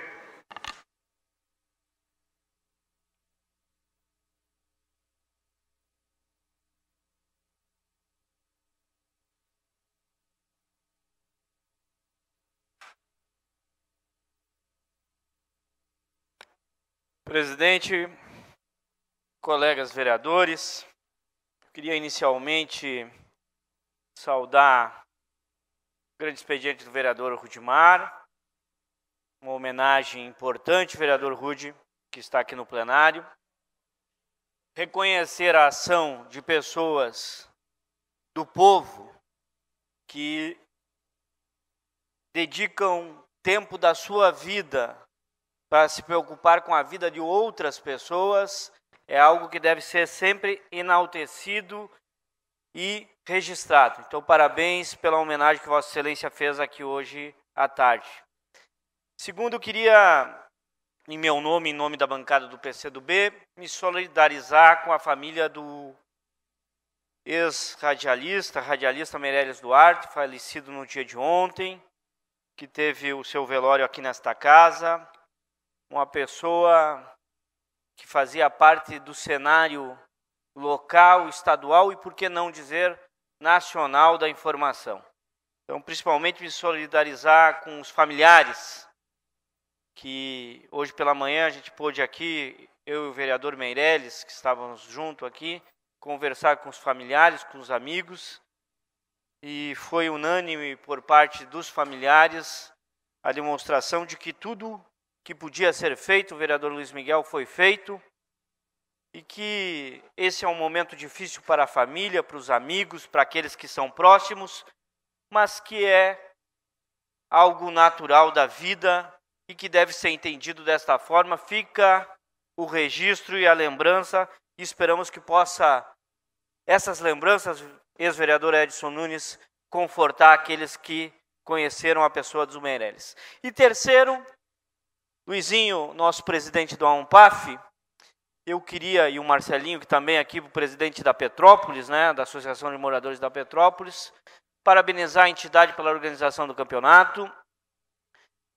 Presidente, colegas vereadores, eu queria inicialmente saudar o grande expediente do vereador Rudimar, uma homenagem importante, vereador Rudi, que está aqui no plenário. Reconhecer a ação de pessoas do povo que dedicam tempo da sua vida para se preocupar com a vida de outras pessoas, é algo que deve ser sempre enaltecido e registrado. Então, parabéns pela homenagem que Vossa Excelência fez aqui hoje à tarde. Segundo, eu queria, em meu nome, em nome da bancada do PCdoB, me solidarizar com a família do ex-radialista, radialista Meirelles Duarte, falecido no dia de ontem, que teve o seu velório aqui nesta casa uma pessoa que fazia parte do cenário local, estadual e, por que não dizer, nacional da informação. Então, principalmente me solidarizar com os familiares, que hoje pela manhã a gente pôde aqui, eu e o vereador Meirelles, que estávamos junto aqui, conversar com os familiares, com os amigos, e foi unânime por parte dos familiares a demonstração de que tudo que podia ser feito, o vereador Luiz Miguel foi feito, e que esse é um momento difícil para a família, para os amigos, para aqueles que são próximos, mas que é algo natural da vida e que deve ser entendido desta forma. Fica o registro e a lembrança, e esperamos que possa essas lembranças, ex-vereador Edson Nunes, confortar aqueles que conheceram a pessoa dos Meireles. E terceiro, Luizinho, nosso presidente do AUMPAF, eu queria, e o Marcelinho, que também é aqui o presidente da Petrópolis, né, da Associação de Moradores da Petrópolis, parabenizar a entidade pela organização do campeonato,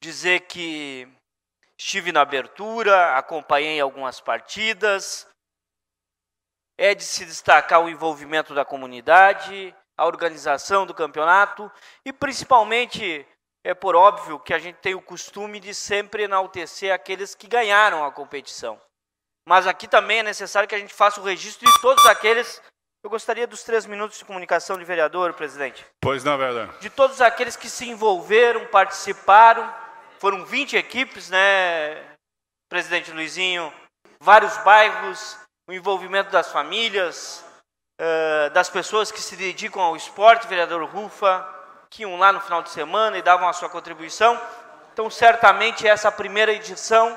dizer que estive na abertura, acompanhei algumas partidas, é de se destacar o envolvimento da comunidade, a organização do campeonato e principalmente é por óbvio que a gente tem o costume de sempre enaltecer aqueles que ganharam a competição. Mas aqui também é necessário que a gente faça o registro de todos aqueles. Eu gostaria dos três minutos de comunicação de vereador, presidente. Pois não, vereador. De todos aqueles que se envolveram, participaram. Foram 20 equipes, né, presidente Luizinho? Vários bairros, o envolvimento das famílias, eh, das pessoas que se dedicam ao esporte, vereador Rufa que iam lá no final de semana e davam a sua contribuição. Então, certamente, essa primeira edição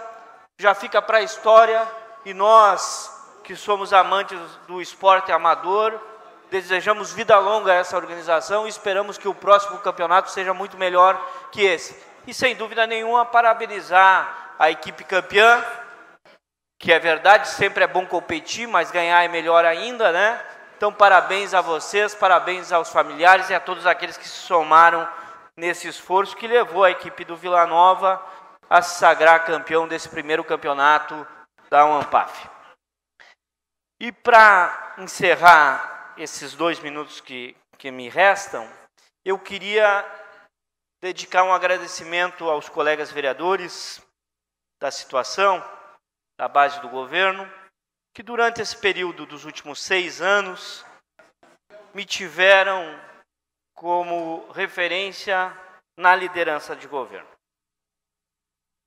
já fica para a história e nós, que somos amantes do esporte amador, desejamos vida longa a essa organização e esperamos que o próximo campeonato seja muito melhor que esse. E, sem dúvida nenhuma, parabenizar a equipe campeã, que é verdade, sempre é bom competir, mas ganhar é melhor ainda, né? Então, parabéns a vocês, parabéns aos familiares e a todos aqueles que se somaram nesse esforço que levou a equipe do Vila Nova a se sagrar campeão desse primeiro campeonato da UAMPAF. E para encerrar esses dois minutos que, que me restam, eu queria dedicar um agradecimento aos colegas vereadores da situação, da base do governo, que durante esse período dos últimos seis anos me tiveram como referência na liderança de governo.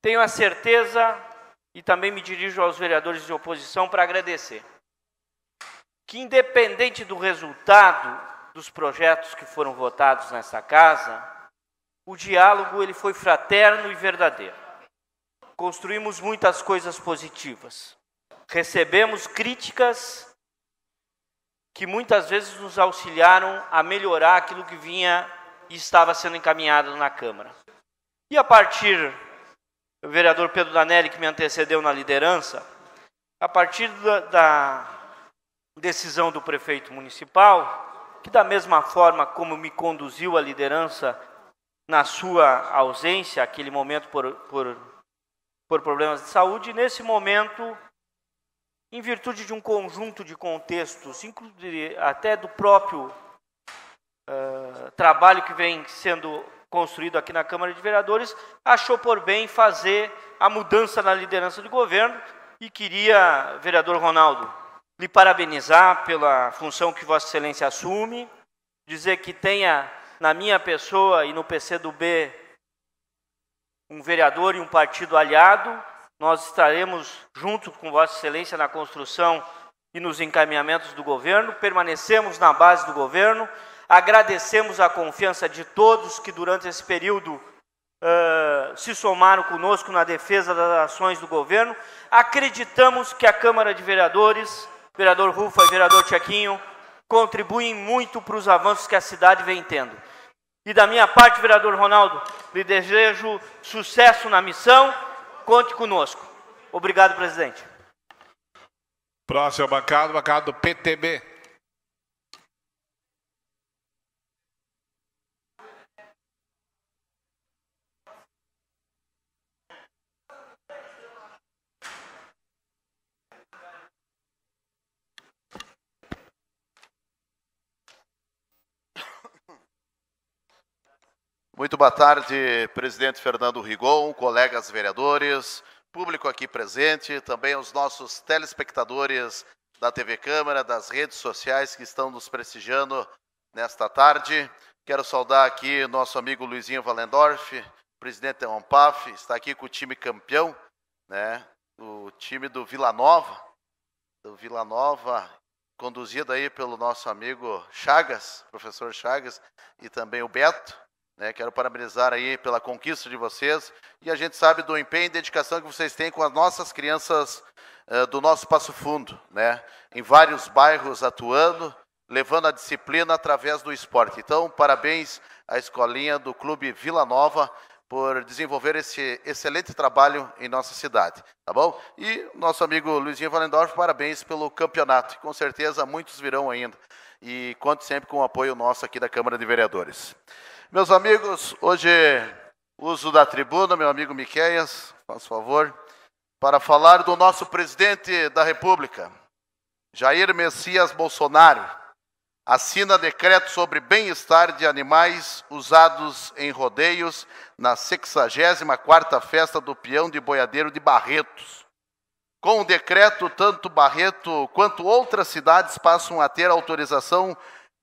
Tenho a certeza, e também me dirijo aos vereadores de oposição para agradecer, que independente do resultado dos projetos que foram votados nessa casa, o diálogo ele foi fraterno e verdadeiro. Construímos muitas coisas positivas. Recebemos críticas que muitas vezes nos auxiliaram a melhorar aquilo que vinha e estava sendo encaminhado na Câmara. E a partir, do vereador Pedro Danelli, que me antecedeu na liderança, a partir da, da decisão do prefeito municipal, que da mesma forma como me conduziu a liderança na sua ausência, aquele momento por, por, por problemas de saúde, nesse momento em virtude de um conjunto de contextos, inclusive até do próprio uh, trabalho que vem sendo construído aqui na Câmara de Vereadores, achou por bem fazer a mudança na liderança do governo e queria, vereador Ronaldo, lhe parabenizar pela função que Vossa Excelência assume, dizer que tenha na minha pessoa e no PCdoB um vereador e um partido aliado nós estaremos junto com Vossa Excelência na construção e nos encaminhamentos do governo, permanecemos na base do governo, agradecemos a confiança de todos que durante esse período uh, se somaram conosco na defesa das ações do governo. Acreditamos que a Câmara de Vereadores, vereador Rufa e vereador Tiaquinho, contribuem muito para os avanços que a cidade vem tendo. E da minha parte, vereador Ronaldo, lhe desejo sucesso na missão Conte conosco. Obrigado, presidente. Próxima bancada, bancada do PTB. Muito boa tarde, presidente Fernando Rigon, colegas vereadores, público aqui presente, também os nossos telespectadores da TV Câmara, das redes sociais que estão nos prestigiando nesta tarde. Quero saudar aqui nosso amigo Luizinho Valendorf, presidente da Rompaf, está aqui com o time campeão, né? O time do Vila Nova, do Vila Nova, conduzido aí pelo nosso amigo Chagas, professor Chagas, e também o Beto. Né? Quero parabenizar aí pela conquista de vocês e a gente sabe do empenho e dedicação que vocês têm com as nossas crianças uh, do nosso Passo Fundo, né? Em vários bairros atuando, levando a disciplina através do esporte. Então, parabéns à escolinha do Clube Vila Nova por desenvolver esse excelente trabalho em nossa cidade, tá bom? E nosso amigo Luizinho Valendorf, parabéns pelo campeonato. Com certeza muitos virão ainda. E conto sempre com o apoio nosso aqui da Câmara de Vereadores. Meus amigos, hoje uso da tribuna, meu amigo Miqueias, faz favor, para falar do nosso presidente da República, Jair Messias Bolsonaro. Assina decreto sobre bem-estar de animais usados em rodeios na 64ª Festa do Peão de Boiadeiro de Barretos. Com o decreto, tanto Barreto quanto outras cidades passam a ter autorização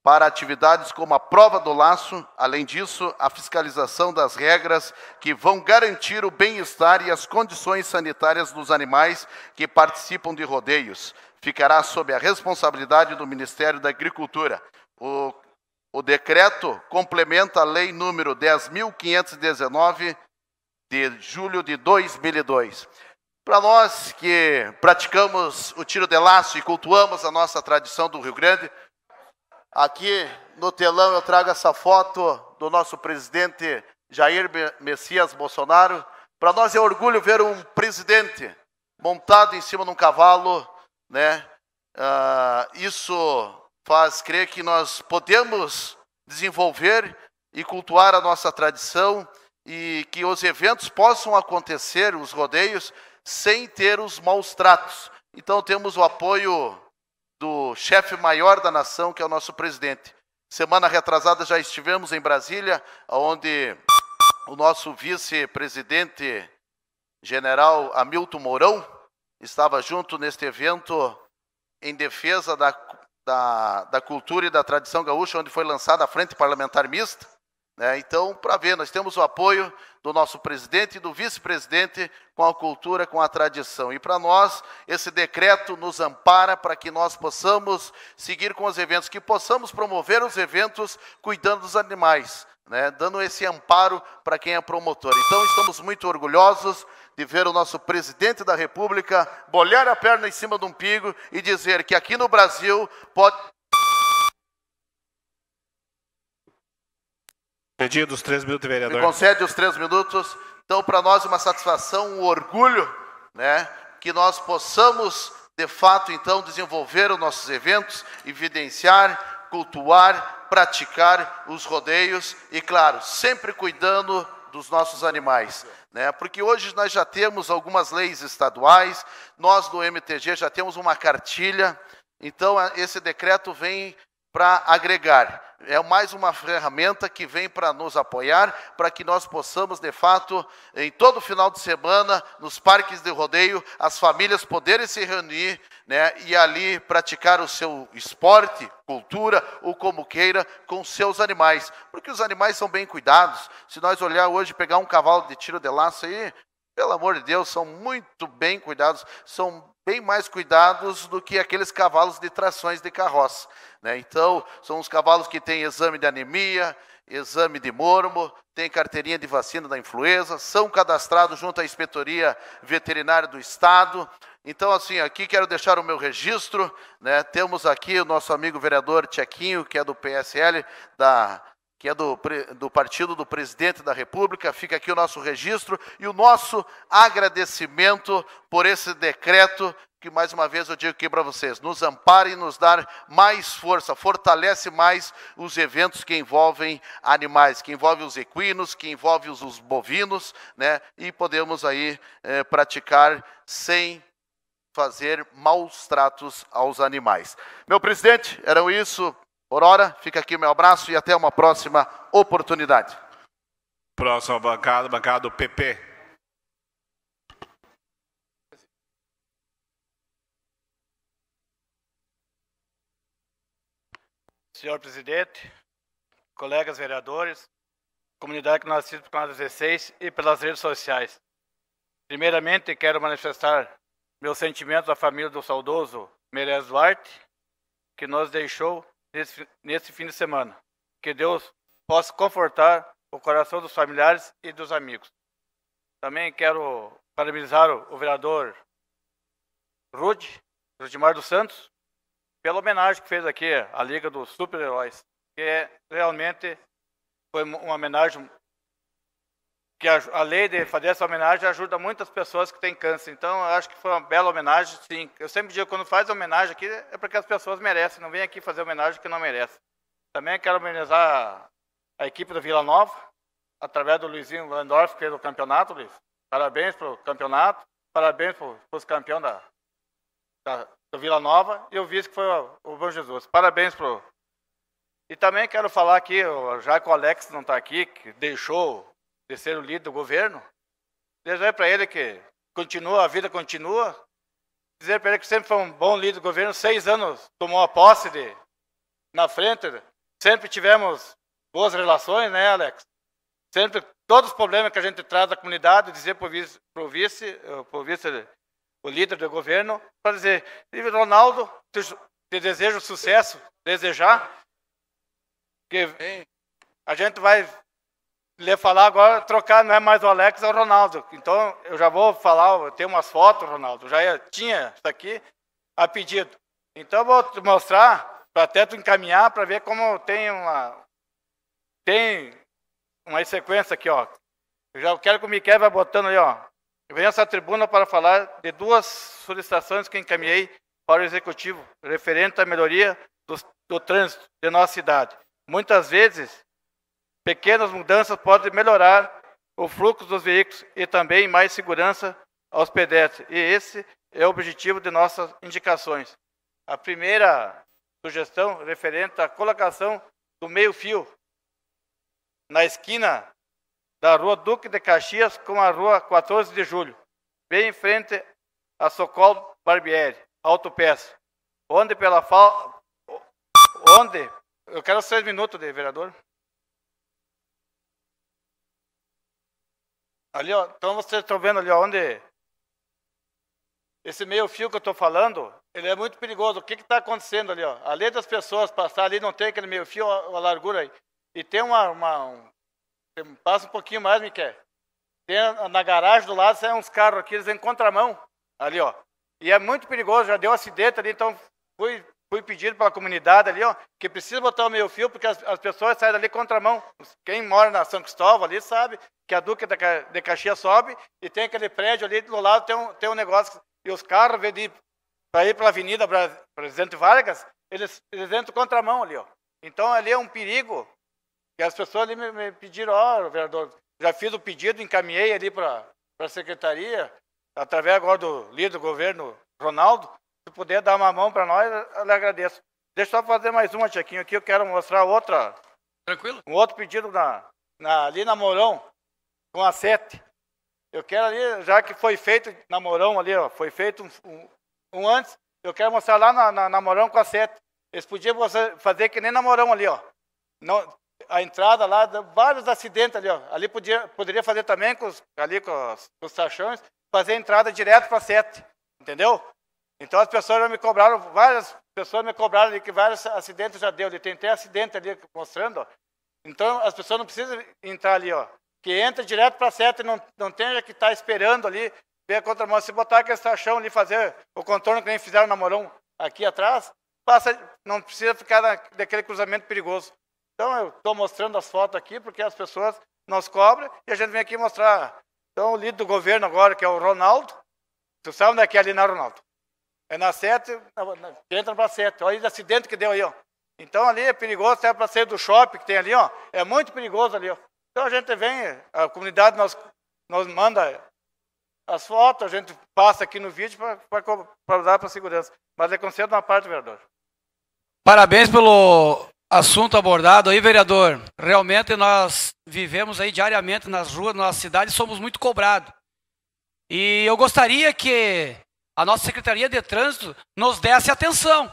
para atividades como a prova do laço, além disso, a fiscalização das regras que vão garantir o bem-estar e as condições sanitárias dos animais que participam de rodeios. Ficará sob a responsabilidade do Ministério da Agricultura. O, o decreto complementa a Lei número 10.519, de julho de 2002. Para nós que praticamos o tiro de laço e cultuamos a nossa tradição do Rio Grande, Aqui no telão eu trago essa foto do nosso presidente Jair Messias Bolsonaro. Para nós é orgulho ver um presidente montado em cima de um cavalo, né? Uh, isso faz crer que nós podemos desenvolver e cultuar a nossa tradição e que os eventos possam acontecer, os rodeios, sem ter os maus tratos. Então temos o apoio do chefe maior da nação, que é o nosso presidente. Semana retrasada já estivemos em Brasília, onde o nosso vice-presidente general Hamilton Mourão estava junto neste evento em defesa da, da, da cultura e da tradição gaúcha, onde foi lançada a Frente Parlamentar Mista. Né? Então, para ver, nós temos o apoio do nosso presidente e do vice-presidente com a cultura, com a tradição. E para nós, esse decreto nos ampara para que nós possamos seguir com os eventos, que possamos promover os eventos cuidando dos animais, né? dando esse amparo para quem é promotor. Então, estamos muito orgulhosos de ver o nosso presidente da República bolhar a perna em cima de um pigo e dizer que aqui no Brasil pode Pedido os três minutos, vereador. Me concede os três minutos. Então, para nós, uma satisfação, um orgulho, né? Que nós possamos, de fato, então, desenvolver os nossos eventos, evidenciar, cultuar, praticar os rodeios e, claro, sempre cuidando dos nossos animais. Né? Porque hoje nós já temos algumas leis estaduais, nós do MTG já temos uma cartilha, então esse decreto vem para agregar. É mais uma ferramenta que vem para nos apoiar, para que nós possamos, de fato, em todo final de semana, nos parques de rodeio, as famílias poderem se reunir né, e ali praticar o seu esporte, cultura ou como queira, com seus animais. Porque os animais são bem cuidados. Se nós olhar hoje, pegar um cavalo de tiro de laço aí, pelo amor de Deus, são muito bem cuidados, são bem mais cuidados do que aqueles cavalos de trações de carroça. Né? Então, são os cavalos que têm exame de anemia, exame de mormo, têm carteirinha de vacina da influenza, são cadastrados junto à inspetoria veterinária do Estado. Então, assim, aqui quero deixar o meu registro. Né? Temos aqui o nosso amigo vereador Tchequinho, que é do PSL, da que é do, do partido do presidente da República, fica aqui o nosso registro e o nosso agradecimento por esse decreto que mais uma vez eu digo aqui para vocês, nos ampare e nos dar mais força, fortalece mais os eventos que envolvem animais, que envolvem os equinos, que envolvem os, os bovinos, né? E podemos aí eh, praticar sem fazer maus tratos aos animais. Meu presidente, eram isso por hora, fica aqui o meu abraço e até uma próxima oportunidade. Próxima bancada, bancada do PP. Senhor presidente, colegas vereadores, comunidade que nascida por canal 16 e pelas redes sociais. Primeiramente, quero manifestar meus sentimentos à família do saudoso Merez Duarte, que nos deixou nesse, nesse fim de semana. Que Deus possa confortar o coração dos familiares e dos amigos. Também quero parabenizar o, o vereador Rude, Rudimar dos Santos, pela homenagem que fez aqui à Liga dos Super-Heróis, que é, realmente foi uma homenagem que a, a, lei de fazer essa homenagem ajuda muitas pessoas que têm câncer. Então, eu acho que foi uma bela homenagem, sim. Eu sempre digo, quando faz homenagem aqui, é porque as pessoas merecem. Não vem aqui fazer homenagem que não merece. Também quero homenagear a equipe do Vila Nova, através do Luizinho Landorf, que fez o campeonato, Luiz. Parabéns pelo campeonato, parabéns para os campeões da, da, do Vila Nova e o vice que foi o, o Bom Jesus. Parabéns para o... E também quero falar aqui, já que o Alex não está aqui, que deixou de ser o líder do governo, dizer para ele que continua, a vida continua, dizer para ele que sempre foi um bom líder do governo, seis anos tomou a posse de, na frente, sempre tivemos boas relações, né, Alex? Sempre, todos os problemas que a gente traz da comunidade, dizer para o vice, pro vice, eh, pro vice o líder do governo, para dizer, Ronaldo, te, te desejo sucesso, desejar, que a gente vai lhe falar agora, trocar, não é mais o Alex, é o Ronaldo. Então, eu já vou falar, eu tenho umas fotos, Ronaldo, já tinha isso aqui a pedido. Então, eu vou te mostrar, para até tu encaminhar, para ver como tem uma... Tem uma sequência aqui, ó. Eu já quero que o Miquel vá botando aí, ó. Eu venho a essa tribuna para falar de duas solicitações que encaminhei para o Executivo, referente à melhoria do, do trânsito de nossa cidade. Muitas vezes Pequenas mudanças podem melhorar o fluxo dos veículos e também mais segurança aos pedestres. E esse é o objetivo de nossas indicações. A primeira sugestão referente à colocação do meio-fio na esquina da Rua Duque de Caxias com a Rua 14 de Julho, bem em frente à Socol Barbieri, Autopeça, onde pela falta... Onde... Eu quero seis minutos, de vereador. Ali, ó, então vocês estão tá vendo ali ó, onde esse meio fio que eu estou falando, ele é muito perigoso. O que está acontecendo ali? Ó? Além das pessoas passar ali, não tem aquele meio fio, a, largura aí. E tem uma, uma um, passa um pouquinho mais, me quer. Tem na garagem do lado, saem uns carros aqui, eles em contramão ali, ó. E é muito perigoso, já deu acidente ali, então fui Fui pedido pela comunidade ali, ó, que precisa botar o meio fio, porque as, as pessoas saem dali contramão. Quem mora na São Cristóvão ali sabe que a Duque de Caxias sobe e tem aquele prédio ali do lado, tem um, tem um negócio. E os carros, para ir pela Avenida Presidente Vargas, eles, eles entram contramão ali, ó. Então ali é um perigo. E as pessoas ali me, me pediram, ó, oh, vereador, já fiz o pedido, encaminhei ali para a secretaria, através agora do líder do governo Ronaldo, se puder dar uma mão para nós, eu lhe agradeço. Deixa eu só fazer mais uma, Chequinho, aqui. Eu quero mostrar outra. Tranquilo? Um outro pedido na, na, ali na Mourão, com a sete. Eu quero ali, já que foi feito na Mourão ali, ó, foi feito um, um, um antes, eu quero mostrar lá na, na, na Mourão com a sete. Eles podiam fazer que nem na Mourão ali, ó. Não, a entrada lá, vários acidentes ali, ó. Ali podia, poderia fazer também com os, ali com os, com os, tachões, fazer a entrada direto para sete, entendeu? Então as pessoas já me cobraram, várias pessoas me cobraram de que vários acidentes já deu, de tem até acidente ali mostrando. Então as pessoas não precisam entrar ali, ó, que entra direto para a seta e não, não tenha que estar tá esperando ali, ver a contramão. Se botar aquele estação ali, fazer o contorno que nem fizeram na Morão aqui atrás, passa, não precisa ficar na, daquele cruzamento perigoso. Então eu estou mostrando as fotos aqui porque as pessoas nos cobram e a gente vem aqui mostrar. Então o líder do governo agora, que é o Ronaldo, tu sabe onde é que é ali na Ronaldo? É na 7, entra para 7. Olha o acidente que deu aí, ó. Então ali é perigoso, até para sair do shopping que tem ali, ó. É muito perigoso ali, ó. Então a gente vem, a comunidade nos, nos manda as fotos, a gente passa aqui no vídeo para dar para a segurança. Mas é conceito uma parte, vereador. Parabéns pelo assunto abordado aí, vereador. Realmente nós vivemos aí diariamente nas ruas, na nossa cidade, somos muito cobrados. E eu gostaria que a nossa Secretaria de Trânsito nos desse atenção.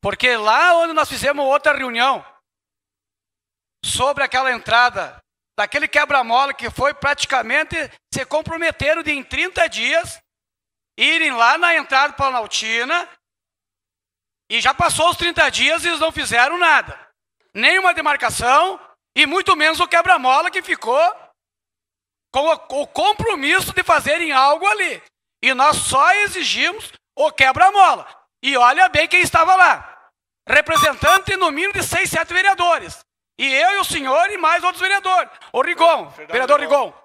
Porque lá onde nós fizemos outra reunião sobre aquela entrada, daquele quebra-mola que foi praticamente se comprometeram de em 30 dias irem lá na entrada planaltina e já passou os 30 dias e eles não fizeram nada. Nenhuma demarcação e muito menos o quebra-mola que ficou com o compromisso de fazerem algo ali. E nós só exigimos o quebra-mola. E olha bem quem estava lá. Representante no mínimo de seis, sete vereadores. E eu e o senhor e mais outros vereadores. O Rigon, vereador Rigon. Rigon.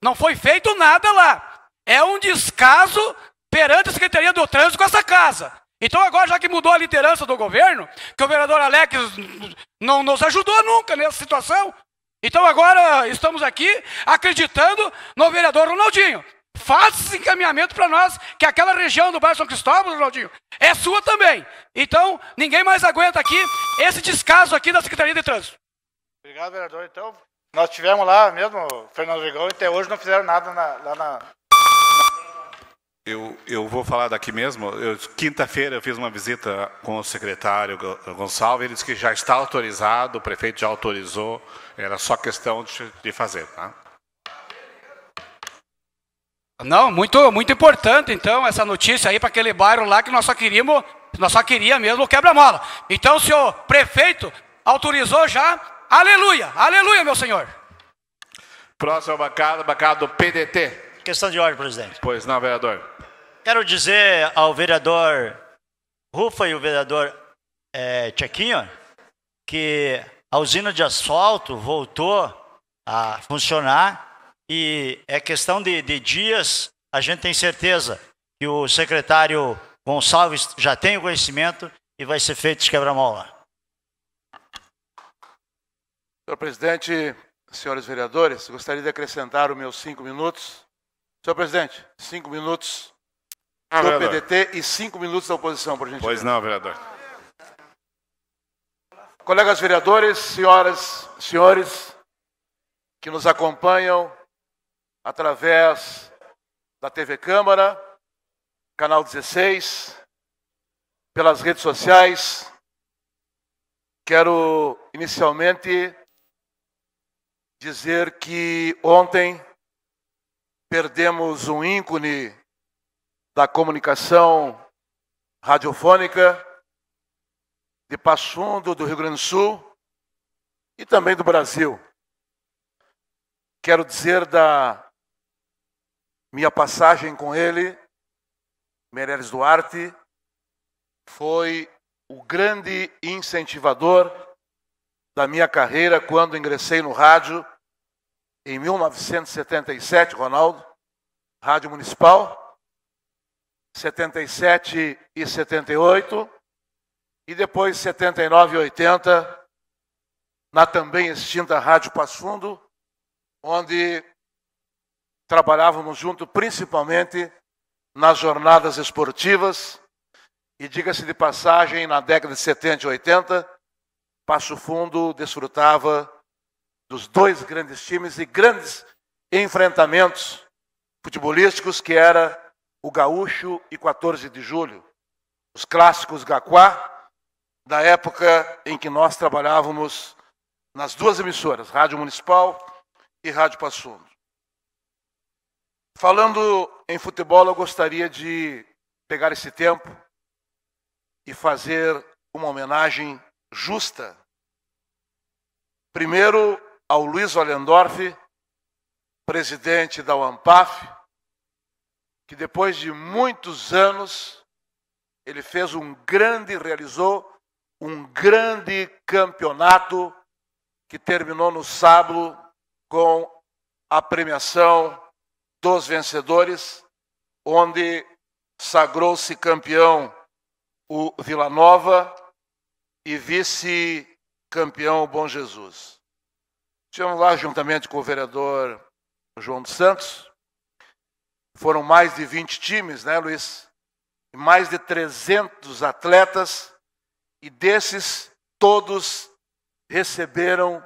Não foi feito nada lá. É um descaso perante a Secretaria do Trânsito com essa casa. Então agora, já que mudou a liderança do governo, que o vereador Alex não nos ajudou nunca nessa situação, então agora estamos aqui acreditando no vereador Ronaldinho. Faz esse encaminhamento para nós, que aquela região do bairro São Cristóvão, Ronaldinho, é sua também. Então, ninguém mais aguenta aqui esse descaso aqui da Secretaria de Trânsito. Obrigado, vereador. Então, nós tivemos lá mesmo, Fernando Vigão, e até hoje não fizeram nada na, lá na. Eu, eu vou falar daqui mesmo. Quinta-feira eu fiz uma visita com o secretário Gonçalves, ele disse que já está autorizado, o prefeito já autorizou, era só questão de, de fazer. Tá? Não, muito, muito importante então essa notícia aí para aquele bairro lá que nós só queríamos, nós só queria mesmo o quebra-mola. Então o senhor prefeito autorizou já. Aleluia, aleluia, meu senhor. Próxima bancada, bancada do PDT. Questão de ordem, presidente. Pois não, vereador. Quero dizer ao vereador Rufa e o vereador é, Chequinho que a usina de asfalto voltou a funcionar e é questão de, de dias, a gente tem certeza que o secretário Gonçalves já tem o conhecimento e vai ser feito de quebra-mola. Senhor presidente, senhores vereadores, gostaria de acrescentar os meus cinco minutos. Senhor presidente, cinco minutos ah, do PDT e cinco minutos da oposição, por gentileza. Pois não, vereador. Colegas vereadores, senhoras, senhores que nos acompanham através da TV Câmara, canal 16, pelas redes sociais. Quero inicialmente dizer que ontem perdemos um ícone da comunicação radiofônica de Passo Fundo, do Rio Grande do Sul e também do Brasil. Quero dizer da minha passagem com ele, Meirelles Duarte, foi o grande incentivador da minha carreira quando ingressei no rádio em 1977, Ronaldo, Rádio Municipal, 77 e 78, e depois 79 e 80, na também extinta Rádio Passo Fundo, onde trabalhávamos junto principalmente nas jornadas esportivas. E diga-se de passagem, na década de 70 e 80, Passo Fundo desfrutava dos dois grandes times e grandes enfrentamentos futebolísticos que era o Gaúcho e 14 de Julho, os clássicos Gaquá, da época em que nós trabalhávamos nas duas emissoras, Rádio Municipal e Rádio Passo Fundo. Falando em futebol, eu gostaria de pegar esse tempo e fazer uma homenagem justa. Primeiro ao Luiz Ollendorf, presidente da UAMPAF, que depois de muitos anos ele fez um grande, realizou um grande campeonato que terminou no sábado com a premiação dos vencedores, onde sagrou-se campeão o Vila Nova e vice-campeão o Bom Jesus. Estivemos lá juntamente com o vereador João dos Santos. Foram mais de 20 times, né, Luiz? E mais de 300 atletas, e desses, todos receberam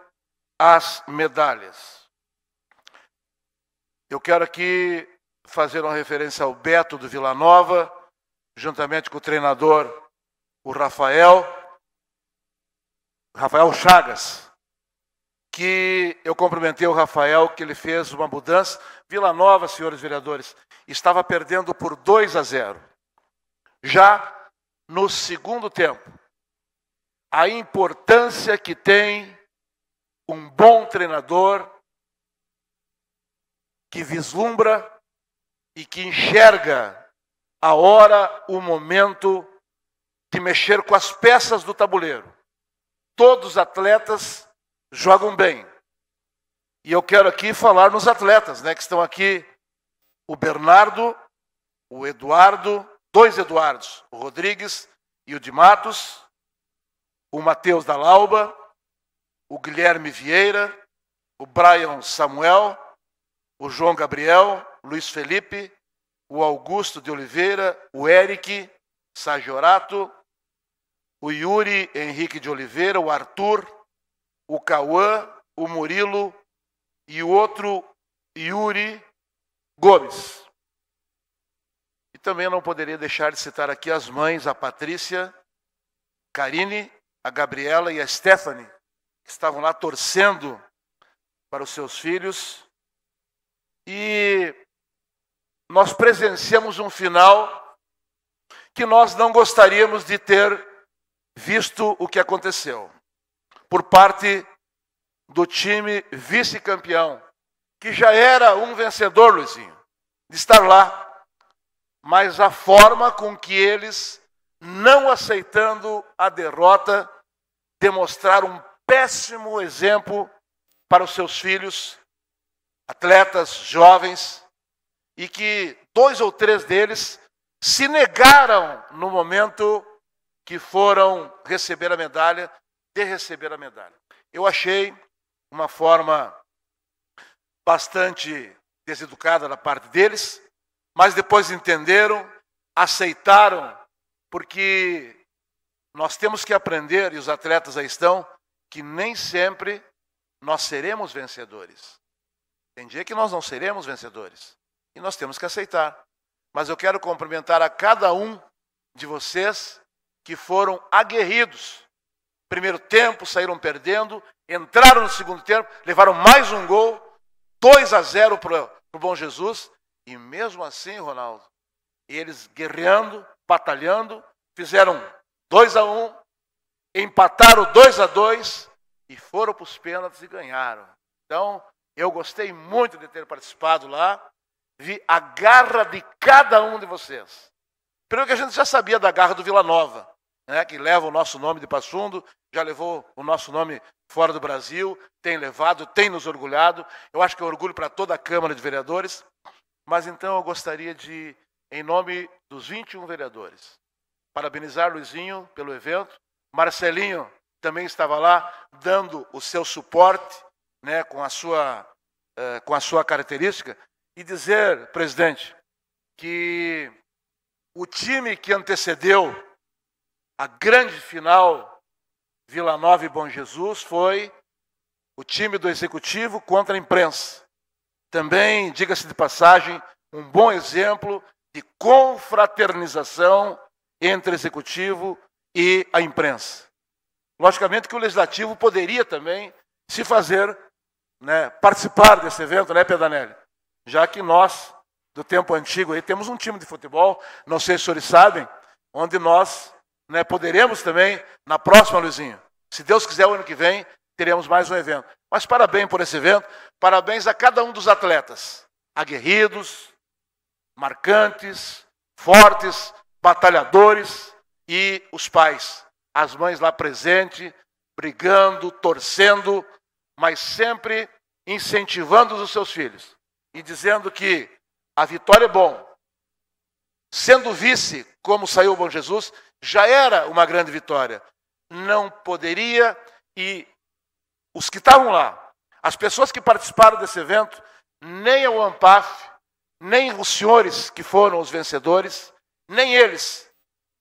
as medalhas. Eu quero aqui fazer uma referência ao Beto do Vila Nova, juntamente com o treinador, o Rafael, Rafael Chagas, que eu cumprimentei o Rafael, que ele fez uma mudança. Vila Nova, senhores vereadores, estava perdendo por 2 a 0. Já no segundo tempo, a importância que tem um bom treinador que vislumbra e que enxerga a hora, o momento de mexer com as peças do tabuleiro. Todos os atletas jogam bem. E eu quero aqui falar nos atletas, né, que estão aqui o Bernardo, o Eduardo, dois Eduardos, o Rodrigues e o de Matos, o Matheus da Lauba, o Guilherme Vieira, o Brian Samuel o João Gabriel, Luiz Felipe, o Augusto de Oliveira, o Eric Sajorato, o Yuri Henrique de Oliveira, o Arthur, o Cauã, o Murilo e o outro Yuri Gomes. E também não poderia deixar de citar aqui as mães, a Patrícia, Karine, a Gabriela e a Stephanie, que estavam lá torcendo para os seus filhos e nós presenciamos um final que nós não gostaríamos de ter visto o que aconteceu por parte do time vice-campeão, que já era um vencedor, Luizinho, de estar lá, mas a forma com que eles, não aceitando a derrota, demonstraram um péssimo exemplo para os seus filhos atletas jovens, e que dois ou três deles se negaram no momento que foram receber a medalha, de receber a medalha. Eu achei uma forma bastante deseducada da parte deles, mas depois entenderam, aceitaram, porque nós temos que aprender, e os atletas aí estão, que nem sempre nós seremos vencedores. Tem dia que nós não seremos vencedores. E nós temos que aceitar. Mas eu quero cumprimentar a cada um de vocês que foram aguerridos. Primeiro tempo saíram perdendo, entraram no segundo tempo, levaram mais um gol, 2 a 0 para o Bom Jesus. E mesmo assim, Ronaldo, eles guerreando, batalhando, fizeram 2 a 1 um, empataram 2 a 2 e foram para os pênaltis e ganharam. Então, eu gostei muito de ter participado lá. Vi a garra de cada um de vocês. Primeiro que a gente já sabia da garra do Vila Nova, né, que leva o nosso nome de Passundo, já levou o nosso nome fora do Brasil, tem levado, tem nos orgulhado. Eu acho que é um orgulho para toda a Câmara de Vereadores. Mas então eu gostaria de, em nome dos 21 vereadores, parabenizar Luizinho pelo evento. Marcelinho também estava lá, dando o seu suporte né, com, a sua, eh, com a sua característica, e dizer, presidente, que o time que antecedeu a grande final Vila Nova e Bom Jesus foi o time do executivo contra a imprensa. Também, diga-se de passagem, um bom exemplo de confraternização entre executivo e a imprensa. Logicamente que o legislativo poderia também se fazer né, participar desse evento, né, Pedanelli? Já que nós, do tempo antigo, aí, temos um time de futebol, não sei se os senhores sabem, onde nós né, poderemos também, na próxima, Luizinho, se Deus quiser, o ano que vem, teremos mais um evento. Mas parabéns por esse evento, parabéns a cada um dos atletas, aguerridos, marcantes, fortes, batalhadores e os pais, as mães lá presentes, brigando, torcendo mas sempre incentivando os seus filhos e dizendo que a vitória é bom. Sendo vice, como saiu o bom Jesus, já era uma grande vitória. Não poderia e os que estavam lá, as pessoas que participaram desse evento, nem o AMPAF, nem os senhores que foram os vencedores, nem eles,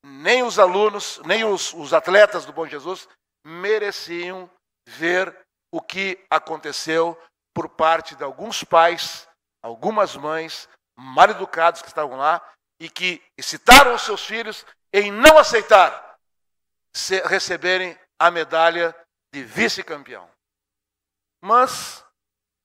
nem os alunos, nem os, os atletas do Bom Jesus mereciam ver o que aconteceu por parte de alguns pais, algumas mães mal educados que estavam lá e que excitaram os seus filhos em não aceitar receberem a medalha de vice-campeão. Mas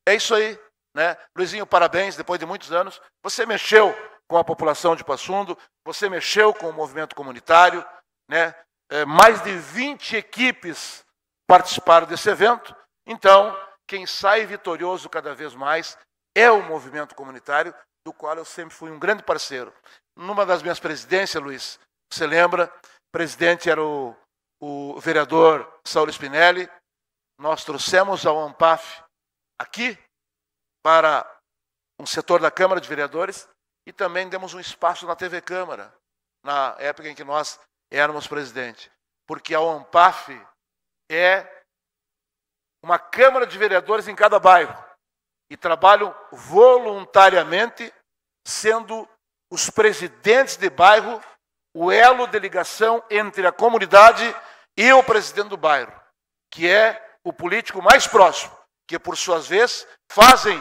é isso aí, né? Luizinho, parabéns, depois de muitos anos, você mexeu com a população de Passundo, você mexeu com o movimento comunitário, né? É, mais de 20 equipes participaram desse evento, então, quem sai vitorioso cada vez mais é o movimento comunitário, do qual eu sempre fui um grande parceiro. Numa das minhas presidências, Luiz, você lembra, o presidente era o, o vereador Saulo Spinelli, nós trouxemos ao AMPAF aqui para um setor da Câmara de Vereadores e também demos um espaço na TV Câmara, na época em que nós éramos presidente. Porque a OMPAF é uma Câmara de Vereadores em cada bairro e trabalham voluntariamente, sendo os presidentes de bairro o elo de ligação entre a comunidade e o presidente do bairro, que é o político mais próximo, que por suas vezes fazem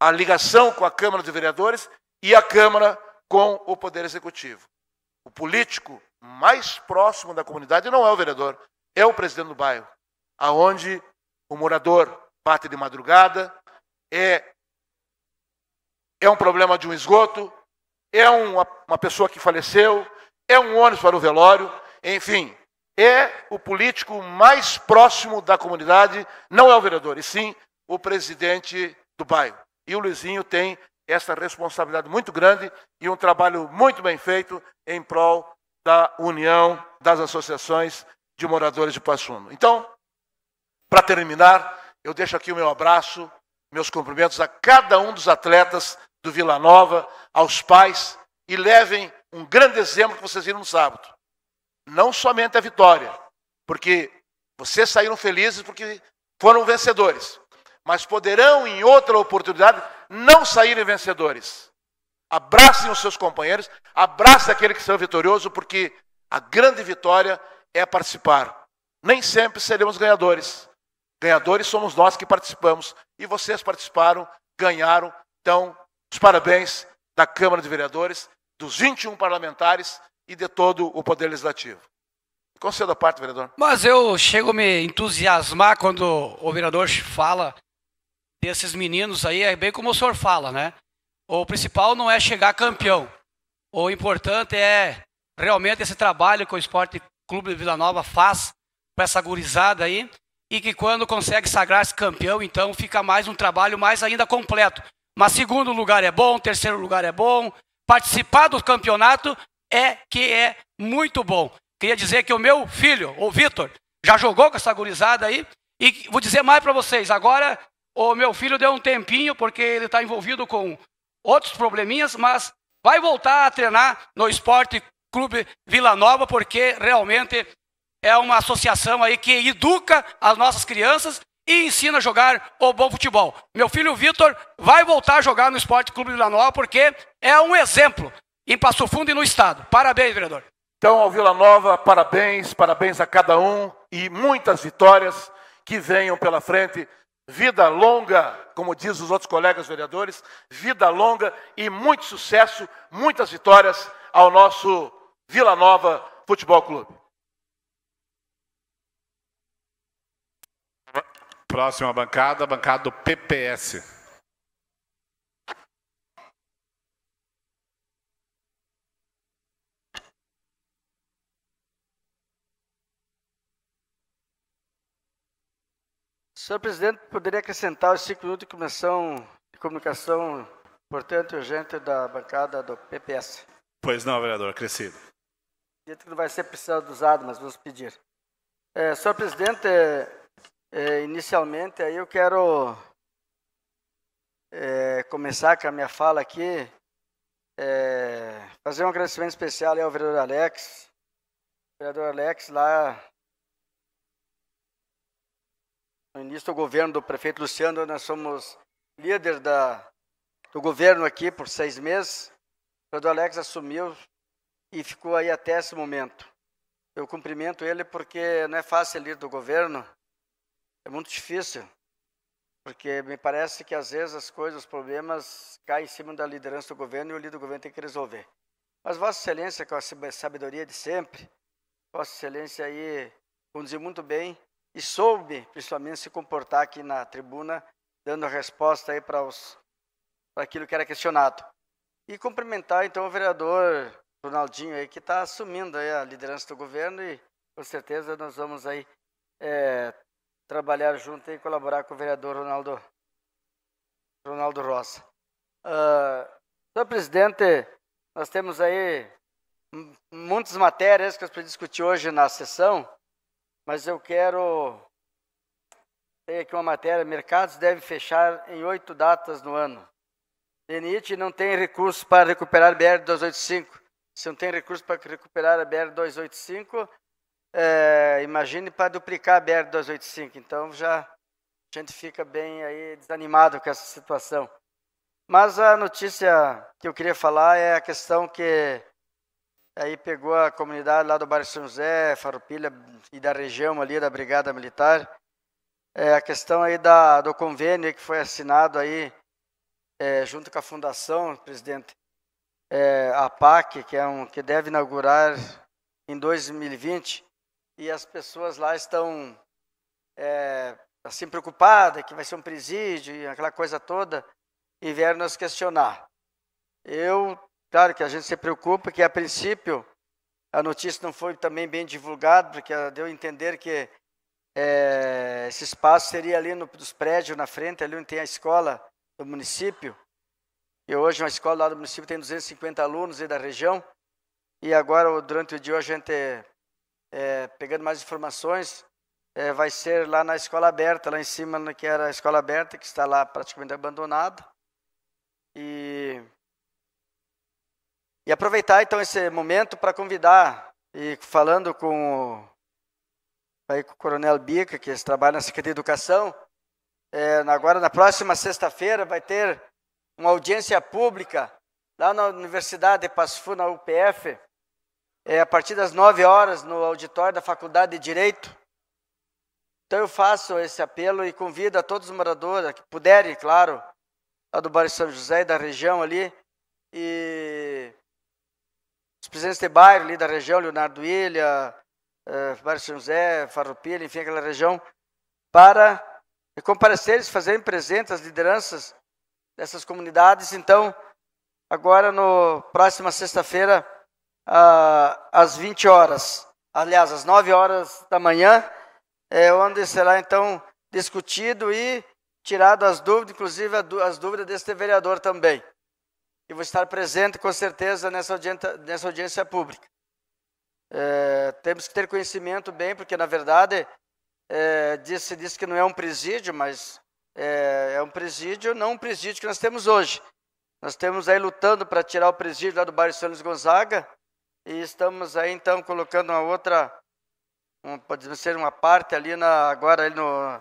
a ligação com a Câmara de Vereadores e a Câmara com o Poder Executivo. O político mais próximo da comunidade não é o vereador, é o presidente do bairro, aonde o morador bate de madrugada, é, é um problema de um esgoto, é uma, uma pessoa que faleceu, é um ônibus para o velório, enfim, é o político mais próximo da comunidade, não é o vereador, e sim o presidente do bairro. E o Luizinho tem essa responsabilidade muito grande e um trabalho muito bem feito em prol da união das associações de moradores de Passuno. Então, para terminar, eu deixo aqui o meu abraço, meus cumprimentos a cada um dos atletas do Vila Nova, aos pais, e levem um grande exemplo que vocês viram no sábado. Não somente a vitória, porque vocês saíram felizes porque foram vencedores, mas poderão em outra oportunidade não saírem vencedores. Abracem os seus companheiros, abracem aquele que saiu vitorioso, porque a grande vitória é participar. Nem sempre seremos ganhadores, Ganhadores somos nós que participamos. E vocês participaram, ganharam. Então, os parabéns da Câmara de Vereadores, dos 21 parlamentares e de todo o Poder Legislativo. Concedo a parte, vereador. Mas eu chego a me entusiasmar quando o vereador fala desses meninos aí, é bem como o senhor fala, né? O principal não é chegar campeão. O importante é realmente esse trabalho que o Esporte Clube de Vila Nova faz para essa gurizada aí e que quando consegue sagrar-se campeão, então fica mais um trabalho mais ainda completo. Mas segundo lugar é bom, terceiro lugar é bom, participar do campeonato é que é muito bom. Queria dizer que o meu filho, o Vitor, já jogou com essa gurizada aí, e vou dizer mais para vocês, agora o meu filho deu um tempinho, porque ele está envolvido com outros probleminhas, mas vai voltar a treinar no Esporte Clube Vila Nova, porque realmente é uma associação aí que educa as nossas crianças e ensina a jogar o bom futebol. Meu filho Vitor vai voltar a jogar no Esporte Clube Vila Nova porque é um exemplo em Passo Fundo e no Estado. Parabéns, vereador. Então, ao Vila Nova, parabéns, parabéns a cada um e muitas vitórias que venham pela frente. Vida longa, como diz os outros colegas vereadores, vida longa e muito sucesso, muitas vitórias ao nosso Vila Nova Futebol Clube. Próxima bancada, bancada do PPS. Senhor presidente, poderia acrescentar os cinco minutos de comunicação, de comunicação importante e urgente da bancada do PPS? Pois não, vereador, acrescido. Dito que não vai ser precisado usado, mas vamos pedir. É, senhor presidente, é, inicialmente, aí eu quero é, começar com a minha fala aqui, é, fazer um agradecimento especial ao vereador Alex. O vereador Alex, lá no início do governo do prefeito Luciano, nós somos líder da, do governo aqui por seis meses. O vereador Alex assumiu e ficou aí até esse momento. Eu cumprimento ele porque não é fácil ele ir do governo é muito difícil, porque me parece que às vezes as coisas, os problemas caem em cima da liderança do governo e o líder do governo tem que resolver. Mas Vossa Excelência, com a sabedoria de sempre, Vossa Excelência aí conduziu muito bem e soube, principalmente, se comportar aqui na tribuna, dando resposta aí para os para aquilo que era questionado. E cumprimentar então o vereador Ronaldinho aí que está assumindo aí, a liderança do governo e com certeza nós vamos aí é, trabalhar junto e colaborar com o vereador Ronaldo, Ronaldo Rosa. Uh, ah, senhor presidente, nós temos aí muitas matérias que eu discutir hoje na sessão, mas eu quero. Tem aqui uma matéria: mercados devem fechar em oito datas no ano. DENIT não tem recurso para recuperar BR-285. Se não tem recurso para recuperar a BR-285, é, imagine para duplicar a BR-285. Então já a gente fica bem aí desanimado com essa situação. Mas a notícia que eu queria falar é a questão que aí pegou a comunidade lá do bairro São José, Farroupilha e da região ali da Brigada Militar. É a questão aí da, do convênio que foi assinado aí é, junto com a fundação, presidente, é, a PAC, que, é um, que deve inaugurar em 2020 e as pessoas lá estão é, assim preocupadas que vai ser um presídio e aquela coisa toda e vieram nos questionar. Eu, claro que a gente se preocupa que a princípio a notícia não foi também bem divulgada porque deu a entender que é, esse espaço seria ali no, dos prédios na frente, ali onde tem a escola do município. E hoje uma escola lá do município tem 250 alunos aí da região. E agora, durante o dia, a gente é, pegando mais informações, é, vai ser lá na escola aberta, lá em cima, que era a escola aberta, que está lá praticamente abandonada. E, e aproveitar então esse momento para convidar, e falando com o, aí com o Coronel Bica, que trabalha na Secretaria de Educação, é, agora na próxima sexta-feira vai ter uma audiência pública lá na Universidade de Passo Fundo, na UPF, é, a partir das 9 horas no auditório da Faculdade de Direito. Então eu faço esse apelo e convido a todos os moradores que puderem, claro, lá do bairro São José e da região ali, e os presidentes de bairro ali da região, Leonardo Ilha, eh, bairro São José, Farroupilha, enfim, aquela região, para comparecerem, fazerem presentes as lideranças dessas comunidades. Então, agora, no próxima sexta-feira, ah, às 20 horas, aliás, às 9 horas da manhã, é, onde será então discutido e tirado as dúvidas, inclusive as dúvidas deste vereador também. E vou estar presente com certeza nessa audiência, nessa audiência pública. É, temos que ter conhecimento bem, porque na verdade é, se diz que não é um presídio, mas é, é, um presídio, não um presídio que nós temos hoje. Nós temos aí lutando para tirar o presídio lá do bairro São Luís Gonzaga, e estamos aí então colocando uma outra, um, pode ser uma parte ali na, agora ali no,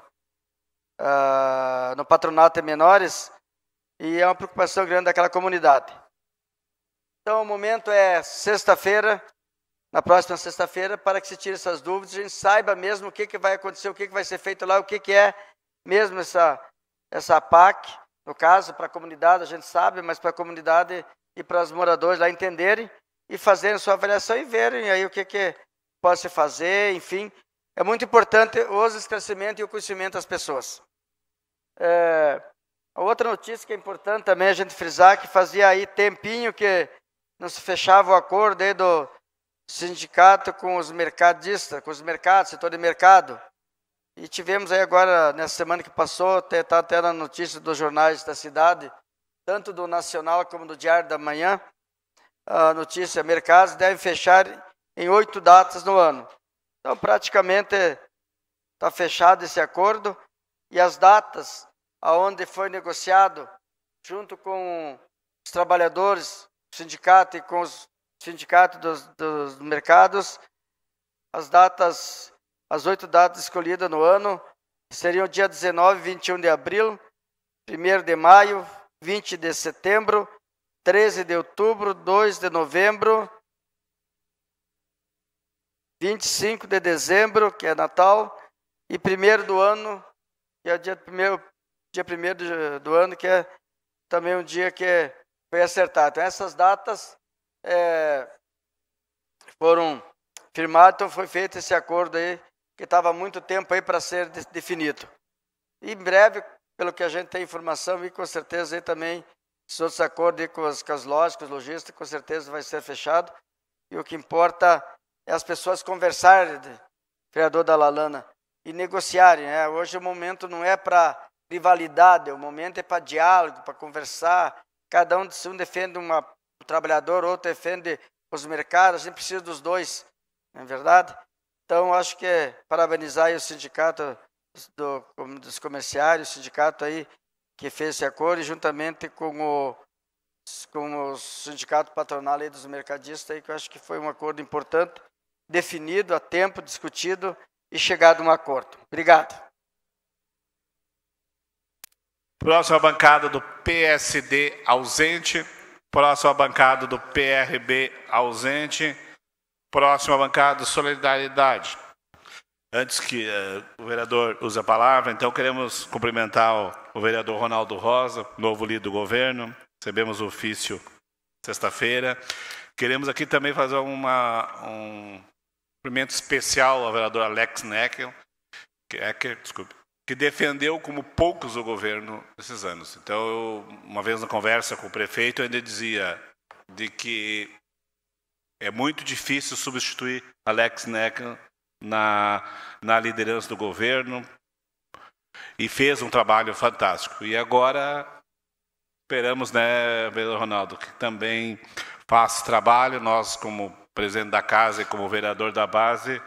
uh, no patronato de menores, e é uma preocupação grande daquela comunidade. Então o momento é sexta-feira, na próxima sexta-feira, para que se tire essas dúvidas, a gente saiba mesmo o que, que vai acontecer, o que, que vai ser feito lá, o que, que é mesmo essa, essa PAC, no caso, para a comunidade, a gente sabe, mas para a comunidade e para os moradores lá entenderem e fazerem sua avaliação e verem aí o que, que pode se fazer, enfim. É muito importante o esclarecimento e o conhecimento das pessoas. É, a outra notícia que é importante também a gente frisar, que fazia aí tempinho que não se fechava o acordo aí do sindicato com os mercadistas, com os mercados, setor de mercado. E tivemos aí agora, nessa semana que passou, está até tá na notícia dos jornais da cidade, tanto do Nacional como do Diário da Manhã, a notícia, mercados devem fechar em oito datas no ano. Então, praticamente está fechado esse acordo e as datas aonde foi negociado junto com os trabalhadores, o sindicato e com os sindicatos dos, dos mercados, as datas, as oito datas escolhidas no ano seriam dia 19, 21 de abril, 1 de maio, 20 de setembro, 13 de outubro, 2 de novembro, 25 de dezembro, que é Natal, e primeiro do ano, que é o dia primeiro, dia primeiro do ano, que é também um dia que foi acertado. Então, essas datas é, foram firmadas, então foi feito esse acordo aí, que estava muito tempo aí para ser definido. E em breve, pelo que a gente tem informação, e com certeza aí também se outros acordos com as, com as lojas, com os com certeza vai ser fechado. E o que importa é as pessoas conversarem, criador né, da Lalana, e negociarem. Né? Hoje o momento não é para rivalidade, o momento é para diálogo, para conversar. Cada um, um defende uma, o trabalhador, outro defende os mercados. A gente precisa dos dois, não é verdade? Então, acho que é parabenizar o sindicato do, dos comerciários, o sindicato aí que fez esse acordo juntamente com o, com o sindicato patronal e dos mercadistas, aí, que eu acho que foi um acordo importante, definido a tempo, discutido e chegado a um acordo. Obrigado. Próxima bancada do PSD ausente. Próxima bancada do PRB ausente. Próxima bancada do Solidariedade. Antes que uh, o vereador use a palavra, então queremos cumprimentar o, vereador Ronaldo Rosa, novo líder do governo. Recebemos o ofício sexta-feira. Queremos aqui também fazer uma, um cumprimento especial ao vereador Alex Necker, desculpe, que defendeu como poucos o governo nesses anos. Então, eu, uma vez na conversa com o prefeito, eu ainda dizia de que é muito difícil substituir Alex Necker na, na liderança do governo e fez um trabalho fantástico. E agora esperamos, né, Belo Ronaldo, que também faça trabalho. Nós, como presidente da casa e como vereador da base,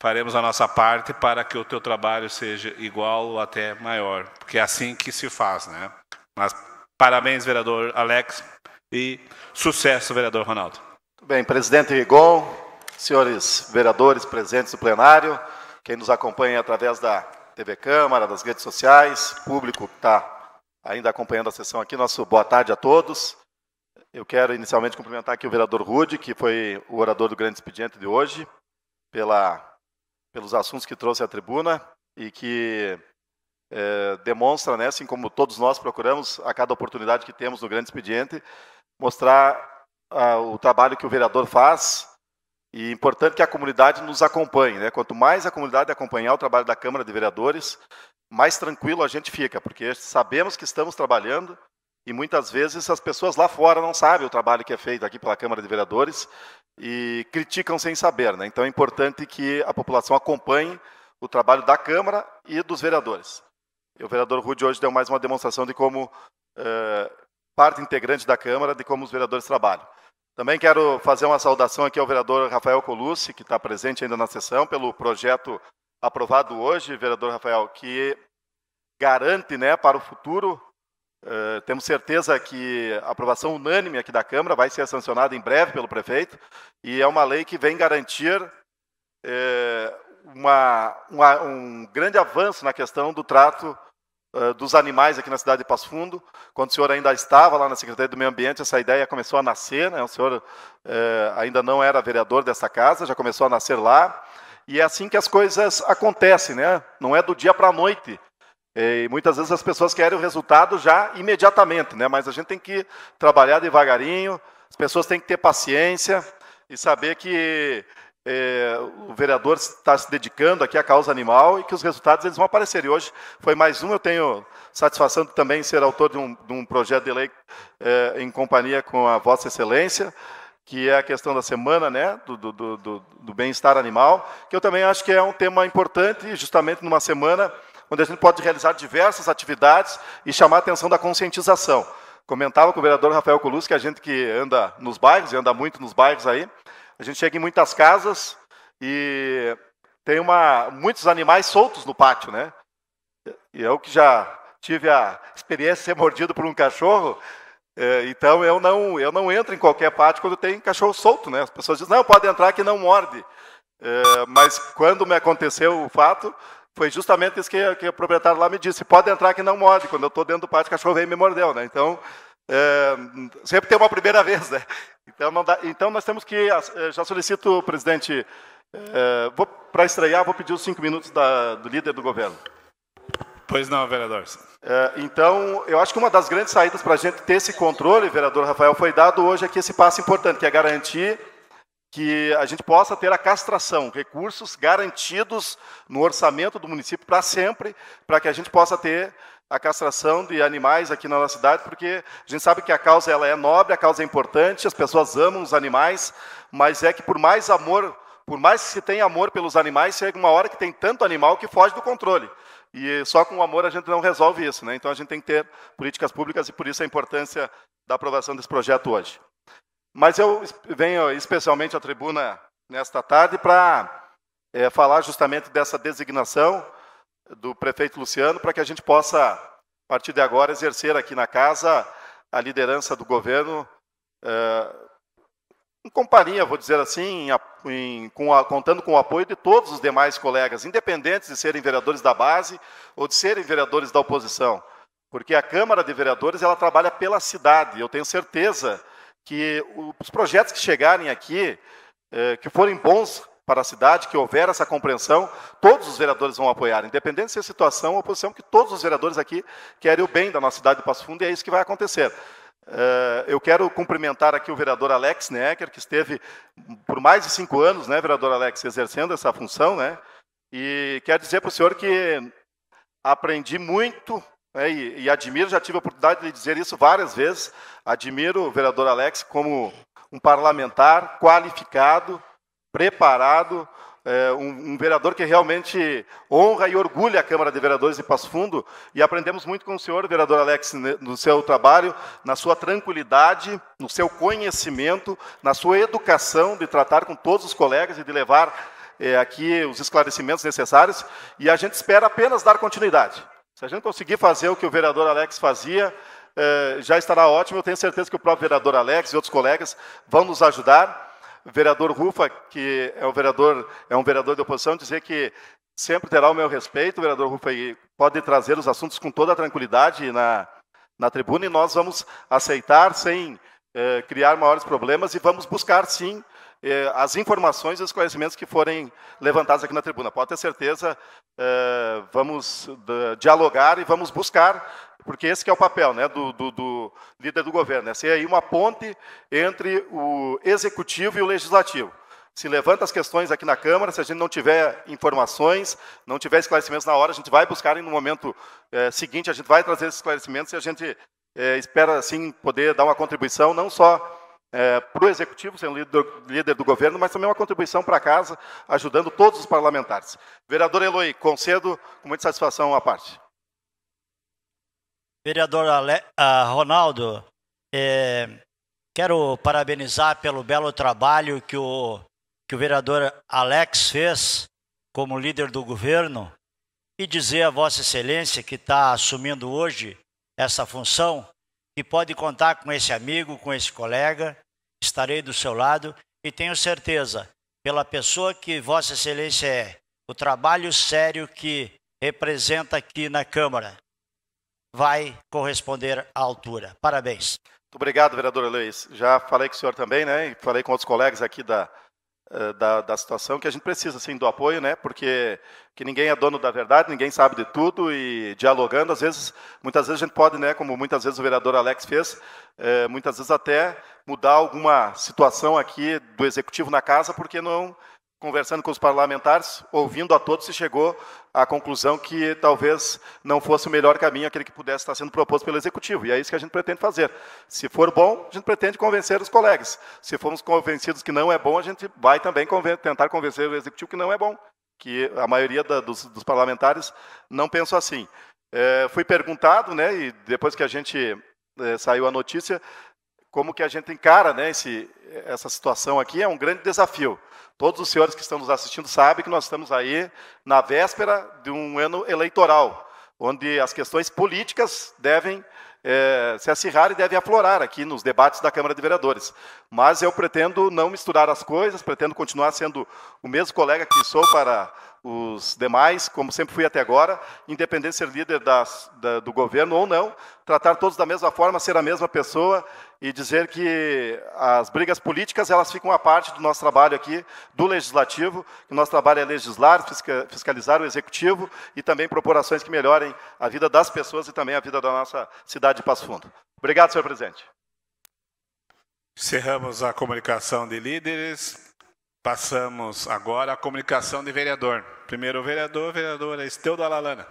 faremos a nossa parte para que o teu trabalho seja igual ou até maior, porque é assim que se faz, né? Mas parabéns, vereador Alex, e sucesso, vereador Ronaldo. Muito bem, presidente Rigon, senhores vereadores presentes no plenário, quem nos acompanha através da TV Câmara, das redes sociais, público que está ainda acompanhando a sessão aqui, nosso boa tarde a todos. Eu quero inicialmente cumprimentar aqui o vereador Rude, que foi o orador do grande expediente de hoje, pela, pelos assuntos que trouxe à tribuna e que é, demonstra, né, assim como todos nós procuramos, a cada oportunidade que temos no grande expediente, mostrar ah, o trabalho que o vereador faz e é importante que a comunidade nos acompanhe. Né? Quanto mais a comunidade acompanhar o trabalho da Câmara de Vereadores, mais tranquilo a gente fica, porque sabemos que estamos trabalhando e muitas vezes as pessoas lá fora não sabem o trabalho que é feito aqui pela Câmara de Vereadores e criticam sem saber. Né? Então é importante que a população acompanhe o trabalho da Câmara e dos vereadores. E o vereador Rude hoje deu mais uma demonstração de como, eh, parte integrante da Câmara, de como os vereadores trabalham. Também quero fazer uma saudação aqui ao vereador Rafael Colucci, que está presente ainda na sessão, pelo projeto aprovado hoje, vereador Rafael, que garante né, para o futuro. Uh, temos certeza que a aprovação unânime aqui da Câmara vai ser sancionada em breve pelo prefeito, e é uma lei que vem garantir uh, uma, uma, um grande avanço na questão do trato eh, dos animais aqui na cidade de Passo Fundo. Quando o senhor ainda estava lá na Secretaria do Meio Ambiente, essa ideia começou a nascer. Né? O senhor eh, ainda não era vereador dessa casa, já começou a nascer lá. E é assim que as coisas acontecem, né? não é do dia para a noite. E muitas vezes as pessoas querem o resultado já imediatamente, né? mas a gente tem que trabalhar devagarinho, as pessoas têm que ter paciência e saber que é, o vereador está se dedicando aqui à causa animal e que os resultados eles vão aparecer. E hoje foi mais um, eu tenho satisfação de também ser autor de um, de um projeto de lei é, em companhia com a Vossa Excelência, que é a questão da semana né, do, do, do, do bem-estar animal, que eu também acho que é um tema importante, justamente numa semana onde a gente pode realizar diversas atividades e chamar a atenção da conscientização. Comentava com o vereador Rafael Colus que é a gente que anda nos bairros, e anda muito nos bairros aí, a gente chega em muitas casas e tem uma, muitos animais soltos no pátio, né? E eu que já tive a experiência de ser mordido por um cachorro, é, então eu não, eu não entro em qualquer pátio quando tem cachorro solto, né? As pessoas dizem, não, pode entrar que não morde. É, mas quando me aconteceu o fato, foi justamente isso que, que o proprietário lá me disse, pode entrar que não morde. Quando eu estou dentro do pátio, o cachorro veio e me mordeu, né? Então, é, sempre tem uma primeira vez, né? Então, dá, então nós temos que. Ah, eh, já solicito, presidente, é, eh, eh, para estrear, vou pedir os cinco minutos da, do líder do governo. Pois não, vereador. É, então, eu acho que uma das grandes saídas para a gente ter esse controle, vereador Rafael, foi dado hoje aqui esse passo importante, que é garantir que a gente possa ter a castração, recursos garantidos no orçamento do município para sempre, para que a gente possa ter a castração de animais aqui na nossa cidade, porque a gente sabe que a causa ela é nobre, a causa é importante, as pessoas amam os animais, mas é que por mais amor, por mais que se tenha amor pelos animais, chega uma hora que tem tanto animal que foge do controle. E só com o amor a gente não resolve isso, né? Então a gente tem que ter políticas públicas e por isso a importância da aprovação desse projeto hoje. Mas eu venho especialmente à tribuna nesta tarde para é, falar justamente dessa designação do prefeito Luciano para que a gente possa, a partir de agora, exercer aqui na casa a liderança do governo é, em companhia, vou dizer assim, em, em, com a, contando com o apoio de todos os demais colegas, independentes de serem vereadores da base ou de serem vereadores da oposição. Porque a Câmara de Vereadores ela trabalha pela cidade. Eu tenho certeza que os projetos que chegarem aqui, eh, que forem bons para a cidade, que houver essa compreensão, todos os vereadores vão apoiar, independente se é situação ou oposição, que todos os vereadores aqui querem o bem da nossa cidade de Passo Fundo, e é isso que vai acontecer. Eh, eu quero cumprimentar aqui o vereador Alex Necker, que esteve por mais de cinco anos, né, vereador Alex, exercendo essa função, né? E quero dizer para o senhor que aprendi muito né, e, e, admiro, já tive a oportunidade de dizer isso várias vezes, admiro o vereador Alex como um parlamentar qualificado, preparado, é, um, um, vereador que realmente honra e orgulha a Câmara de Vereadores de Passo Fundo, e aprendemos muito com o senhor, vereador Alex, né, no seu trabalho, na sua tranquilidade, no seu conhecimento, na sua educação de tratar com todos os colegas e de levar é, aqui os esclarecimentos necessários, e a gente espera apenas dar continuidade. Se a gente conseguir fazer o que o vereador Alex fazia, é, já estará ótimo. Eu tenho certeza que o próprio vereador Alex e outros colegas vão nos ajudar vereador Rufa, que é, o vereador, é um vereador de oposição, dizer que sempre terá o meu respeito, vereador Rufa, e pode trazer os assuntos com toda a tranquilidade na, na tribuna e nós vamos aceitar sem eh, criar maiores problemas e vamos buscar, sim, eh, as informações e os conhecimentos que forem levantados aqui na tribuna. Pode ter certeza, eh, vamos dialogar e vamos buscar, porque esse é o papel né, do, do, do líder do governo, é ser aí uma ponte entre o executivo e o legislativo se levanta as questões aqui na Câmara, se a gente não tiver informações, não tiver esclarecimentos na hora, a gente vai buscar e no momento é, seguinte, a gente vai trazer esses esclarecimentos e a gente é, espera, assim, poder dar uma contribuição, não só é, para o executivo, sendo líder do, líder do, governo, mas também uma contribuição para casa, ajudando todos os parlamentares. Vereador Eloy, concedo com muita satisfação a parte. Vereador Ale, ah, Ronaldo, é, quero parabenizar pelo belo trabalho que o, que o vereador Alex fez como líder do governo e dizer a Vossa Excelência, que está assumindo hoje essa função, que pode contar com esse amigo, com esse colega, estarei do seu lado e tenho certeza, pela pessoa que Vossa Excelência é, o trabalho sério que representa aqui na Câmara vai corresponder à altura. Parabéns. Muito obrigado, vereador Luiz. Já falei com o senhor também, né? E falei com outros colegas aqui da, eh, da, da, situação que a gente precisa assim do apoio, né? Porque que ninguém é dono da verdade, ninguém sabe de tudo e dialogando, às vezes, muitas vezes a gente pode, né? Como muitas vezes o vereador Alex fez, é, muitas vezes até mudar alguma situação aqui do executivo na casa porque não conversando com os parlamentares, ouvindo a todos, se chegou à conclusão que talvez não fosse o melhor caminho aquele que pudesse estar sendo proposto pelo Executivo. E é isso que a gente pretende fazer. Se for bom, a gente pretende convencer os colegas. Se formos convencidos que não é bom, a gente vai também conven tentar convencer o Executivo que não é bom. Que a maioria da, dos, dos, parlamentares não pensam assim. É, fui perguntado, né, e depois que a gente é, saiu a notícia, como que a gente encara né, esse, essa situação aqui, é um grande desafio. Todos os senhores que estão nos assistindo sabem que nós estamos aí na véspera de um ano eleitoral, onde as questões políticas devem é, se acirrar e devem aflorar aqui nos debates da Câmara de Vereadores. Mas eu pretendo não misturar as coisas, pretendo continuar sendo o mesmo colega que sou para os demais, como sempre fui até agora, independente de ser líder das, da, do governo ou não, tratar todos da mesma forma, ser a mesma pessoa e dizer que as brigas políticas elas ficam a parte do nosso trabalho aqui do legislativo, que o nosso trabalho é legislar, fiscalizar o executivo e também propor ações que melhorem a vida das pessoas e também a vida da nossa cidade de Passo Fundo. Obrigado, senhor presidente. Encerramos a comunicação de líderes. Passamos agora à comunicação de vereador. Primeiro o vereador, vereadora Esteu da Lalana.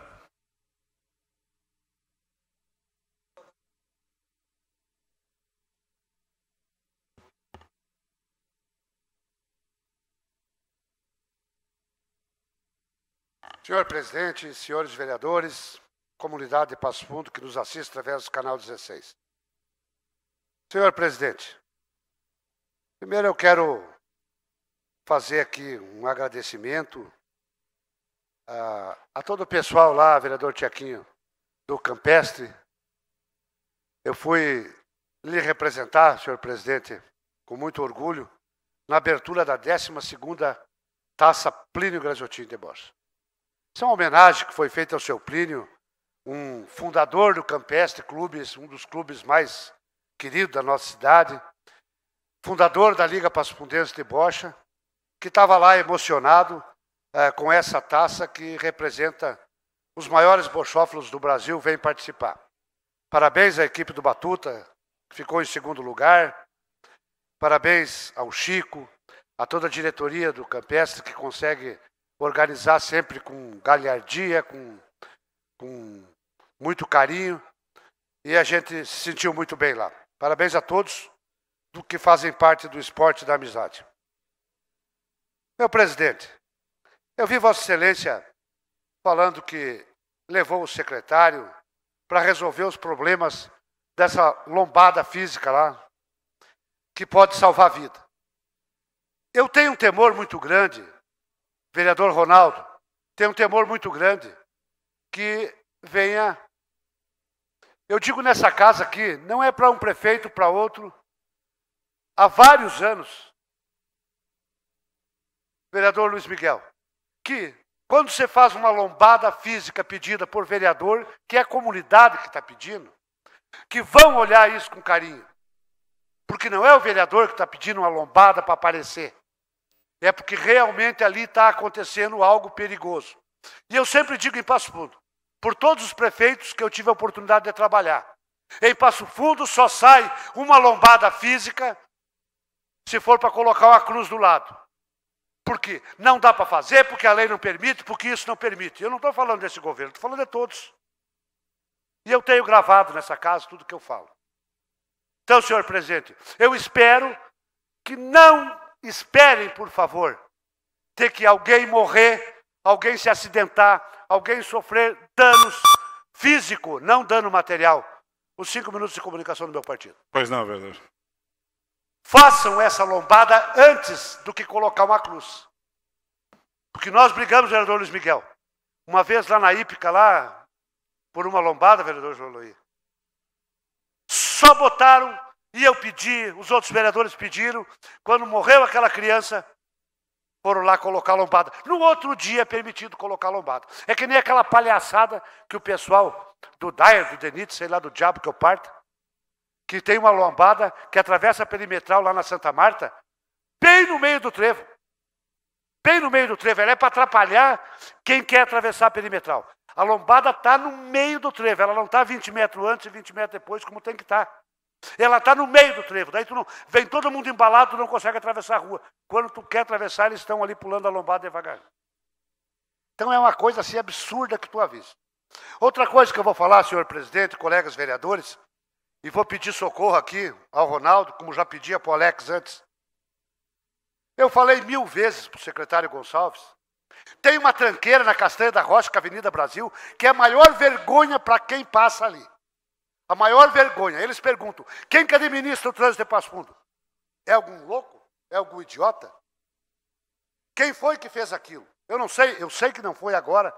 Senhor presidente, senhores vereadores, comunidade de Passo Fundo que nos assiste através do canal 16. Senhor presidente, primeiro eu quero fazer aqui um agradecimento a, a todo o pessoal lá, vereador Tiaquinho, do Campestre. Eu fui lhe representar, senhor presidente, com muito orgulho, na abertura da 12ª Taça Plínio Graziotin de Borges. Isso é uma homenagem que foi feita ao seu Plínio, um fundador do Campestre Clubes, um dos clubes mais queridos da nossa cidade, fundador da Liga Passopondense de Bocha, que estava lá emocionado eh, com essa taça que representa os maiores bochófilos do Brasil, vem participar. Parabéns à equipe do Batuta, que ficou em segundo lugar. Parabéns ao Chico, a toda a diretoria do Campestre, que consegue organizar sempre com galhardia, com, com muito carinho. E a gente se sentiu muito bem lá. Parabéns a todos do que fazem parte do esporte da amizade. Meu presidente, eu vi Vossa Excelência falando que levou o secretário para resolver os problemas dessa lombada física lá, que pode salvar a vida. Eu tenho um temor muito grande vereador Ronaldo, tem um temor muito grande que venha. Eu digo nessa casa aqui, não é para um prefeito, para outro. Há vários anos, vereador Luiz Miguel, que quando você faz uma lombada física pedida por vereador, que é a comunidade que está pedindo, que vão olhar isso com carinho. Porque não é o vereador que está pedindo uma lombada para aparecer é porque realmente ali está acontecendo algo perigoso. E eu sempre digo em Passo Fundo, por todos os prefeitos que eu tive a oportunidade de trabalhar, em Passo Fundo só sai uma lombada física se for para colocar uma cruz do lado. Por quê? Não dá para fazer, porque a lei não permite, porque isso não permite. Eu não estou falando desse governo, estou falando de todos. E eu tenho gravado nessa casa tudo que eu falo. Então, senhor presidente, eu espero que não Esperem, por favor, ter que alguém morrer, alguém se acidentar, alguém sofrer danos físico, não dano material. Os cinco minutos de comunicação do meu partido. Pois não, vereador. Façam essa lombada antes do que colocar uma cruz. Porque nós brigamos, vereador Luiz Miguel. Uma vez lá na Ípica, lá, por uma lombada, vereador João Luiz. Só botaram e eu pedi, os outros vereadores pediram, quando morreu aquela criança, foram lá colocar lombada. No outro dia é permitido colocar lombada. É que nem aquela palhaçada que o pessoal do Dyer, do Denit, sei lá do diabo que eu parto, que tem uma lombada que atravessa a perimetral lá na Santa Marta, bem no meio do trevo. Bem no meio do trevo. Ela é para atrapalhar quem quer atravessar a perimetral. A lombada está no meio do trevo. Ela não está 20 metros antes e 20 metros depois, como tem que estar. Tá. Ela está no meio do trevo. Daí tu não, vem todo mundo embalado, tu não consegue atravessar a rua. Quando tu quer atravessar, eles estão ali pulando a lombada devagar. Então é uma coisa assim absurda que tu avisa. Outra coisa que eu vou falar, senhor presidente, colegas vereadores, e vou pedir socorro aqui ao Ronaldo, como já pedia para o Alex antes. Eu falei mil vezes para o secretário Gonçalves. Tem uma tranqueira na Castanha da Rocha, com é a Avenida Brasil, que é a maior vergonha para quem passa ali. A maior vergonha. Eles perguntam: quem que administra o trânsito de Passo Fundo? É algum louco? É algum idiota? Quem foi que fez aquilo? Eu não sei, eu sei que não foi agora,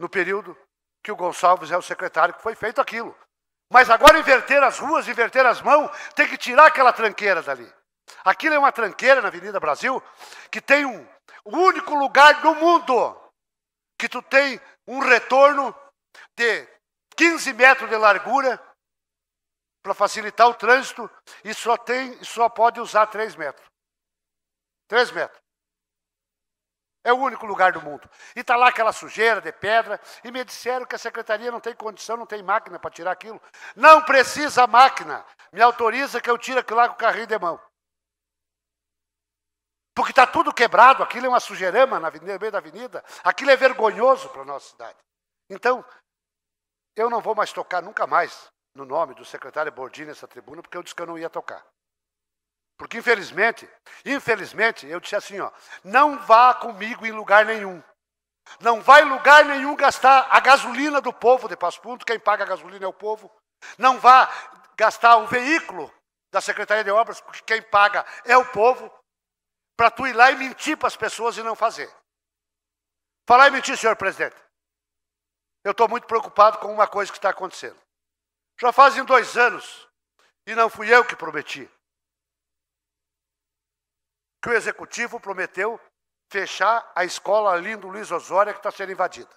no período que o Gonçalves é o secretário, que foi feito aquilo. Mas agora inverter as ruas, inverter as mãos, tem que tirar aquela tranqueira dali. Aquilo é uma tranqueira na Avenida Brasil, que tem um, o único lugar no mundo que tu tem um retorno de 15 metros de largura para facilitar o trânsito e só tem, só pode usar 3 metros. 3 metros. É o único lugar do mundo. E está lá aquela sujeira de pedra. E me disseram que a secretaria não tem condição, não tem máquina para tirar aquilo. Não precisa máquina. Me autoriza que eu tire aquilo lá com o carrinho de mão. Porque está tudo quebrado. Aquilo é uma sujeirama na avenida, no meio da avenida. Aquilo é vergonhoso para a nossa cidade. Então, eu não vou mais tocar nunca mais no nome do secretário Bordini nessa tribuna, porque eu disse que eu não ia tocar. Porque, infelizmente, infelizmente, eu disse assim, ó, não vá comigo em lugar nenhum. Não vai em lugar nenhum gastar a gasolina do povo de Passo Fundo, quem paga a gasolina é o povo. Não vá gastar o veículo da Secretaria de Obras, porque quem paga é o povo, para tu ir lá e mentir para as pessoas e não fazer. Falar e mentir, senhor presidente. Eu estou muito preocupado com uma coisa que está acontecendo. Já fazem dois anos, e não fui eu que prometi, que o executivo prometeu fechar a escola Lindo Luiz Osório que está sendo invadida.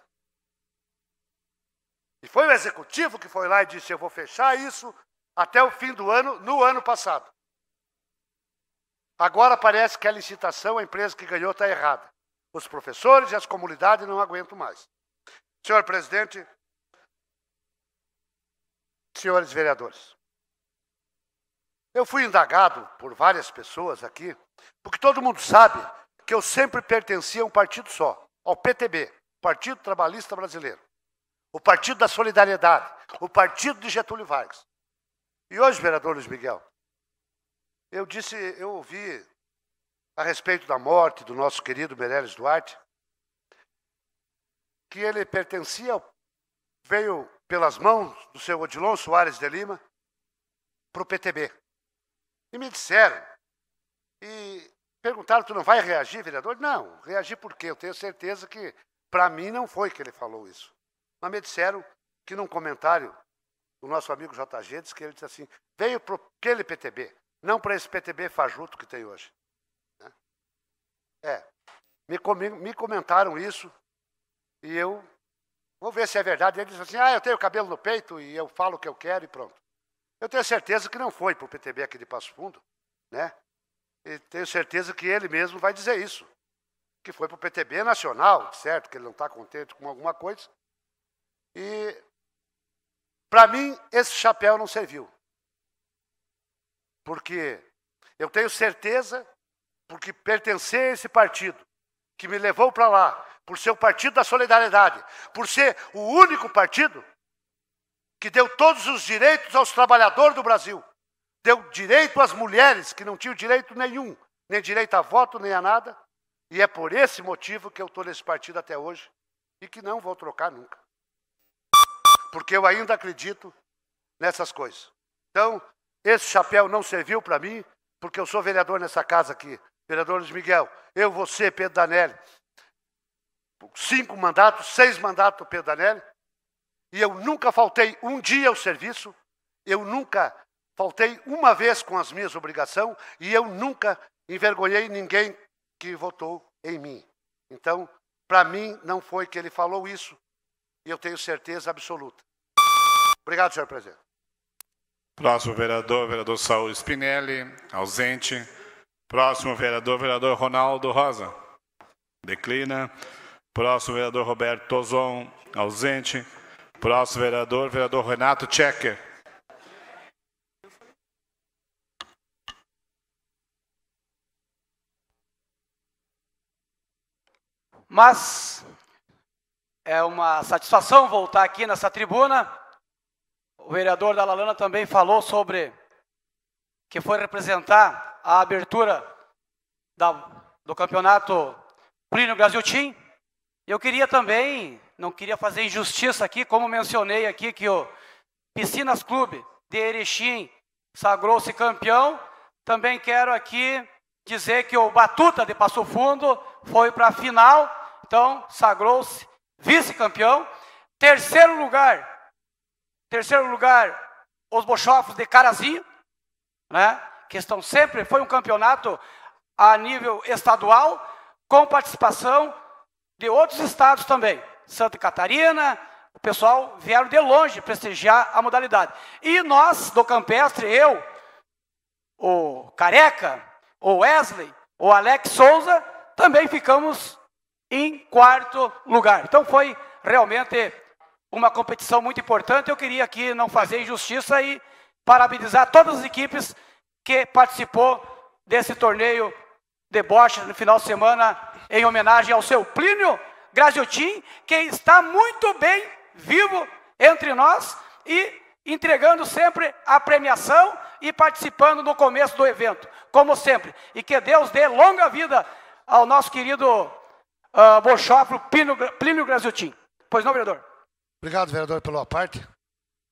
E foi o executivo que foi lá e disse: Eu vou fechar isso até o fim do ano, no ano passado. Agora parece que a licitação, a empresa que ganhou, está errada. Os professores e as comunidades não aguentam mais. Senhor presidente, senhores vereadores, eu fui indagado por várias pessoas aqui, porque todo mundo sabe que eu sempre pertencia a um partido só, ao PTB, Partido Trabalhista Brasileiro, o Partido da Solidariedade, o Partido de Getúlio Vargas. E hoje, vereador Luiz Miguel, eu disse, eu ouvi a respeito da morte do nosso querido Meirelles Duarte, que ele pertencia, veio pelas mãos do seu Odilon Soares de Lima para o PTB. E me disseram, e perguntaram, tu não vai reagir, vereador? Não, reagir por quê? Eu tenho certeza que, para mim, não foi que ele falou isso. Mas me disseram que num comentário do nosso amigo JG, disse que ele disse assim, veio para aquele PTB, não para esse PTB fajuto que tem hoje. Né? É. Me, me comentaram isso e eu vou ver se é verdade. Ele disse assim: ah, eu tenho cabelo no peito e eu falo o que eu quero e pronto. Eu tenho certeza que não foi para o PTB aqui de Passo Fundo, né? E tenho certeza que ele mesmo vai dizer isso. Que foi para o PTB nacional, certo? Que ele não está contente com alguma coisa. E, para mim, esse chapéu não serviu. Porque eu tenho certeza, porque pertencer a esse partido que me levou para lá, por ser o Partido da Solidariedade, por ser o único partido que deu todos os direitos aos trabalhadores do Brasil, deu direito às mulheres que não tinham direito nenhum, nem direito a voto, nem a nada, e é por esse motivo que eu estou nesse partido até hoje e que não vou trocar nunca. Porque eu ainda acredito nessas coisas. Então, esse chapéu não serviu para mim, porque eu sou vereador nessa casa aqui vereador Luiz Miguel, eu, você, Pedro Danelli, cinco mandatos, seis mandatos Pedro Danelli, e eu nunca faltei um dia ao serviço, eu nunca faltei uma vez com as minhas obrigações e eu nunca envergonhei ninguém que votou em mim. Então, para mim, não foi que ele falou isso, e eu tenho certeza absoluta. Obrigado, senhor presidente. Próximo vereador, vereador Saul Spinelli, ausente. Próximo vereador, vereador Ronaldo Rosa. Declina. Próximo vereador Roberto Tozon, ausente. Próximo vereador, vereador Renato Checker. Mas é uma satisfação voltar aqui nessa tribuna. O vereador da Lalana também falou sobre que foi representar a abertura da, do campeonato Plínio Brasil Team. Eu queria também, não queria fazer injustiça aqui, como mencionei aqui que o Piscinas Clube de Erechim sagrou-se campeão. Também quero aqui dizer que o Batuta de Passo Fundo foi para a final, então sagrou-se vice-campeão. Terceiro lugar, terceiro lugar, os Bochofos de Carazinho, né? questão sempre foi um campeonato a nível estadual, com participação de outros estados também. Santa Catarina, o pessoal vieram de longe prestigiar a modalidade. E nós, do Campestre, eu, o Careca, o Wesley, o Alex Souza, também ficamos em quarto lugar. Então foi realmente uma competição muito importante. Eu queria aqui não fazer injustiça e parabenizar todas as equipes que participou desse torneio deboche no final de semana, em homenagem ao seu Plínio Graziotin, que está muito bem vivo entre nós e entregando sempre a premiação e participando no começo do evento, como sempre. E que Deus dê longa vida ao nosso querido uh, ah, Bochófilo Plínio, Plínio Graziotin. Pois não, vereador? Obrigado, vereador, pela parte.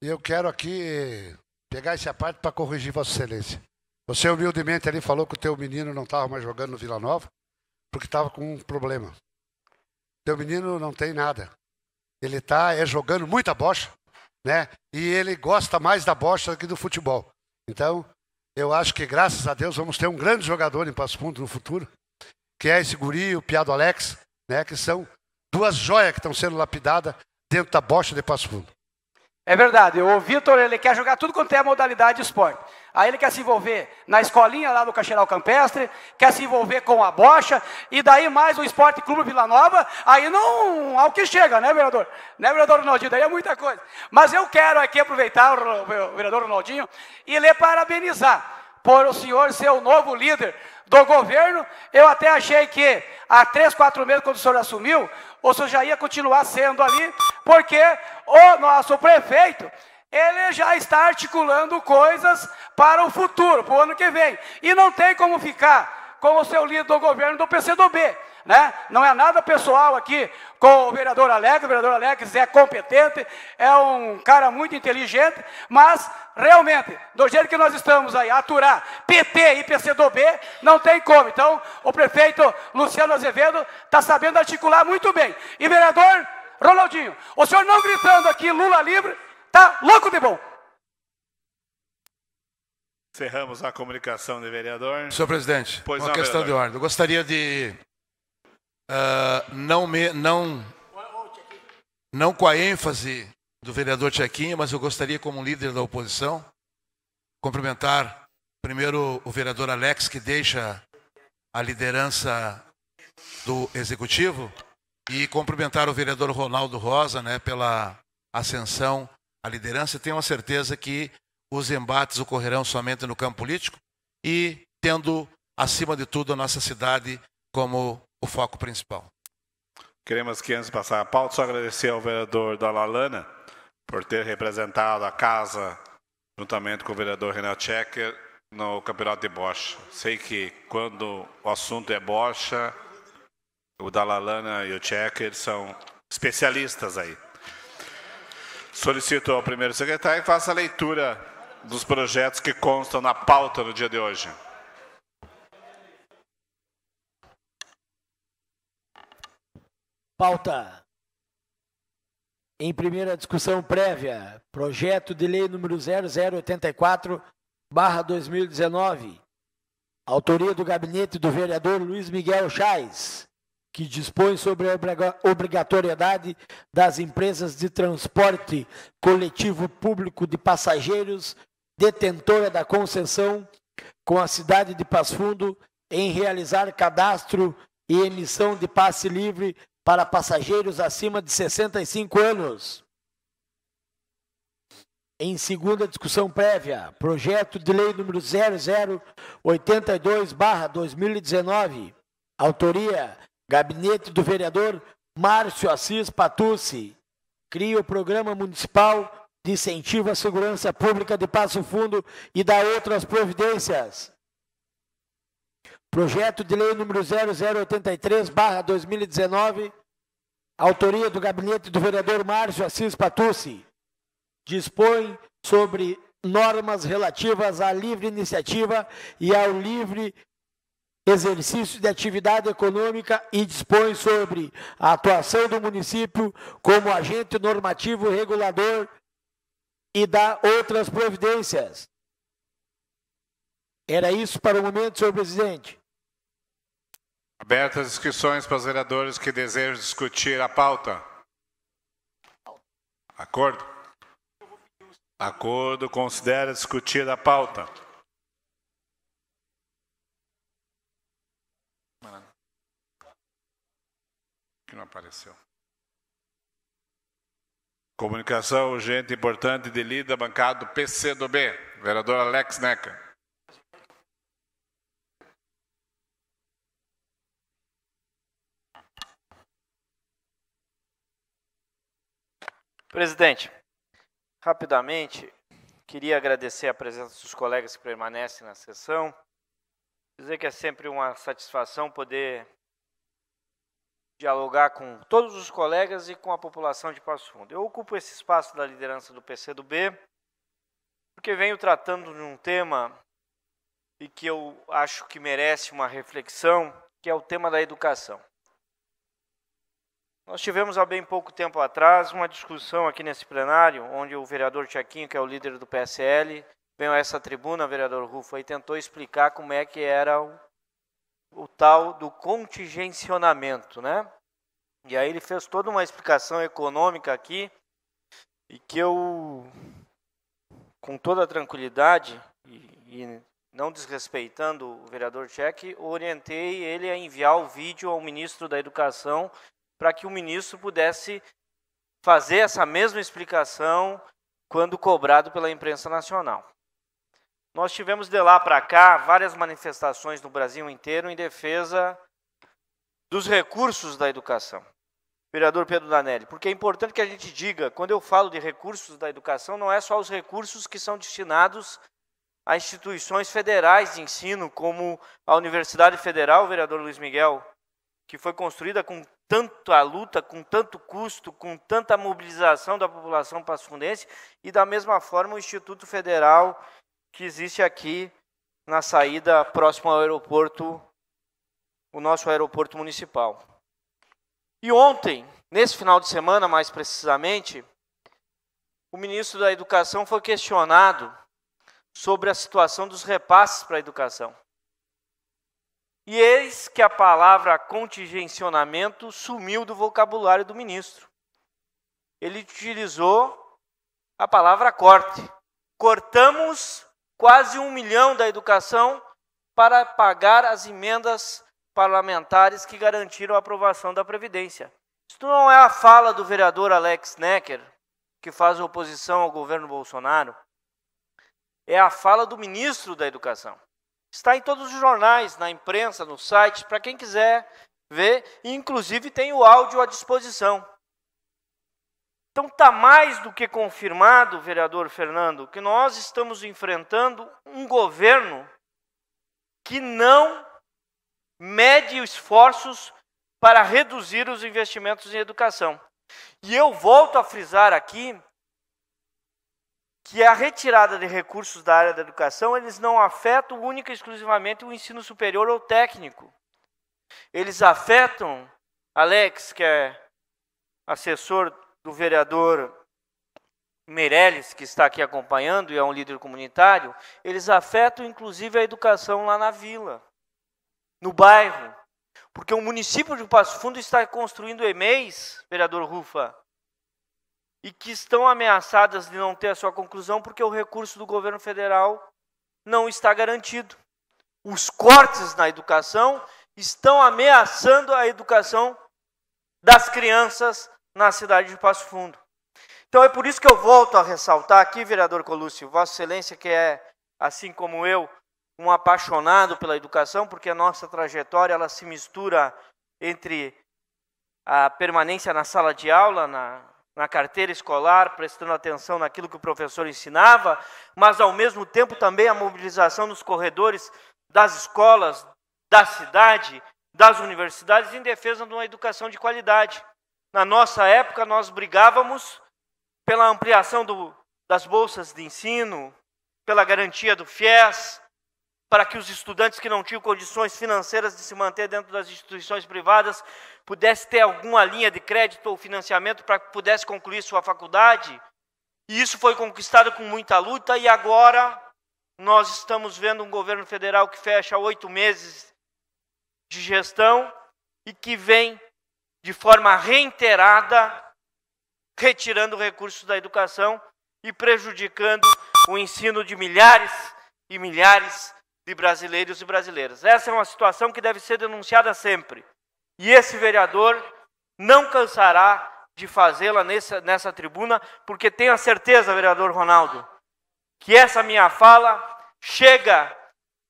Eu quero aqui pegar essa parte para corrigir Vossa Excelência. Você humildemente ali falou que o teu menino não estava mais jogando no Vila Nova porque estava com um problema. Teu menino não tem nada. Ele está é jogando muita bocha, né? E ele gosta mais da bocha do que do futebol. Então, eu acho que graças a Deus vamos ter um grande jogador em Passo Fundo no futuro, que é esse guri, o Piado Alex, né? Que são duas joias que estão sendo lapidadas dentro da bocha de Passo Fundo. É verdade. O Vitor, ele quer jogar tudo quanto é modalidade de esporte. Aí ele quer se envolver na escolinha lá do Cacheral Campestre, quer se envolver com a bocha, e daí mais o Esporte Clube Vila Nova, aí não ao que chega, né, vereador? Né, vereador Ronaldinho? Daí é muita coisa. Mas eu quero aqui aproveitar o vereador Ronaldinho e lhe parabenizar por o senhor ser o novo líder do governo. Eu até achei que há três, quatro meses, quando o senhor assumiu, o senhor já ia continuar sendo ali, porque o nosso prefeito ele já está articulando coisas para o futuro, para o ano que vem. E não tem como ficar com o seu líder do governo do PCdoB. Né? Não é nada pessoal aqui com o vereador Alex, o vereador Alex é competente, é um cara muito inteligente, mas realmente, do jeito que nós estamos aí, aturar PT e PCdoB, não tem como. Então, o prefeito Luciano Azevedo está sabendo articular muito bem. E vereador Ronaldinho, o senhor não gritando aqui Lula livre, Tá louco de bom. Cerramos a comunicação do vereador. Senhor presidente, pois uma não, questão vereador. de ordem. Eu gostaria de uh, não me não não com a ênfase do vereador Tchequinha, mas eu gostaria como líder da oposição cumprimentar primeiro o vereador Alex que deixa a liderança do executivo e cumprimentar o vereador Ronaldo Rosa, né, pela ascensão a liderança Tenho a certeza que os embates ocorrerão somente no campo político e tendo, acima de tudo, a nossa cidade como o foco principal. Queremos que, antes de passar a pauta, só agradecer ao vereador Dalalana por ter representado a casa, juntamente com o vereador Renato Checker, no campeonato de bocha. Sei que quando o assunto é bocha, o Dalalana e o Checker são especialistas aí. Solicito ao primeiro secretário que faça a leitura dos projetos que constam na pauta no dia de hoje. Pauta. Em primeira discussão prévia, projeto de lei número 0084, barra 2019, autoria do gabinete do vereador Luiz Miguel Chaes, que dispõe sobre a obrigatoriedade das empresas de transporte coletivo público de passageiros, detentora da concessão, com a cidade de Passo Fundo, em realizar cadastro e emissão de passe livre para passageiros acima de 65 anos. Em segunda discussão prévia, projeto de lei número 0082/2019, autoria Gabinete do vereador Márcio Assis Patucci cria o Programa Municipal de Incentivo à Segurança Pública de Passo Fundo e dá outras providências. Projeto de Lei número 0083-2019, autoria do gabinete do vereador Márcio Assis Patucci, dispõe sobre normas relativas à livre iniciativa e ao livre exercício de atividade econômica e dispõe sobre a atuação do município como agente normativo regulador e dá outras providências. Era isso para o momento, senhor presidente. Abertas inscrições para os vereadores que desejam discutir a pauta. Acordo? Acordo. Considera discutir a pauta. que não apareceu. Comunicação urgente importante de lida, bancado PCdoB, vereador Alex Neca. Presidente, rapidamente, queria agradecer a presença dos colegas que permanecem na sessão, dizer que é sempre uma satisfação poder dialogar com todos os colegas e com a população de Passo Fundo. Eu ocupo esse espaço da liderança do PCdoB porque venho tratando de um tema e que eu acho que merece uma reflexão, que é o tema da educação. Nós tivemos há bem pouco tempo atrás uma discussão aqui nesse plenário, onde o vereador Tiaquinho, que é o líder do PSL, veio a essa tribuna, vereador Rufo, e tentou explicar como é que era o o tal do contingencionamento, né? E aí ele fez toda uma explicação econômica aqui e que eu, com toda tranquilidade e, e não desrespeitando o vereador Cheque, orientei ele a enviar o vídeo ao ministro da Educação para que o ministro pudesse fazer essa mesma explicação quando cobrado pela imprensa nacional. Nós tivemos de lá para cá várias manifestações no Brasil inteiro em defesa dos recursos da educação. Vereador Pedro Danelli, porque é importante que a gente diga, quando eu falo de recursos da educação, não é só os recursos que são destinados a instituições federais de ensino, como a Universidade Federal, vereador Luiz Miguel, que foi construída com tanta luta, com tanto custo, com tanta mobilização da população passfundense, e da mesma forma o Instituto Federal que existe aqui na saída próximo ao aeroporto, o nosso aeroporto municipal. E ontem, nesse final de semana mais precisamente, o ministro da Educação foi questionado sobre a situação dos repasses para a educação. E eis que a palavra contingencionamento sumiu do vocabulário do ministro. Ele utilizou a palavra corte. Cortamos quase um milhão da educação para pagar as emendas parlamentares que garantiram a aprovação da Previdência. Isso não é a fala do vereador Alex Necker, que faz oposição ao governo Bolsonaro. É a fala do ministro da Educação. Está em todos os jornais, na imprensa, no site, para quem quiser ver. inclusive, tem o áudio à disposição. Então está mais do que confirmado, vereador Fernando, que nós estamos enfrentando um governo que não mede esforços para reduzir os investimentos em educação. E eu volto a frisar aqui que a retirada de recursos da área da educação, eles não afetam única e exclusivamente o ensino superior ou técnico. Eles afetam, Alex, que é assessor do vereador Meirelles, que está aqui acompanhando e é um líder comunitário, eles afetam inclusive a educação lá na vila, no bairro. Porque o município de Passo Fundo está construindo EMEIs, vereador Rufa, e que estão ameaçadas de não ter a sua conclusão porque o recurso do governo federal não está garantido. Os cortes na educação estão ameaçando a educação das crianças na cidade de Passo Fundo. Então é por isso que eu volto a ressaltar aqui, vereador Colúcio, Vossa Excelência, que é, assim como eu, um apaixonado pela educação, porque a nossa trajetória ela se mistura entre a permanência na sala de aula, na, na carteira escolar, prestando atenção naquilo que o professor ensinava, mas ao mesmo tempo também a mobilização nos corredores das escolas, da cidade, das universidades em defesa de uma educação de qualidade. Na nossa época, nós brigávamos pela ampliação do, das bolsas de ensino, pela garantia do FIES, para que os estudantes que não tinham condições financeiras de se manter dentro das instituições privadas pudessem ter alguma linha de crédito ou financiamento para que pudesse concluir sua faculdade. E isso foi conquistado com muita luta e agora nós estamos vendo um governo federal que fecha oito meses de gestão e que vem de forma reiterada, retirando recursos da educação e prejudicando o ensino de milhares e milhares de brasileiros e brasileiras. Essa é uma situação que deve ser denunciada sempre. E esse vereador não cansará de fazê-la nessa, nessa tribuna, porque tenho a certeza, vereador Ronaldo, que essa minha fala chega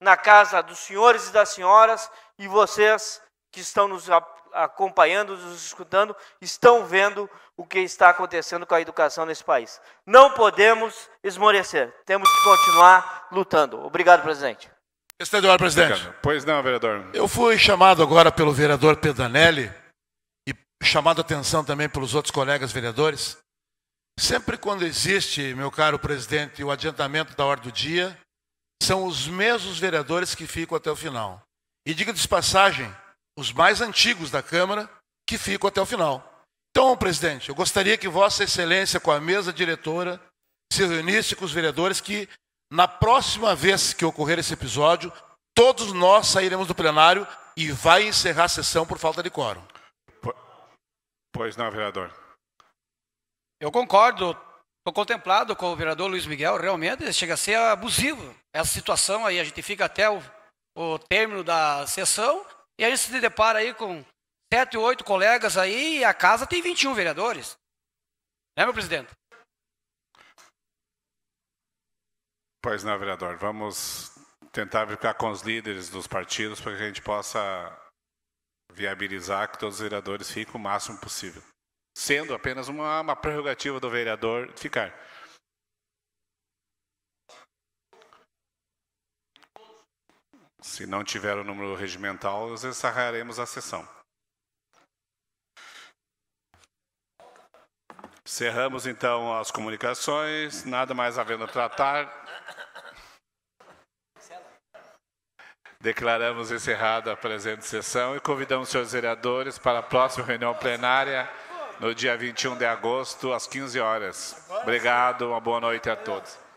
na casa dos senhores e das senhoras e vocês que estão nos acompanhando, nos escutando, estão vendo o que está acontecendo com a educação nesse país. Não podemos esmorecer, temos que continuar lutando. Obrigado, presidente. Exterior, presidente. Pois não, vereador. Eu fui chamado agora pelo vereador Pedanelli e chamado a atenção também pelos outros colegas vereadores. Sempre quando existe, meu caro presidente, o adiantamento da hora do dia, são os mesmos vereadores que ficam até o final. E diga de passagem, os mais antigos da Câmara, que ficam até o final. Então, presidente, eu gostaria que Vossa Excelência, com a mesa diretora, se reunisse com os vereadores que, na próxima vez que ocorrer esse episódio, todos nós sairemos do plenário e vai encerrar a sessão por falta de quórum. Pois não, vereador. Eu concordo. Estou contemplado com o vereador Luiz Miguel, realmente chega a ser abusivo essa situação aí. A gente fica até o, o término da sessão e aí se depara aí com sete, oito colegas aí e a casa tem 21 vereadores. Né, meu presidente? Pois não, vereador. Vamos tentar ficar com os líderes dos partidos para que a gente possa viabilizar que todos os vereadores fiquem o máximo possível. Sendo apenas uma, uma prerrogativa do vereador ficar. Se não tiver o número regimental, encerraremos a sessão. Cerramos então as comunicações, nada mais havendo a tratar. Declaramos encerrada a presente sessão e convidamos os senhores vereadores para a próxima reunião plenária no dia 21 de agosto, às 15 horas. Obrigado, uma boa noite a todos.